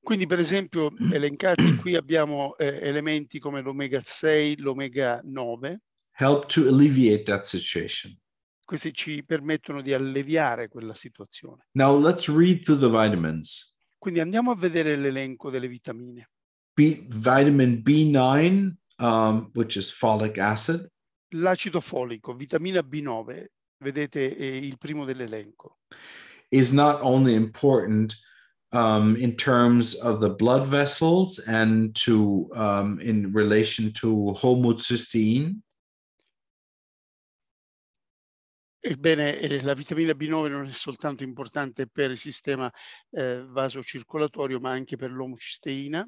Quindi, per esempio, elencati qui abbiamo eh, elementi come l'omega 6, l'omega 9. Help to alleviate that situation. Questi ci permettono di alleviare quella situazione. Now let's read through the vitamins. Quindi andiamo a vedere l'elenco delle vitamine. B, vitamin B9, um, which is folic acid. L'acido folico, vitamina B9, vedete è il primo dell'elenco. Is not only important um, in terms of the blood vessels and to um, in relation to homocysteine. Ebbene, eh, la vitamina B9 non è soltanto importante per il sistema eh, vasocircolatorio, ma anche per l'omocisteina.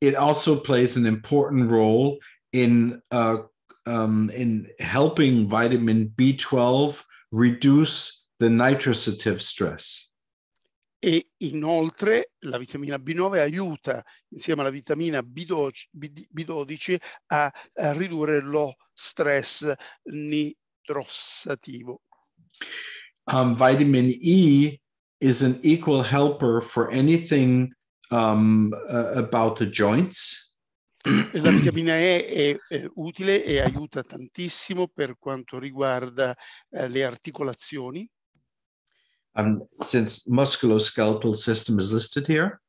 It also plays an important role in, uh, um, in helping vitamin B12 reduce the nitrosative stress. E inoltre la vitamina B9 aiuta, insieme alla vitamina B12, a, a ridurre lo stress ni drossativo. Um, vitamin E is an equal helper for anything um, uh, about the joints. La vitamina E è, è, utile e aiuta tantissimo per quanto riguarda eh, le articolazioni. Um, since musculoskeletal system is listed here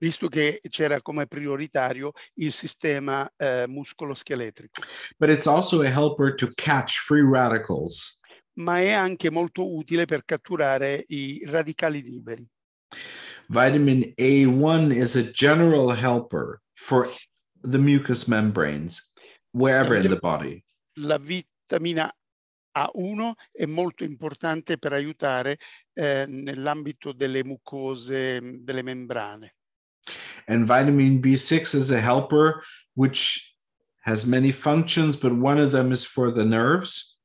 visto che c'era come prioritario il sistema eh, muscoloscheletrico. But it's also a helper to catch free radicals. Ma è anche molto utile per catturare i radicali liberi. Vitamin A1 is a general helper for the mucous membranes wherever in the body. La vitamina A1 è molto importante per aiutare eh, nell'ambito delle mucose, delle membrane. And vitamin B6 is a helper which has many functions, but one of them is for the nerves.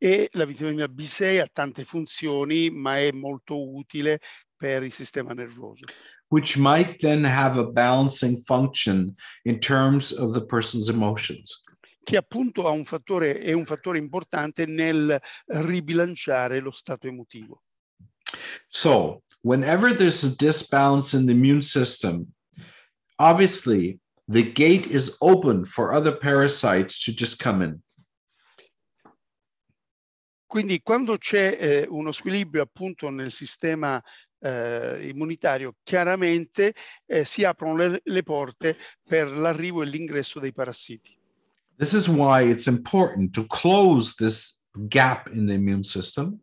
E la vitamina B6 ha tante funzioni, ma è molto utile per il sistema nervoso. Which might then have a balancing function in terms of the person's emotions. Che appunto ha un fattore, è un fattore importante nel ribilanciare lo stato emotivo. So, whenever there's a disbalance in the immune system, obviously the gate is open for other parasites to just come in. Quindi quando c'è eh, uno squilibrio appunto nel sistema eh, immunitario, chiaramente eh, si aprono le, le porte per l'arrivo e l'ingresso dei parassiti. This is why it's important to close this gap in the immune system.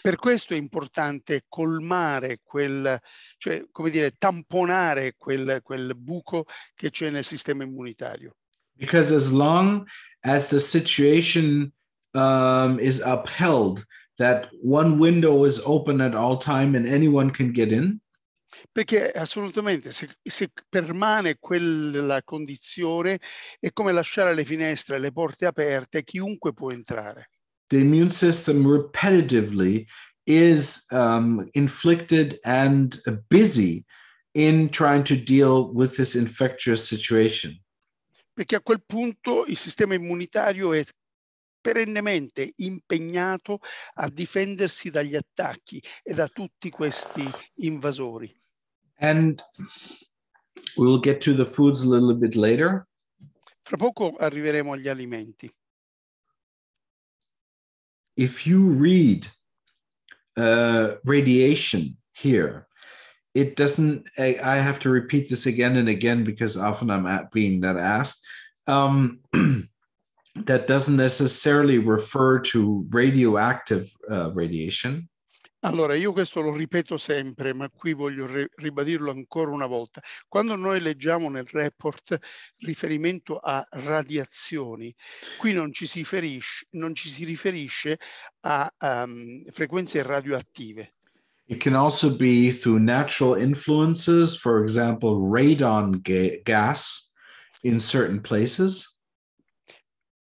Per questo è importante colmare quel, cioè come dire, tamponare quel, quel buco che c'è nel sistema immunitario. Because as long as the situation um, is upheld, that one window is open at all time and anyone can get in. Perché assolutamente, se, se, permane quella condizione, è come lasciare le finestre, e le porte aperte, chiunque può entrare. the immune system repetitively is um, inflicted and busy in trying to deal with this infectious situation. Perché a quel punto il sistema immunitario è perennemente impegnato a difendersi dagli attacchi e da tutti questi invasori. And we'll get to the foods a little bit later. Fra poco arriveremo agli alimenti if you read uh, radiation here, it doesn't, I, I, have to repeat this again and again because often I'm at being that asked. Um, [CLEARS THROAT] that doesn't necessarily refer to radioactive uh, radiation. Allora, io questo lo ripeto sempre, ma qui voglio ribadirlo ancora una volta. Quando noi leggiamo nel report riferimento a radiazioni, qui non ci si, ferisce, non ci si riferisce a um, frequenze radioattive. It can also be through natural influences, for example, radon ga gas in certain places.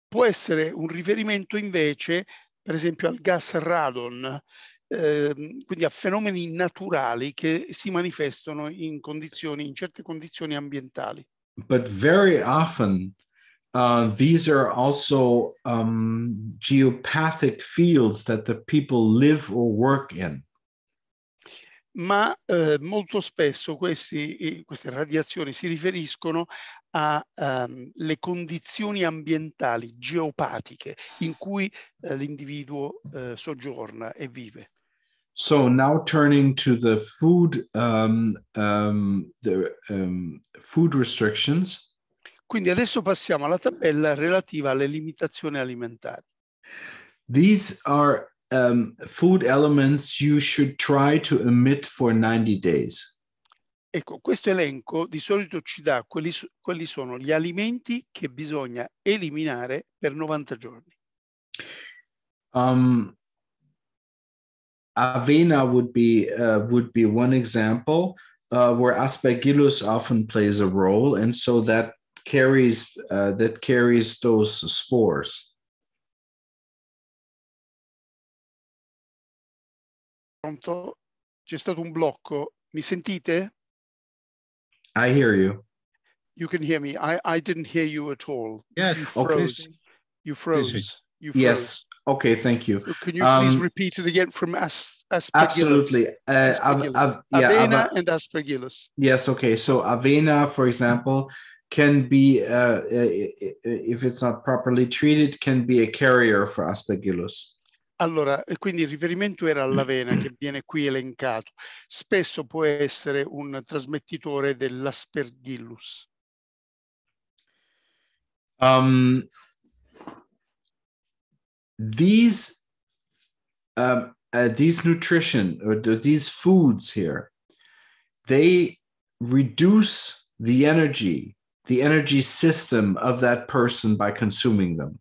Può essere un riferimento invece, per esempio, al gas radon Ehm, quindi a fenomeni naturali che si manifestano in condizioni, in certe condizioni ambientali. But very often uh, these are also um, geopathic fields that the people live or work in. Ma eh, molto spesso questi, queste radiazioni si riferiscono alle ehm, um, condizioni ambientali geopatiche in cui uh, l'individuo uh, soggiorna e vive. So now turning to the food, um, um, the, um, food restrictions. Quindi adesso passiamo alla tabella relativa alle limitazioni alimentari. These are um, food elements you should try to omit for 90 days. Ecco, questo elenco di solito ci dà quelli, quelli sono gli alimenti che bisogna eliminare per 90 giorni. Um, Avena would be uh, would be one example uh, where aspergillus often plays a role, and so that carries uh, that carries those spores. Pronto? C'è stato un blocco. Mi sentite? I hear you. You can hear me. I, I didn't hear you at all. Yes. You froze. Okay. You froze. You froze. Yes. Okay, thank you. So can you um, please repeat it again from as, Aspergillus? Absolutely. Uh, aspergillus. I've, I've, yeah, Avena I've, and Aspergillus. Yes, okay. So Avena, for example, can be, uh, uh if it's not properly treated, can be a carrier for Aspergillus. Allora, quindi il riferimento era all'avena che [CLEARS THROAT] viene qui elencato. Spesso può essere un trasmettitore dell'aspergillus. Um, these um, uh, these nutrition or these foods here they reduce the energy the energy system of that person by consuming them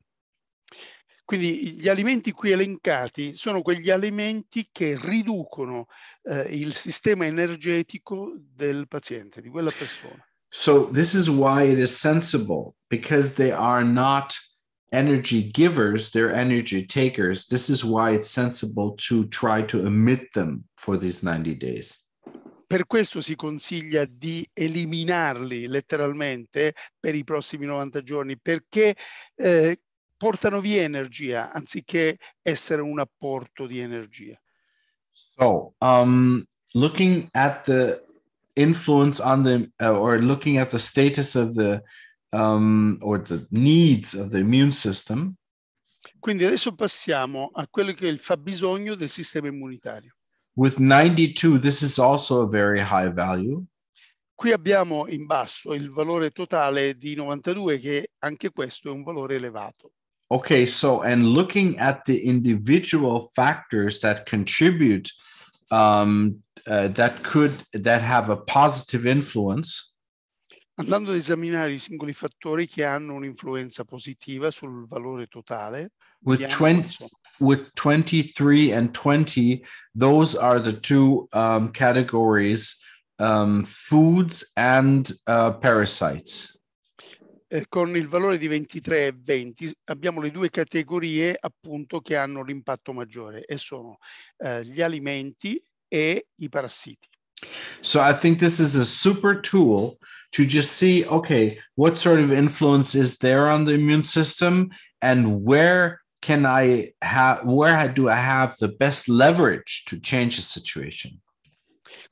Quindi gli alimenti qui elencati sono quegli alimenti che riducono eh, il sistema energetico del paziente, di quella persona. So this is why it is sensible because they are not energy givers, they're energy takers. This is why it's sensible to try to emit them for these 90 days. Per questo si consiglia di eliminarli letteralmente per i prossimi 90 giorni, perché eh, portano via energia anziché essere un apporto di energia. So, um, looking at the influence on the, uh, or looking at the status of the um, or the needs of the immune system. Quindi adesso passiamo a quello che è il fabbisogno del sistema immunitario. With 92, this is also a very high value. Qui abbiamo in basso il valore totale di 92 che anche questo è un valore elevato. Okay, so and looking at the individual factors that contribute um, uh, that could that have a positive influence. Andando ad esaminare i singoli fattori che hanno un'influenza positiva sul valore totale, with, 20, with 23 and 20, those are the two um, categories um, foods and uh, parasites. Eh, con il valore di 23 e 20 abbiamo le due categorie appunto che hanno l'impatto maggiore e sono eh, gli alimenti e i parassiti. So I think this is a super tool to just see okay, what sort of influence is there on the immune system and where can I have where do I have the best leverage to change the situation?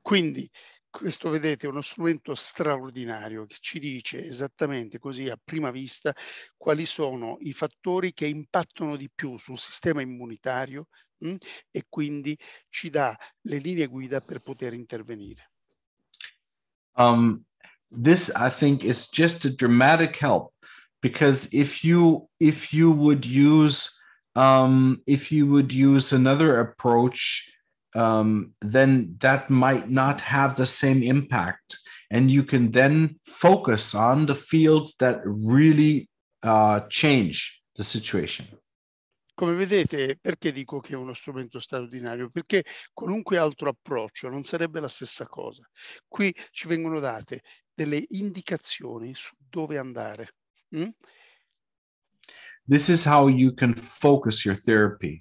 Quindi questo vedete è uno strumento straordinario che ci dice esattamente così a prima vista quali sono i fattori che impattano di più sul sistema immunitario, Mm, e quindi ci dà le linee guida per poter intervenire. Um, this I think is just a dramatic help because if you if you would use um, if you would use another approach, um, then that might not have the same impact. And you can then focus on the fields that really uh, change the situation. Come vedete, perché dico che è uno strumento straordinario? Perché qualunque altro approccio non sarebbe la stessa cosa. Qui ci vengono date delle indicazioni su dove andare. Mm? This is how you can focus your therapy.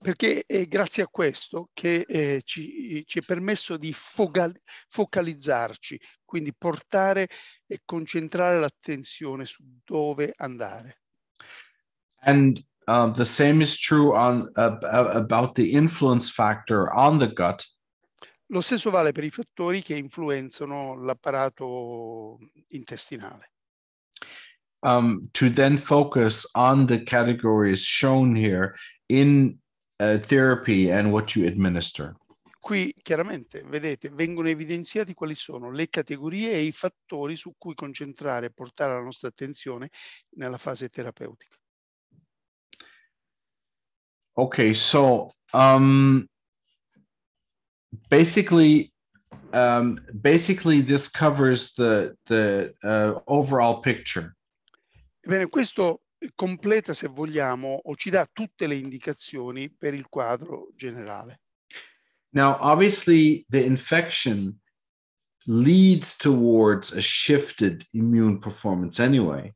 Perché è grazie a questo che eh, ci, ci, è permesso di focalizzarci, quindi portare e concentrare l'attenzione su dove andare. And Um, the same is true on, uh, about the influence factor on the gut. Lo stesso vale per i fattori che influenzano l'apparato intestinale. Um, to then focus on the categories shown here in uh, therapy and what you administer. Qui chiaramente, vedete, vengono evidenziati quali sono le categorie e i fattori su cui concentrare e portare la nostra attenzione nella fase terapeutica. Okay, so um, basically, um, basically this covers the the uh, overall picture. Bene, questo completa, se vogliamo, o ci dà tutte le indicazioni per il quadro generale. Now, obviously, the infection leads towards a shifted immune performance anyway.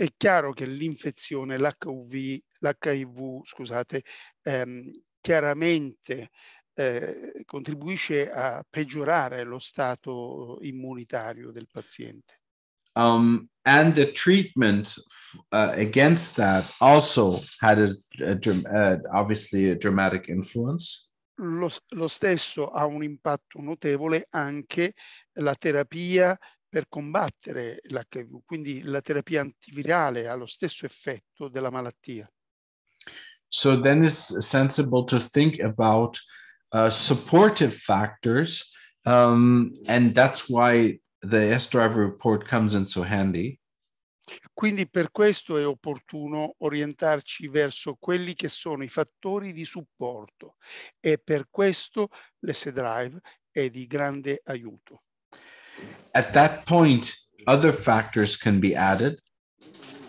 È chiaro che l'infezione, l'HIV, l'HIV scusate, ehm, chiaramente eh, contribuisce a peggiorare lo stato immunitario del paziente. Um, and the treatment uh, against that also had a, a, a, uh, obviously a dramatic influence. Lo, lo, stesso ha un impatto notevole anche la terapia per combattere l'HIV, quindi la terapia antivirale ha lo stesso effetto della malattia. So then it's sensible to think about uh, supportive factors um, and that's why the S-Driver report comes in so handy. Quindi per questo è opportuno orientarci verso quelli che sono i fattori di supporto e per questo l'S-Drive è di grande aiuto. At that point, other factors can be added.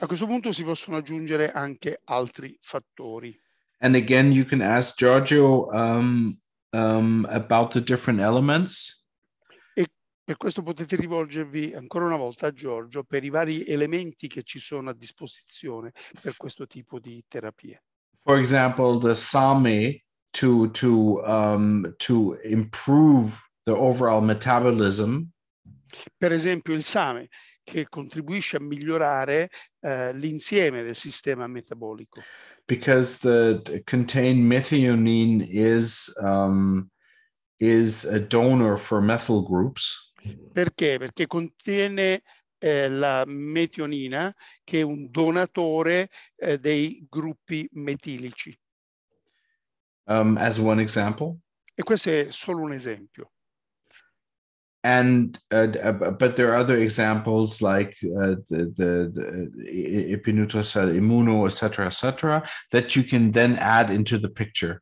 A questo punto si possono aggiungere anche altri fattori. And again, you can ask Giorgio um, um, about the different elements. E per questo potete rivolgervi ancora una volta a Giorgio per i vari elementi che ci sono a disposizione per questo tipo di terapie. For example, the SAME to, to, um, to improve the overall metabolism Per esempio il sale che contribuisce a migliorare uh, l'insieme del sistema metabolico. Because the contained methionine is, um, is a donor for methyl groups. Perché? Perché contiene eh, la metionina che è un donatore eh, dei gruppi metilici. Um, as one example. E questo è solo un esempio. and uh, uh but there are other examples like uh, the, the, the epineutracel immuno etc etc that you can then add into the picture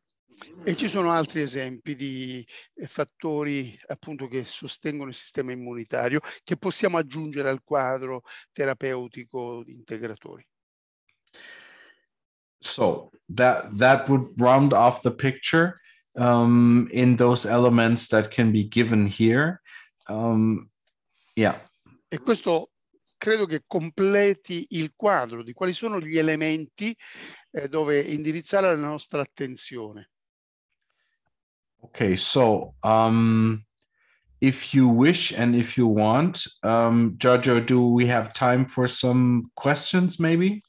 E ci sono altri esempi di eh, fattori appunto che sostengono il sistema immunitario che possiamo aggiungere al quadro terapeutico integratori. So that that would round off the picture um, in those elements that can be given here. Um, yeah. E questo credo che completi il quadro di quali sono gli elementi eh, dove indirizzare la nostra attenzione. Ok, so um, if you wish and if you want, um, Giorgio, do we have time for some questions maybe?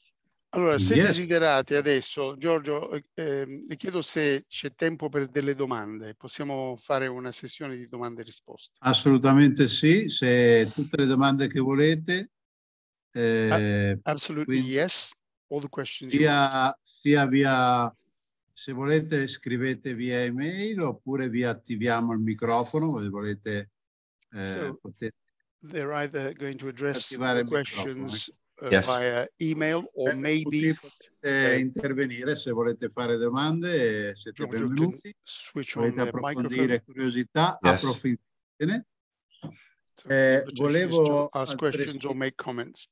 Allora, se yes. desiderate adesso, Giorgio, eh, ehm, le chiedo se c'è tempo per delle domande. Possiamo fare una sessione di domande e risposte? Assolutamente sì, se tutte le domande che volete. Eh, Assolutamente quindi, yes, all the questions. Via, sia via, se volete scrivete via email oppure vi attiviamo il microfono, se volete eh, so, potete... They're either going to address the ecco. questions eh, yes. via email o eh, maybe potete eh, intervenire se volete fare domande eh, siete Giorgio, benvenuti volete approfondire curiosità yes. approfittene so, eh, volevo ask questions or make comments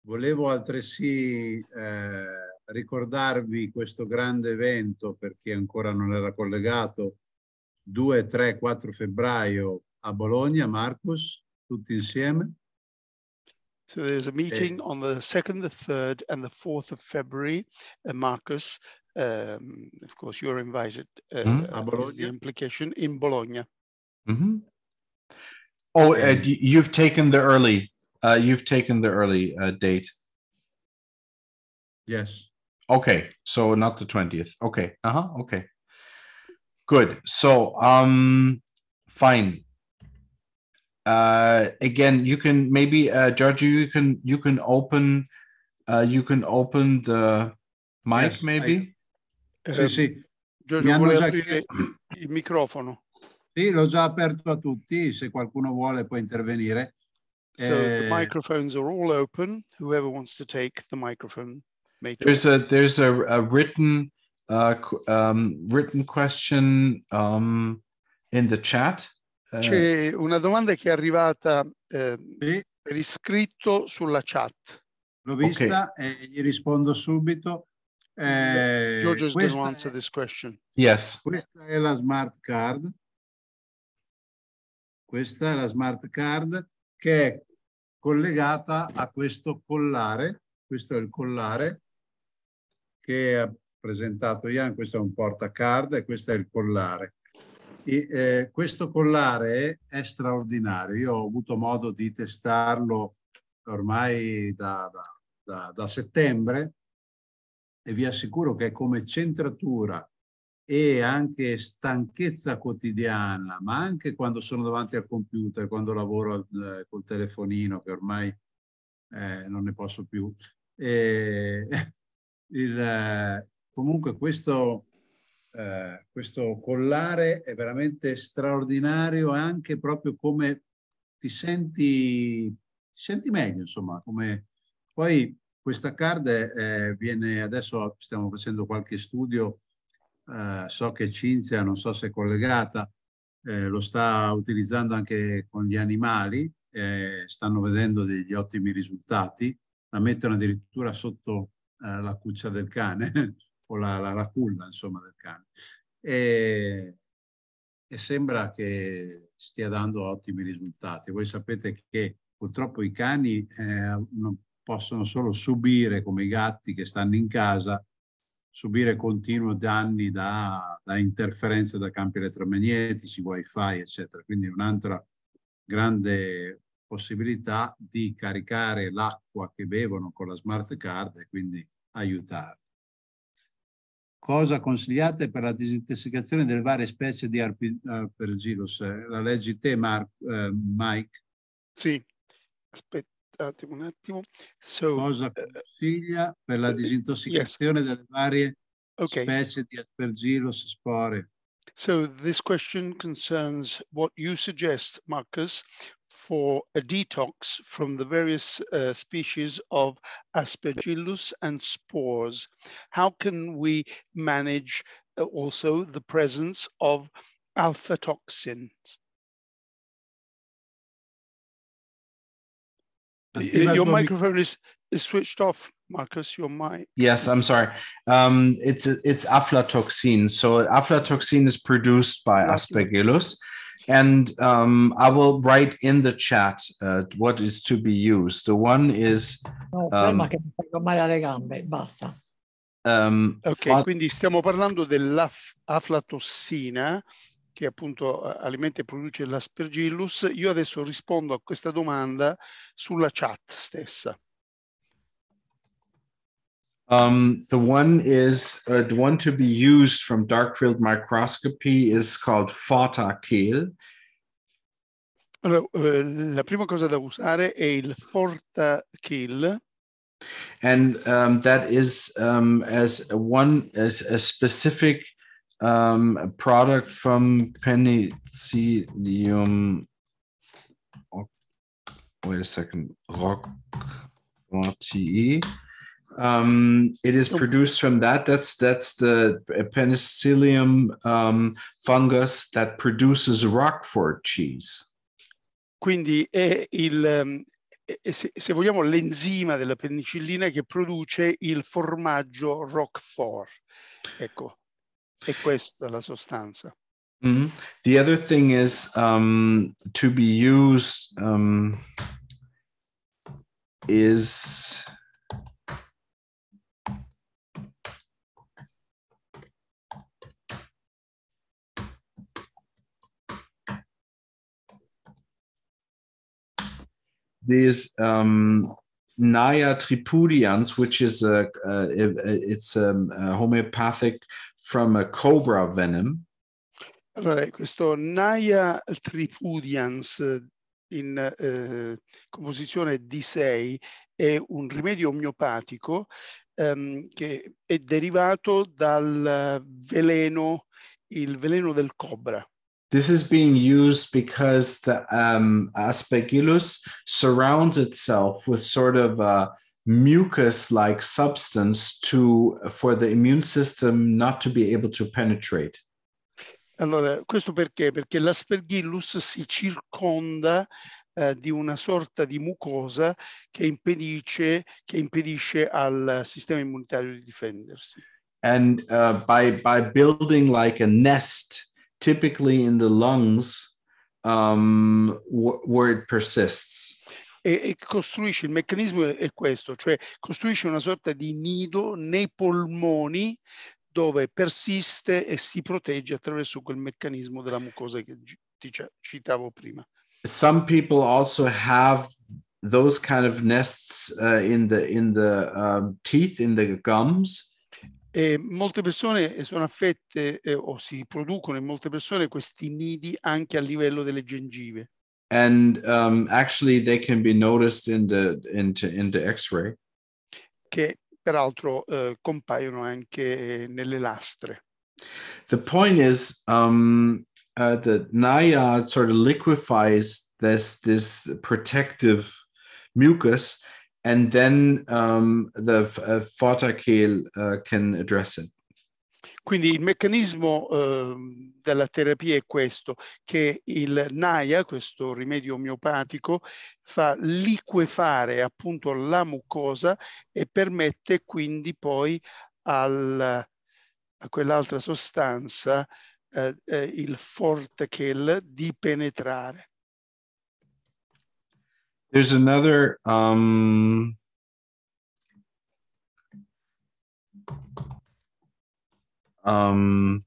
Volevo altresì eh, ricordarvi questo grande evento per chi ancora non era collegato, 2, 3, 4 febbraio a Bologna, Marcus, tutti insieme. So there's a meeting on the 2nd, the 3rd, and the 4th of February. Uh, Marcus, um, of course, you're invited. Uh, mm, the implication in Bologna. Mm -hmm. Oh, Ed, you've taken the early. Uh, you've taken the early uh, date. Yes. Okay, so not the twentieth. Okay. Uh huh. Okay. Good. So, um, fine. Uh, again you can maybe uh, Giorgio you can you can open uh, you can open the mic yes, maybe eh, Sì sì Giorgio vuole già... il microfono sì l'ho già aperto a tutti se qualcuno vuole può intervenire so eh... the microphones are all open whoever wants to take the microphone may there's a there's a, a written uh, um, written question um, in the chat Eh. C'è una domanda che è arrivata eh, sì. per iscritto sulla chat. L'ho vista okay. e gli rispondo subito. Eh, Giorgio going to this question. Yes. Questa è la smart card. Questa è la smart card che è collegata a questo collare. Questo è il collare che ha presentato Ian. Questo è un porta card e questo è il collare. Infatti eh, questo collare è straordinario, io ho avuto modo di testarlo ormai da, da, da, da settembre e vi assicuro che come centratura e anche stanchezza quotidiana, ma anche quando sono davanti al computer, quando lavoro eh, col telefonino, che ormai eh, non ne posso più. E, eh, [LAUGHS] il, eh, comunque questo, eh, questo collare è veramente straordinario anche proprio come ti senti, ti senti meglio, insomma, come poi questa card eh, viene adesso stiamo facendo qualche studio eh, so che Cinzia non so se è collegata eh, lo sta utilizzando anche con gli animali eh, stanno vedendo degli ottimi risultati la mettono addirittura sotto eh, la cuccia del cane [LAUGHS] o la, la, la culla insomma, del cane. E, e, sembra che stia dando ottimi risultati. Voi sapete che purtroppo i cani eh, possono solo subire, come i gatti che stanno in casa, subire continuo danni da, da interferenze da campi elettromagnetici, wifi, eccetera. Quindi un'altra grande possibilità di caricare l'acqua che bevono con la smart card e quindi aiutarli cosa consigliate per la disintossicazione delle varie specie di arpergilos? Eh, la leggi te, Mark, uh, Mike? Sì, aspettate un attimo. So, cosa eh, consiglia per la disintossicazione yes. delle varie okay. specie di aspergillus spore? So this question concerns what you suggest, Marcus, for a detox from the various uh, species of aspergillus and spores? How can we manage uh, also the presence of alpha toxins? Your microphone is, is switched off, Marcus. Your mic. Yes, I'm sorry. Um, it's it's aflatoxin. So aflatoxin is produced by aspergillus. And um, I will write in the chat uh, what is to be used. The one is. No, um, che mi fanno male alle gambe, basta. Um, ok, quindi stiamo parlando dell'aflatossina che appunto eh, alimenta e produce l'aspergillus. Io adesso rispondo a questa domanda sulla chat stessa. Um, the one is uh, the one to be used from dark field microscopy is called Fortakel. Allora, la prima cosa da usare è il Fortakel. And um, that is um, as one as a specific product from Penicillium. Wait a second, Rock Rock.te. Um, it is oh. produced from that. That's that's the Penicillium um, fungus that produces Rockford cheese. Quindi è il, um, se vogliamo, l'enzima della penicillina che produce il formaggio Roquefort. Ecco, è questa la sostanza. Mm -hmm. The other thing is um, to be used um, is these um, Naya tripudians, which is a, a it's a, um, a homeopathic from a cobra venom. Allora, questo Naya tripudians eh, in eh, composizione D6 è un rimedio omeopatico ehm, che è derivato dal veleno, il veleno del cobra. This is being used because the um, aspergillus surrounds itself with sort of a mucus-like substance to for the immune system not to be able to penetrate. Allora, questo perché? Perché l'aspergillus si circonda eh, di una sorta di mucosa che impedisce, che impedisce al sistema immunitario di difendersi. And uh, by, by building like a nest typically in the lungs um, wh- where it persists. E, costruisce il meccanismo è questo, cioè costruisce una sorta di nido nei polmoni dove persiste e si protegge attraverso quel meccanismo della mucosa che ti citavo prima. Some people also have those kind of nests uh, in the in the um, teeth in the gums E molte persone eh, sono affette eh, o si producono in molte persone questi nidi anche a livello delle gengive. And um, actually they can be noticed in the, in the, in the x-ray. Che peraltro eh, compaiono anche nelle lastre. The point is um, uh, the naiad sort of liquefies this, this protective mucus and then um, the uh, photokill uh, can address it. Quindi il meccanismo eh, della terapia è questo, che il NAIA, questo rimedio omeopatico, fa liquefare appunto la mucosa e permette quindi poi al, a quell'altra sostanza, eh, eh, il fortekel, di penetrare. There's another. Um, um,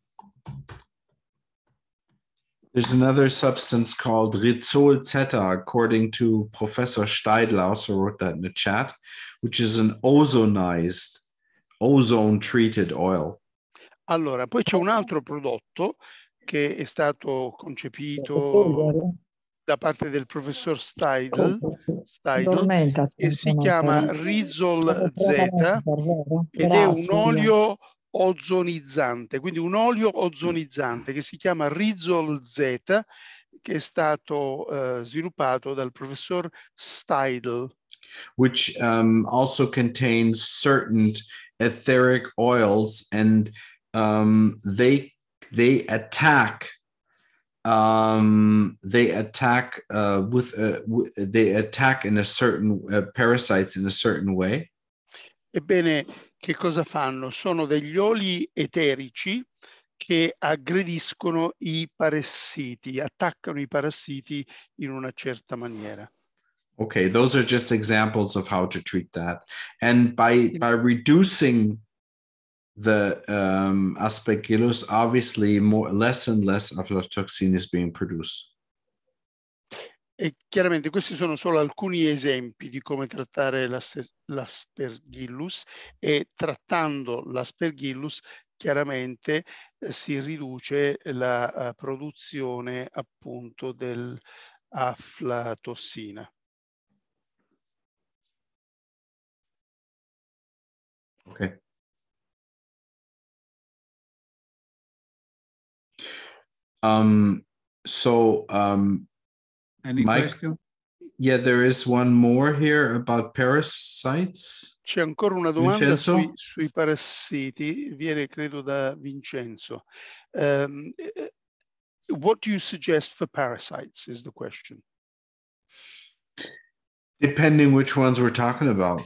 there's another substance called Rizol Zeta, according to Professor Steidler, also wrote that in the chat, which is an ozonized, ozone treated oil. Allora, poi c'è un altro prodotto che è stato concepito da parte del professor Steidl, Steidl che si chiama Rizol Z ed è un olio ozonizzante, quindi un olio ozonizzante che si chiama Rizol Z che è stato uh, sviluppato dal professor Steidl. Which um, also contains certain etheric oils and um, they, they attack um, they attack uh, with uh, they attack in a certain uh, parasites in a certain way. Ebbene, che cosa fanno? Sono degli oli eterici che aggrediscono i parassiti, attaccano i parassiti in una certa maniera. Okay, those are just examples of how to treat that. And by by reducing the um, aspergillus obviously more less and less aflatoxin is being produced. E chiaramente questi sono solo alcuni esempi di come trattare l'aspergillus e trattando l'aspergillus chiaramente eh, si riduce la uh, produzione appunto dell'aflatossina. Ok. Um, so, um, any Mike, question? Yeah, there is one more here about parasites. C'è ancora una domanda sui, sui, parassiti, viene credo da Vincenzo. Um, what do you suggest for parasites is the question. Depending which ones we're talking about.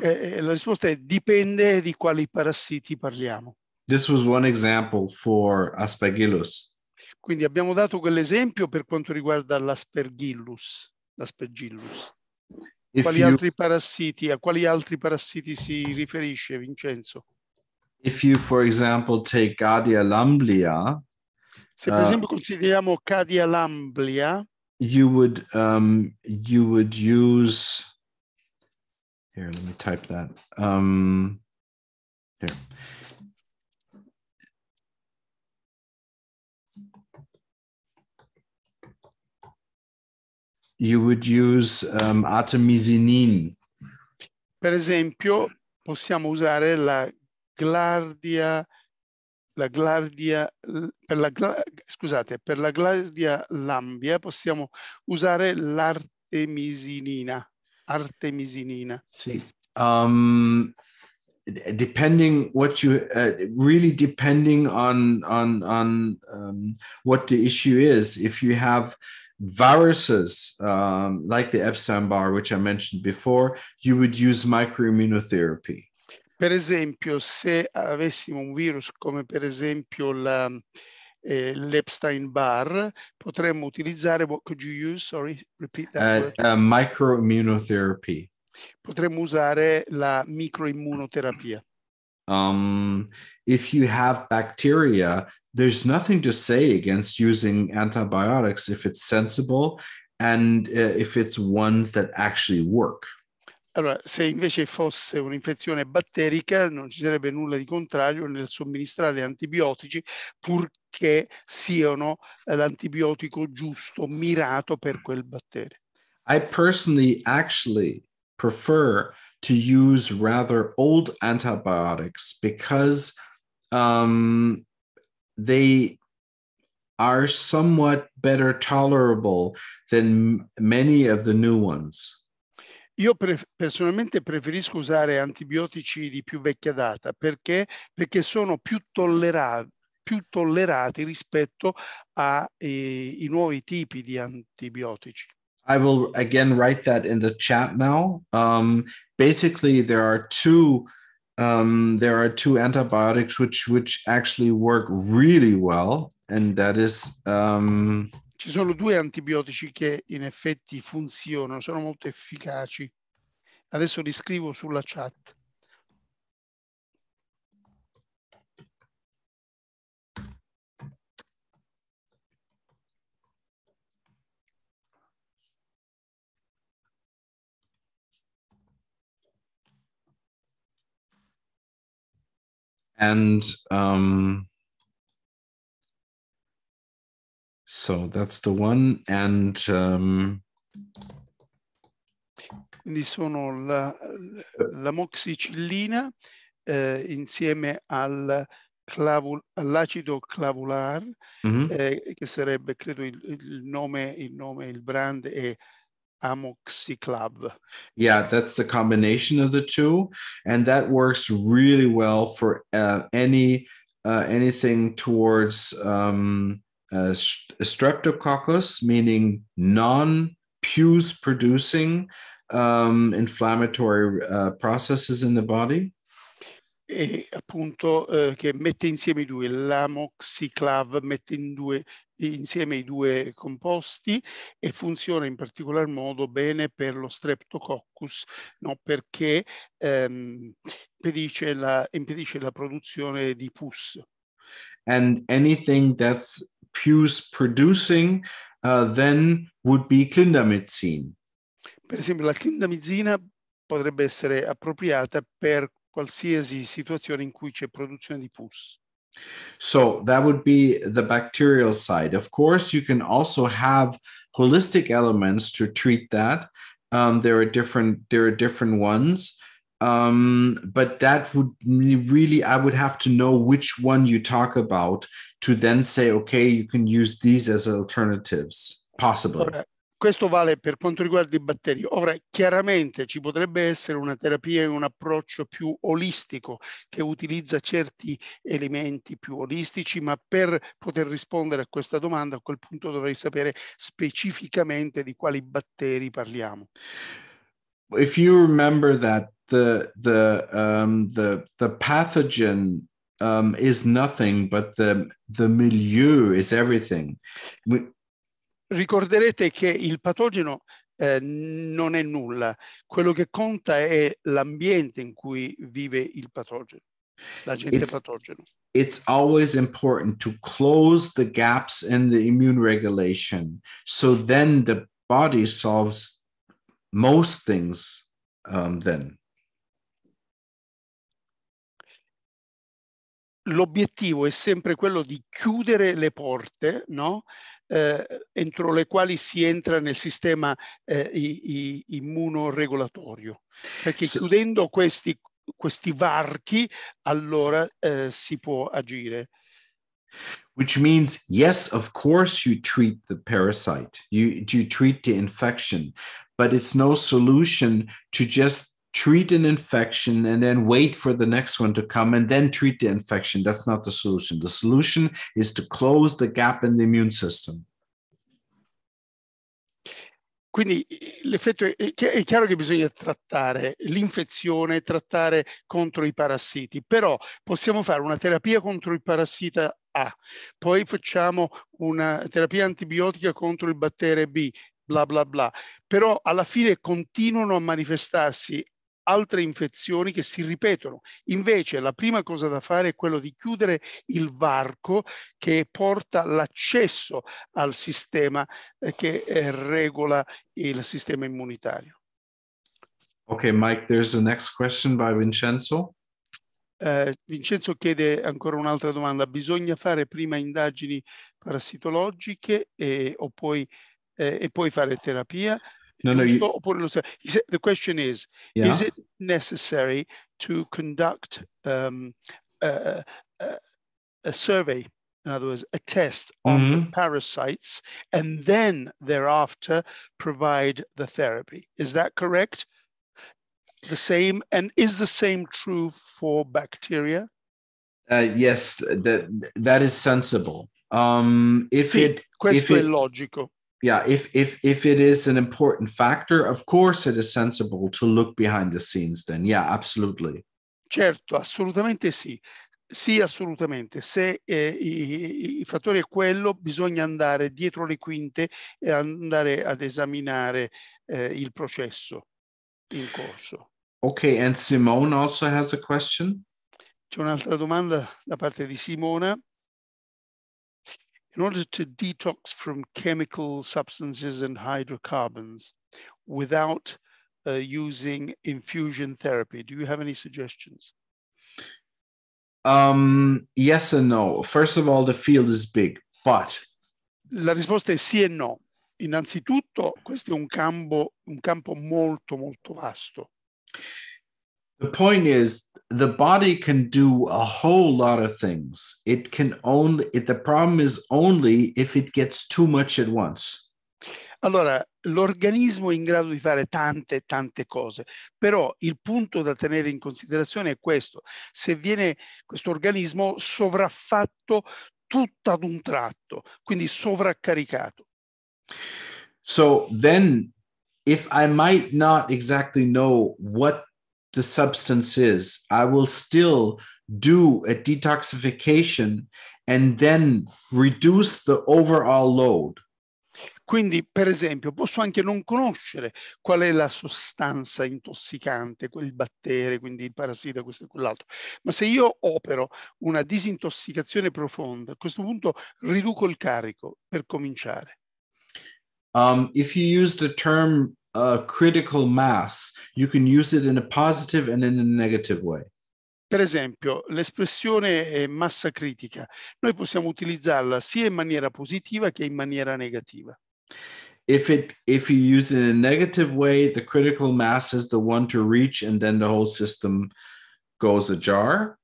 Eh, eh, eh la risposta è dipende di quali parassiti parliamo. This was one example for aspergillus. Quindi abbiamo dato quell'esempio per quanto riguarda l'aspergillus. l'aspergillus. Quali altri parassiti, a quali altri parassiti si riferisce Vincenzo? If you, for example, take Cadia lamblia, se per uh, esempio consideriamo Cadia lamblia, you would um, you would use here. Let me type that. Um, here. you would use um, artemisinin. Per esempio, possiamo usare la glardia, la glardia, per la, scusate, per la glardia lambia possiamo usare l'artemisinina. Artemisinina. Sì. Um, depending what you uh, really depending on on on um, what the issue is if you have viruses um, like the Epstein Barr, which I mentioned before, you would use microimmunotherapy. Per esempio, se avessimo un virus come per esempio la, eh, l'Epstein Barr, potremmo utilizzare what could you use? Sorry, repeat that. Uh, uh, microimmunotherapy. Potremmo usare la microimmunoterapia. Um, if you have bacteria there's nothing to say against using antibiotics if it's sensible and uh, if it's ones that actually work. Allora, se invece fosse un'infezione batterica non ci sarebbe nulla di contrario nel somministrare antibiotici purché siano eh, l'antibiotico giusto, mirato per quel batterio. I personally actually prefer to use rather old antibiotics because um, they are somewhat better tolerable than many of the new ones. Io pre- personalmente preferisco usare antibiotici di più vecchia data perché, perché sono più, tollera- più tollerati rispetto ai eh, nuovi tipi di antibiotici. I will again write that in the chat now. Um, basically, there are two um, there are two antibiotics which which actually work really well, and that is. Um, Ci sono due antibiotici che in effetti funzionano, sono molto efficaci. Adesso li scrivo sulla chat. and um, so that's the one and um, quindi sono la, l'amoxicillina eh, insieme al clavul, all'acido clavular mm-hmm. eh, che sarebbe credo il, il, nome il nome il brand è amoxiclav. Yeah, that's the combination of the two, and that works really well for uh, any uh, anything towards um, uh, streptococcus, meaning non pus producing um, inflammatory uh, processes in the body. E appunto eh, che mette insieme i due, l'amoxiclav mette in due insieme i due composti e funziona in particolar modo bene per lo streptococcus no? perché um, impedisce, la, impedisce la produzione di pus. And anything that's pus producing uh, then would be clindamycin. Per esempio la clindamizina potrebbe essere appropriata per qualsiasi situazione in cui c'è produzione di pus. So that would be the bacterial side. Of course, you can also have holistic elements to treat that. Um, there are different there are different ones, um, but that would really I would have to know which one you talk about to then say okay you can use these as alternatives possibly. Correct. Questo vale per quanto riguarda i batteri. Ora, chiaramente ci potrebbe essere una terapia e un approccio più olistico che utilizza certi elementi più olistici, ma per poter rispondere a questa domanda a quel punto dovrei sapere specificamente di quali batteri parliamo. If you remember that the, the, um, the, the pathogen um, is nothing, but the, the milieu is everything. We ricorderete che il patogeno eh, non è nulla, quello che conta è l'ambiente in cui vive il patogeno, l'agente it's, patogeno. It's always important to close the gaps in the immune regulation, so then the body solves most things um, then. L'obiettivo è sempre quello di chiudere le porte no? eh, entro le quali si entra nel sistema eh, i, i immunoregolatorio. Perché sì. chiudendo questi, questi, varchi, allora eh, si può agire. Which means, yes, of course, you treat the parasite, you, you treat the infection, but it's no solution to just treat an infection and then wait for the next one to come and then treat the infection. That's not the solution. The solution is to close the gap in the immune system. Quindi l'effetto è, è chiaro che bisogna trattare l'infezione, trattare contro i parassiti, però possiamo fare una terapia contro il parassita A, poi facciamo una terapia antibiotica contro il batterio B, bla bla bla, però alla fine continuano a manifestarsi altre infezioni che si ripetono. Invece la prima cosa da fare è quello di chiudere il varco che porta l'accesso al sistema eh, che eh, regola il sistema immunitario. Ok Mike, there's the next question by Vincenzo. Uh, Vincenzo chiede ancora un'altra domanda. Bisogna fare prima indagini parassitologiche e, poi, eh, e poi fare terapia? No, no. You... He said, the question is, yeah. is it necessary to conduct um, a, a, a survey in other words, a test on mm-hmm. the parasites, and then thereafter provide the therapy. Is that correct? The same, and is the same true for bacteria? Uh, yes, that that is sensible. Um, if See, it questo if è it, logico. yeah if if if it is an important factor of course it is sensible to look behind the scenes then yeah absolutely certo assolutamente sì sì assolutamente se eh, i, il fattore è quello bisogna andare dietro le quinte e andare ad esaminare eh, il processo in corso ok and Simone also has a question c'è un'altra domanda da parte di Simona in order to detox from chemical substances and hydrocarbons without uh, using infusion therapy. Do you have any suggestions? Um, yes and no. First of all, the field is big, but. La risposta è sì e no. Innanzitutto, questo è un campo, un campo molto, molto vasto. The point is, the body can do a whole lot of things. It can only, it, the problem is only if it gets too much at once. Allora, l'organismo è in grado di fare tante, tante cose, però il punto da tenere in considerazione è questo, se viene questo organismo sovraffatto tutto ad un tratto, quindi sovraccaricato. So then, if I might not exactly know what the substance is. I will still do a detoxification and then reduce the overall load. Quindi, per esempio, posso anche non conoscere qual è la sostanza intossicante, quel batterio, quindi il parassita, questo e quell'altro, ma se io opero una disintossicazione profonda, a questo punto riduco il carico per cominciare. Um, if you use the term a critical mass. You can use it in a positive and in a negative way. Per esempio, l'espressione massa critica, noi possiamo utilizzarla sia in maniera positiva che in maniera negativa. If, it, if you use it in a negative way, the critical mass is the one to reach and then the whole system goes ajar.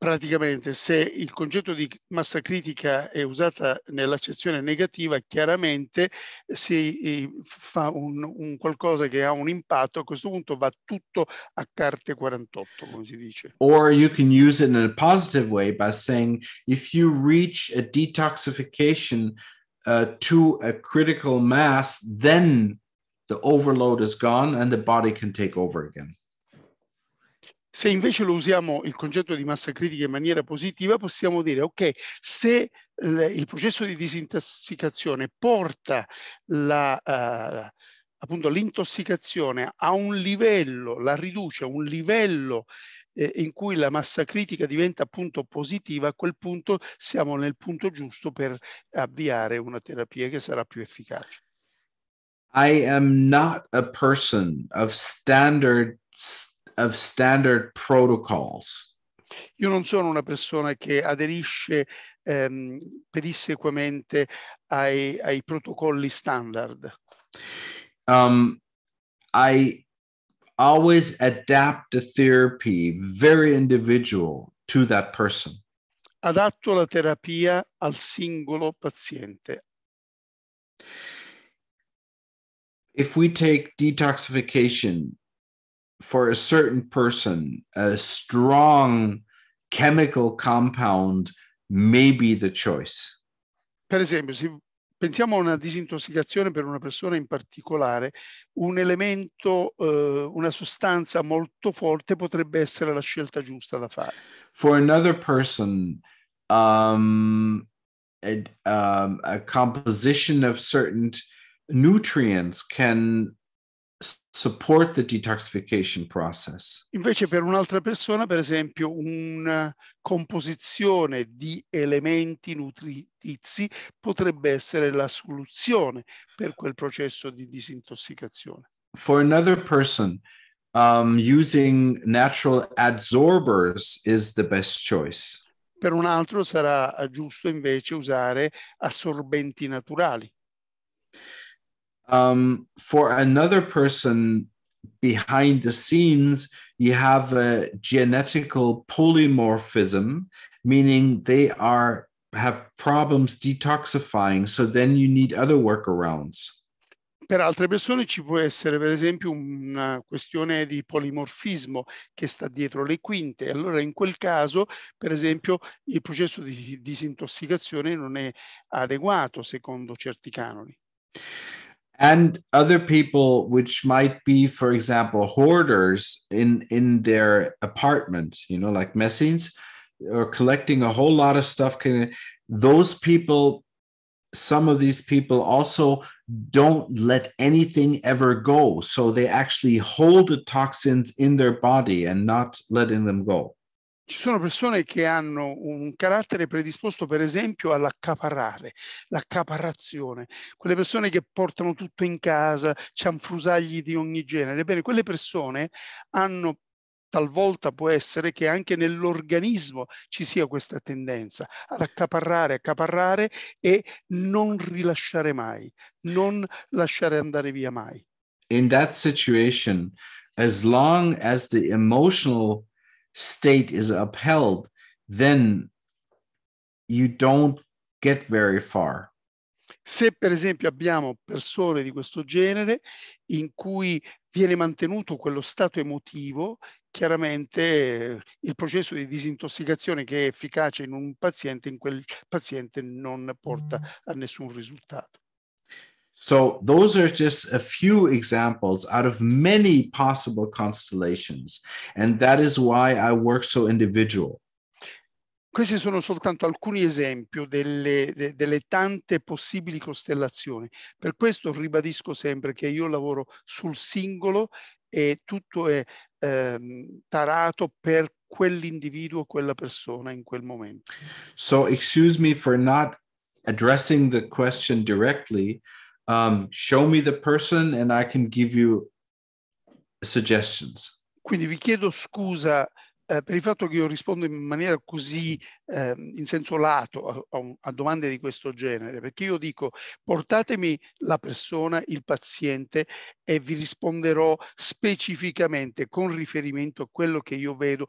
praticamente se il concetto di massa critica è usata nell'accezione negativa, chiaramente si fa un, un, qualcosa che ha un impatto, a questo punto va tutto a carte 48, come si dice. Or you can use it in a positive way by saying if you reach a detoxification uh, to a critical mass, then the overload is gone and the body can take over again. Se invece lo usiamo il concetto di massa critica in maniera positiva, possiamo dire, ok, se il processo di disintossicazione porta la... Uh, appunto l'intossicazione a un livello, la riduce a un livello eh, in cui la massa critica diventa appunto positiva, a quel punto siamo nel punto giusto per avviare una terapia che sarà più efficace. I am not a person of standard standard of standard protocols. Io non sono una persona che aderisce um, pedissequamente ai, ai protocolli standard. Um, I always adapt the therapy, very individual, to that person. Adatto la terapia al singolo paziente. If we take detoxification for a certain person, a strong chemical compound may be the choice. Per esempio, se pensiamo a una disintossicazione per una persona in particolare, un elemento, uh, una sostanza molto forte potrebbe essere la scelta giusta da fare. For another person, um, a, um, a composition of certain nutrients can support the detoxification process. Invece per un'altra persona, per esempio, una composizione di elementi nutritizi potrebbe essere la soluzione per quel processo di disintossicazione. For another person, um, using natural adsorbers is the best choice. Per un altro sarà giusto invece usare assorbenti naturali um, for another person behind the scenes, you have a genetical polymorphism, meaning they are have problems detoxifying. So then you need other workarounds. Per altre persone ci può essere per esempio una questione di polimorfismo che sta dietro le quinte. Allora in quel caso, per esempio, il processo di disintossicazione non è adeguato secondo certi canoni. and other people which might be for example hoarders in in their apartment you know like messines or collecting a whole lot of stuff can those people some of these people also don't let anything ever go so they actually hold the toxins in their body and not letting them go Ci sono persone che hanno un carattere predisposto, per esempio, all'accaparrare, l'accaparrazione, quelle persone che portano tutto in casa, cianfrusagli di ogni genere. Ebbene, quelle persone hanno talvolta può essere che anche nell'organismo ci sia questa tendenza ad accaparrare, accaparrare e non rilasciare mai, non lasciare andare via mai. In that situation, as long as the emotional state is upheld, then you don't get very far. Se per esempio abbiamo persone di questo genere in cui viene mantenuto quello stato emotivo, chiaramente eh, il processo di disintossicazione che è efficace in un paziente, in quel paziente non porta a nessun risultato. So, those are just a few examples out of many possible constellations. And that is why I work so individual. Questi sono soltanto alcuni esempi delle, de, delle, tante possibili costellazioni. Per questo ribadisco sempre che io lavoro sul singolo e tutto è ehm, tarato per quell'individuo, quella persona in quel momento. So, excuse me for not addressing the question directly. Um, show me the person and I can give you suggestions. Quindi vi chiedo scusa eh, per il fatto che io rispondo in maniera così eh, in senso lato a, a, a, domande di questo genere, perché io dico portatemi la persona, il paziente e vi risponderò specificamente con riferimento a quello che io vedo,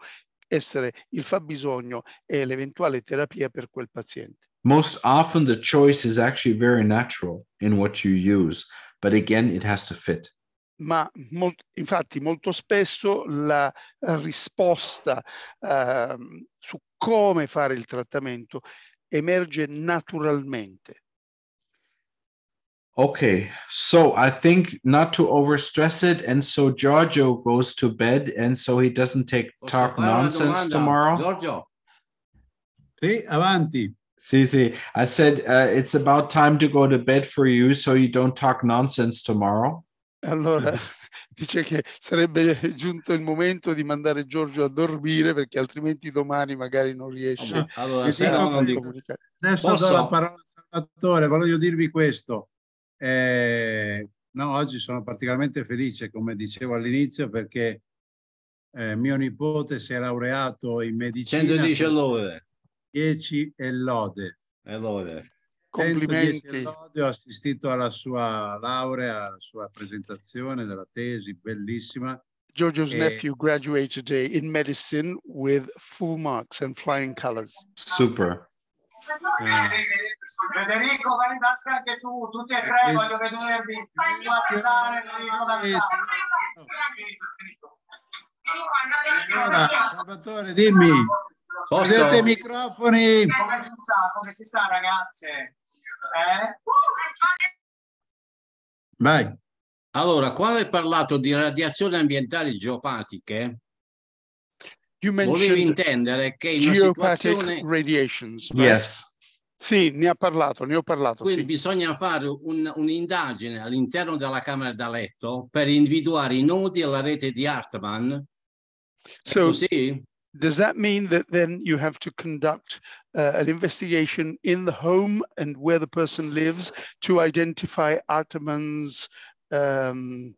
essere il fabbisogno e l'eventuale terapia per quel paziente. Most often the choice is actually very natural in what you use, but again it has to fit. Ma molt, infatti molto spesso la risposta uh, su come fare il trattamento emerge naturalmente. Okay, so I think not to overstress it, and so Giorgio goes to bed, and so he doesn't take talk nonsense tomorrow. Giorgio. Sì, avanti. Sì, sì. I said uh, it's about time to go to bed for you, so you don't talk nonsense tomorrow. Allora, [LAUGHS] [LAUGHS] dice che sarebbe giunto il momento di mandare Giorgio a dormire perché altrimenti domani magari non riesce. Allora, allora, a comunicare. Adesso Posso? do la parola a Salvatore, voglio dirvi questo eh, no, oggi sono particolarmente felice, come dicevo all'inizio, perché eh, mio nipote si è laureato in medicina. 110 lode. 10 e lode. E lode. Complimenti. E lode. Ho assistito alla sua laurea, alla sua presentazione della tesi, bellissima. Giorgio's nephew graduated today eh, in medicine with full marks and flying colors. Super. Eh. Federico, vai in danza anche tu, tutti e tre, voglio vedervi. Io a pesare, Federico danzare. Allora, Salvatore, dimmi. Posso? Vedete i microfoni? Come si sta, come si sta ragazze? Eh? Vai. Allora, quando hai parlato di radiazioni ambientali geopatiche, volevi intendere che in una situazione... Radiations, right? Yes. Sì, ne ha parlato, ne ho parlato. Quindi sì. bisogna fare un, un'indagine all'interno della camera da letto per individuare i nodi alla rete di Hartmann. So, così? Does that mean that then you have to conduct uh, an investigation in the home and where the person lives to identify Artemann's um,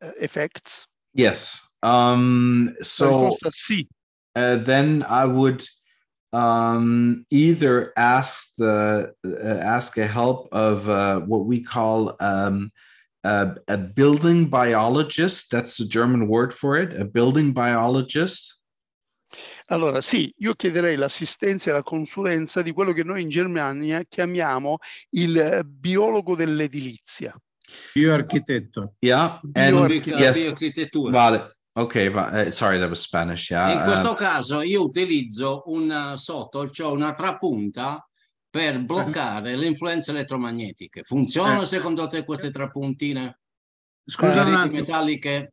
uh, effects? Yes. Um, so uh, then I would um, either ask the uh, ask a help of uh, what we call um, a, a, building biologist. That's the German word for it. A building biologist. Allora sì, io chiederei l'assistenza e la consulenza di quello che noi in Germania chiamiamo il biologo dell'edilizia. Io architetto. Yeah, and Bio yes, vale. Ok, va- eh, sorry, that was Spanish, yeah. In questo uh, caso io utilizzo un eh, sotto, cioè una trapunta per bloccare le influenze elettromagnetiche. Funzionano eh. secondo te queste trapuntine? Scusa uh, metalliche?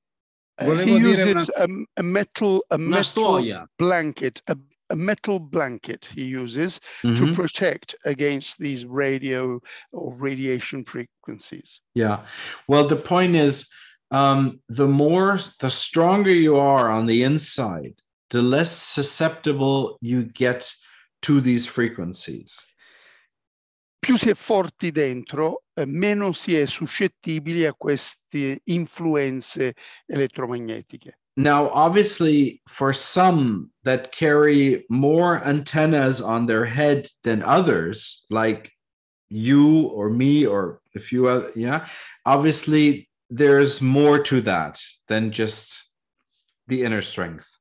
Eh, Volevo dire una... A, a metal, a una stuoia. Blanket, a, a, metal blanket he uses mm -hmm. to mm-hmm. protect against these radio or radiation frequencies. Yeah, well the point is um, the more, the stronger you are on the inside, the less susceptible you get to these frequencies. Più si è forti dentro, eh, meno si è suscettibili a queste influenze elettromagnetiche. Now, obviously, for some that carry more antennas on their head than others, like you or me, or if you, yeah, obviously there's more to that than just the inner strength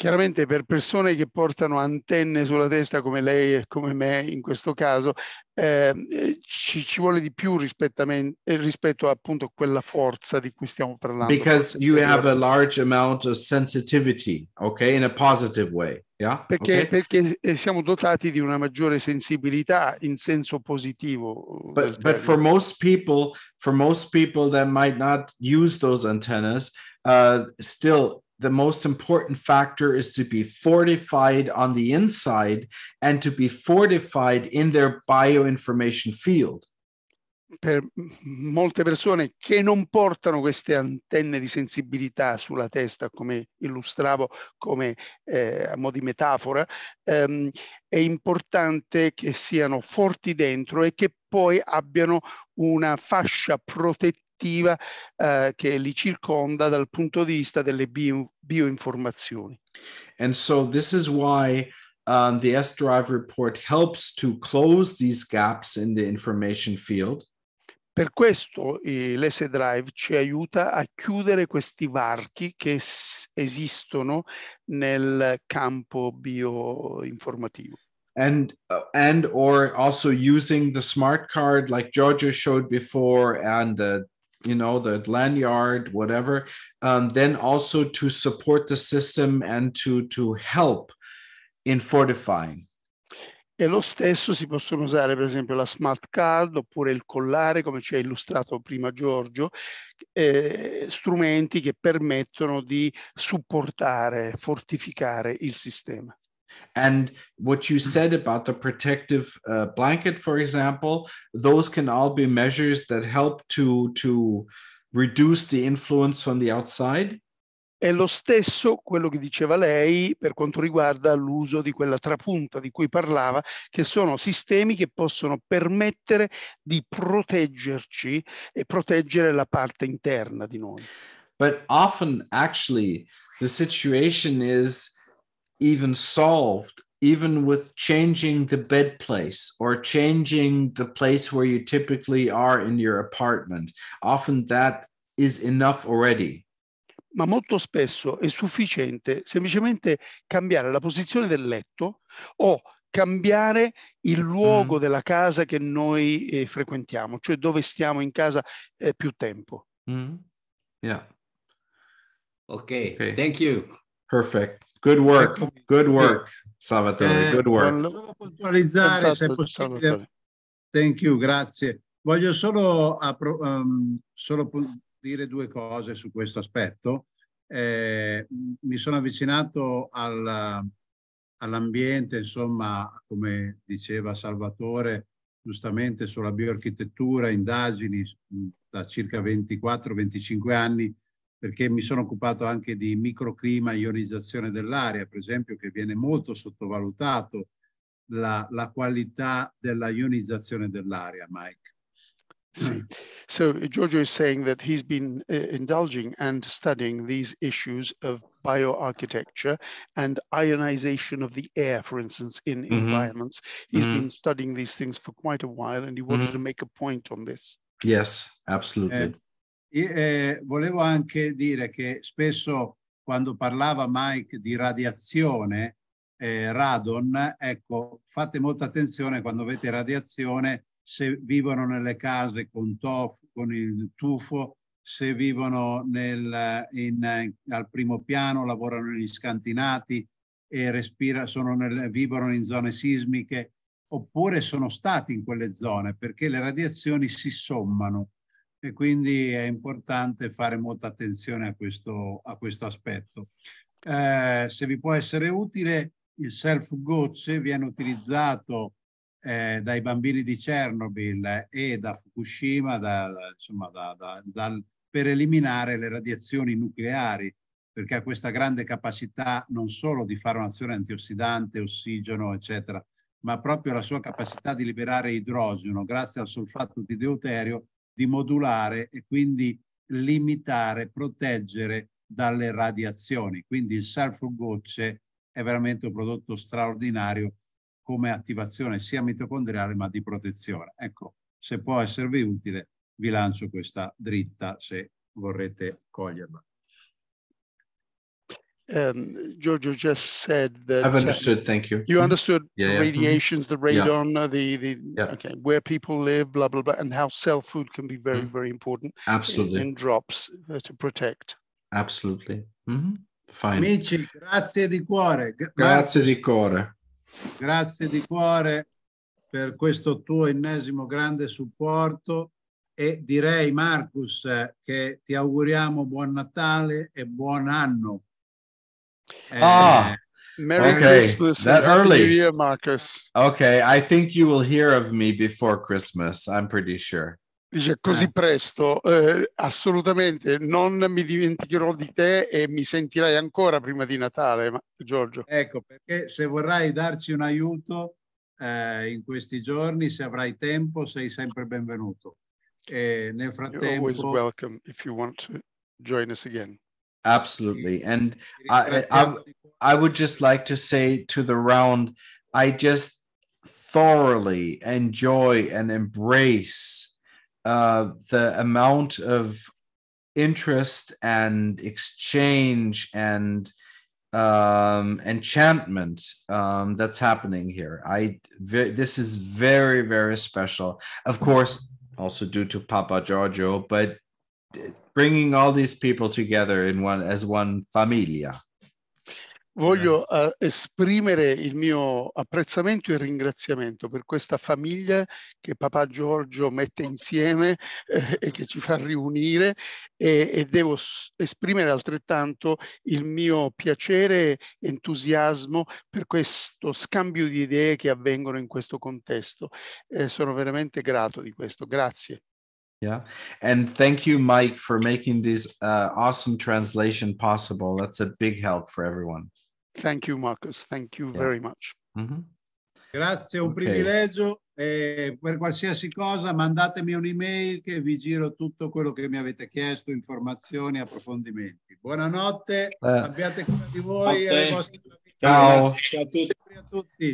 Chiaramente per persone che portano antenne sulla testa come lei e come me in questo caso, ehm, eh, ci, ci, vuole di più rispetto, me, eh, rispetto appunto a quella forza di cui stiamo parlando. Because you have a large amount of sensitivity, okay, in a positive way. Yeah? Perché, okay. perché eh, siamo dotati di una maggiore sensibilità in senso positivo. Eh, but, but for most people, for most people that might not use those antennas, uh, still the most important factor is to be fortified on the inside and to be fortified in their bioinformation field. Per molte persone che non portano queste antenne di sensibilità sulla testa, come illustravo come eh, a mo' di metafora, ehm, è importante che siano forti dentro e che poi abbiano una fascia protettiva collettiva eh, che li circonda dal punto di vista delle bio, bioinformazioni. And so this is why um, the S-Drive report helps to close these gaps in the information field. Per questo eh, l'S-Drive ci aiuta a chiudere questi varchi che esistono nel campo bioinformativo. and uh, and or also using the smart card like Giorgio showed before and the you know the lanyard whatever um, then also to support the system and to to help in fortifying E lo stesso si possono usare per esempio la smart card oppure il collare, come ci ha illustrato prima Giorgio, eh, strumenti che permettono di supportare, fortificare il sistema. And what you said about the protective uh, blanket, for example, those can all be measures that help to, to reduce the influence from the outside. È lo stesso quello che diceva lei per quanto riguarda l'uso di quella trapunta di cui parlava, che sono sistemi che possono permettere di proteggerci e proteggere la parte interna di noi. But often actually the situation is even solved even with changing the bed place or changing the place where you typically are in your apartment often that is enough already ma molto spesso è sufficiente semplicemente cambiare la posizione del letto o cambiare il luogo mm. della casa che noi eh, frequentiamo, cioè dove stiamo in casa eh, più tempo. Mm. Yeah. Okay. okay. Thank you. Perfect. Good work, good work, Salvatore. Eh, good work. Volevo puntualizzare se è possibile. Thank you, grazie. Voglio solo, um, solo dire due cose su questo aspetto. Eh, mi sono avvicinato al, all'ambiente, insomma, come diceva Salvatore, giustamente sulla bioarchitettura, indagini mm, da circa 24-25 anni perché mi sono occupato anche di microclima e ionizzazione dell'aria, per esempio, che viene molto sottovalutato la, la qualità della ionizzazione dell'aria, Mike. See. So Giorgio is saying that he's been uh, indulging and studying these issues of bioarchitecture and ionization of the air, for instance, in mm -hmm. environments. He's mm -hmm. been studying these things for quite a while and he wanted mm -hmm. to make a point on this. Yes, absolutely. Eh, eh, volevo anche dire che spesso quando parlava Mike di radiazione, eh, radon, ecco, fate molta attenzione quando avete radiazione, se vivono nelle case con, tof, con il tufo, se vivono nel, in, al primo piano, lavorano negli scantinati e respira, nel, vivono in zone sismiche, oppure sono stati in quelle zone perché le radiazioni si sommano e quindi è importante fare molta attenzione a questo, a questo aspetto. Eh, se vi può essere utile, il self-gocce viene utilizzato eh, dai bambini di Chernobyl e da Fukushima da, insomma, da, da, per eliminare le radiazioni nucleari, perché ha questa grande capacità non solo di fare un'azione antiossidante, ossigeno, eccetera, ma proprio la sua capacità di liberare idrogeno grazie al solfato di deuterio di modulare e quindi limitare, proteggere dalle radiazioni. Quindi il gocce è veramente un prodotto straordinario come attivazione sia mitocondriale ma di protezione. Ecco, se può esservi utile vi lancio questa dritta se vorrete coglierla um, Giorgio just said that. I've uh, understood. Uh, thank you. You mm-hmm. understood yeah, yeah. radiations, the mm-hmm. radon, yeah. Uh, the the okay, where people live, blah blah blah, and how cell food can be very mm. very important. Absolutely. In, in drops uh, to protect. Absolutely. Mm-hmm. Fine. Amici, grazie di cuore. grazie di cuore. Grazie di cuore per questo tuo ennesimo grande supporto e direi Marcus eh, che ti auguriamo buon Natale e buon anno ah, eh, Merry okay. Christmas that early Year, Marcus. Okay, I think you will hear of me before Christmas. I'm pretty sure. Dice così eh. presto, eh, assolutamente non mi dimenticherò di te e mi sentirai ancora prima di Natale, ma, Giorgio. Ecco, perché se vorrai darci un aiuto eh, in questi giorni, se avrai tempo, sei sempre benvenuto. E nel frattempo... You're always welcome if you want to join us again. Absolutely. And I, I, I would just like to say to the round, I just thoroughly enjoy and embrace uh, the amount of interest and exchange and um, enchantment um, that's happening here. I ve- this is very very special. Of course, also due to Papa Giorgio, but bringing all these people together in one as one famiglia. Voglio uh, esprimere il mio apprezzamento e ringraziamento per questa famiglia che papà Giorgio mette insieme eh, e che ci fa riunire e, e devo esprimere altrettanto il mio piacere e entusiasmo per questo scambio di idee che avvengono in questo contesto. Eh, sono veramente grato di questo. Grazie. yeah and thank you mike for making this uh, awesome translation possible that's a big help for everyone thank you marcus thank you yeah. very much mm -hmm. grazie un okay. privilegio e per qualsiasi cosa mandatemi un'email che vi giro tutto quello che mi avete chiesto informazioni approfondimenti buonanotte uh, abbiate cura di voi e ciao. ciao a tutti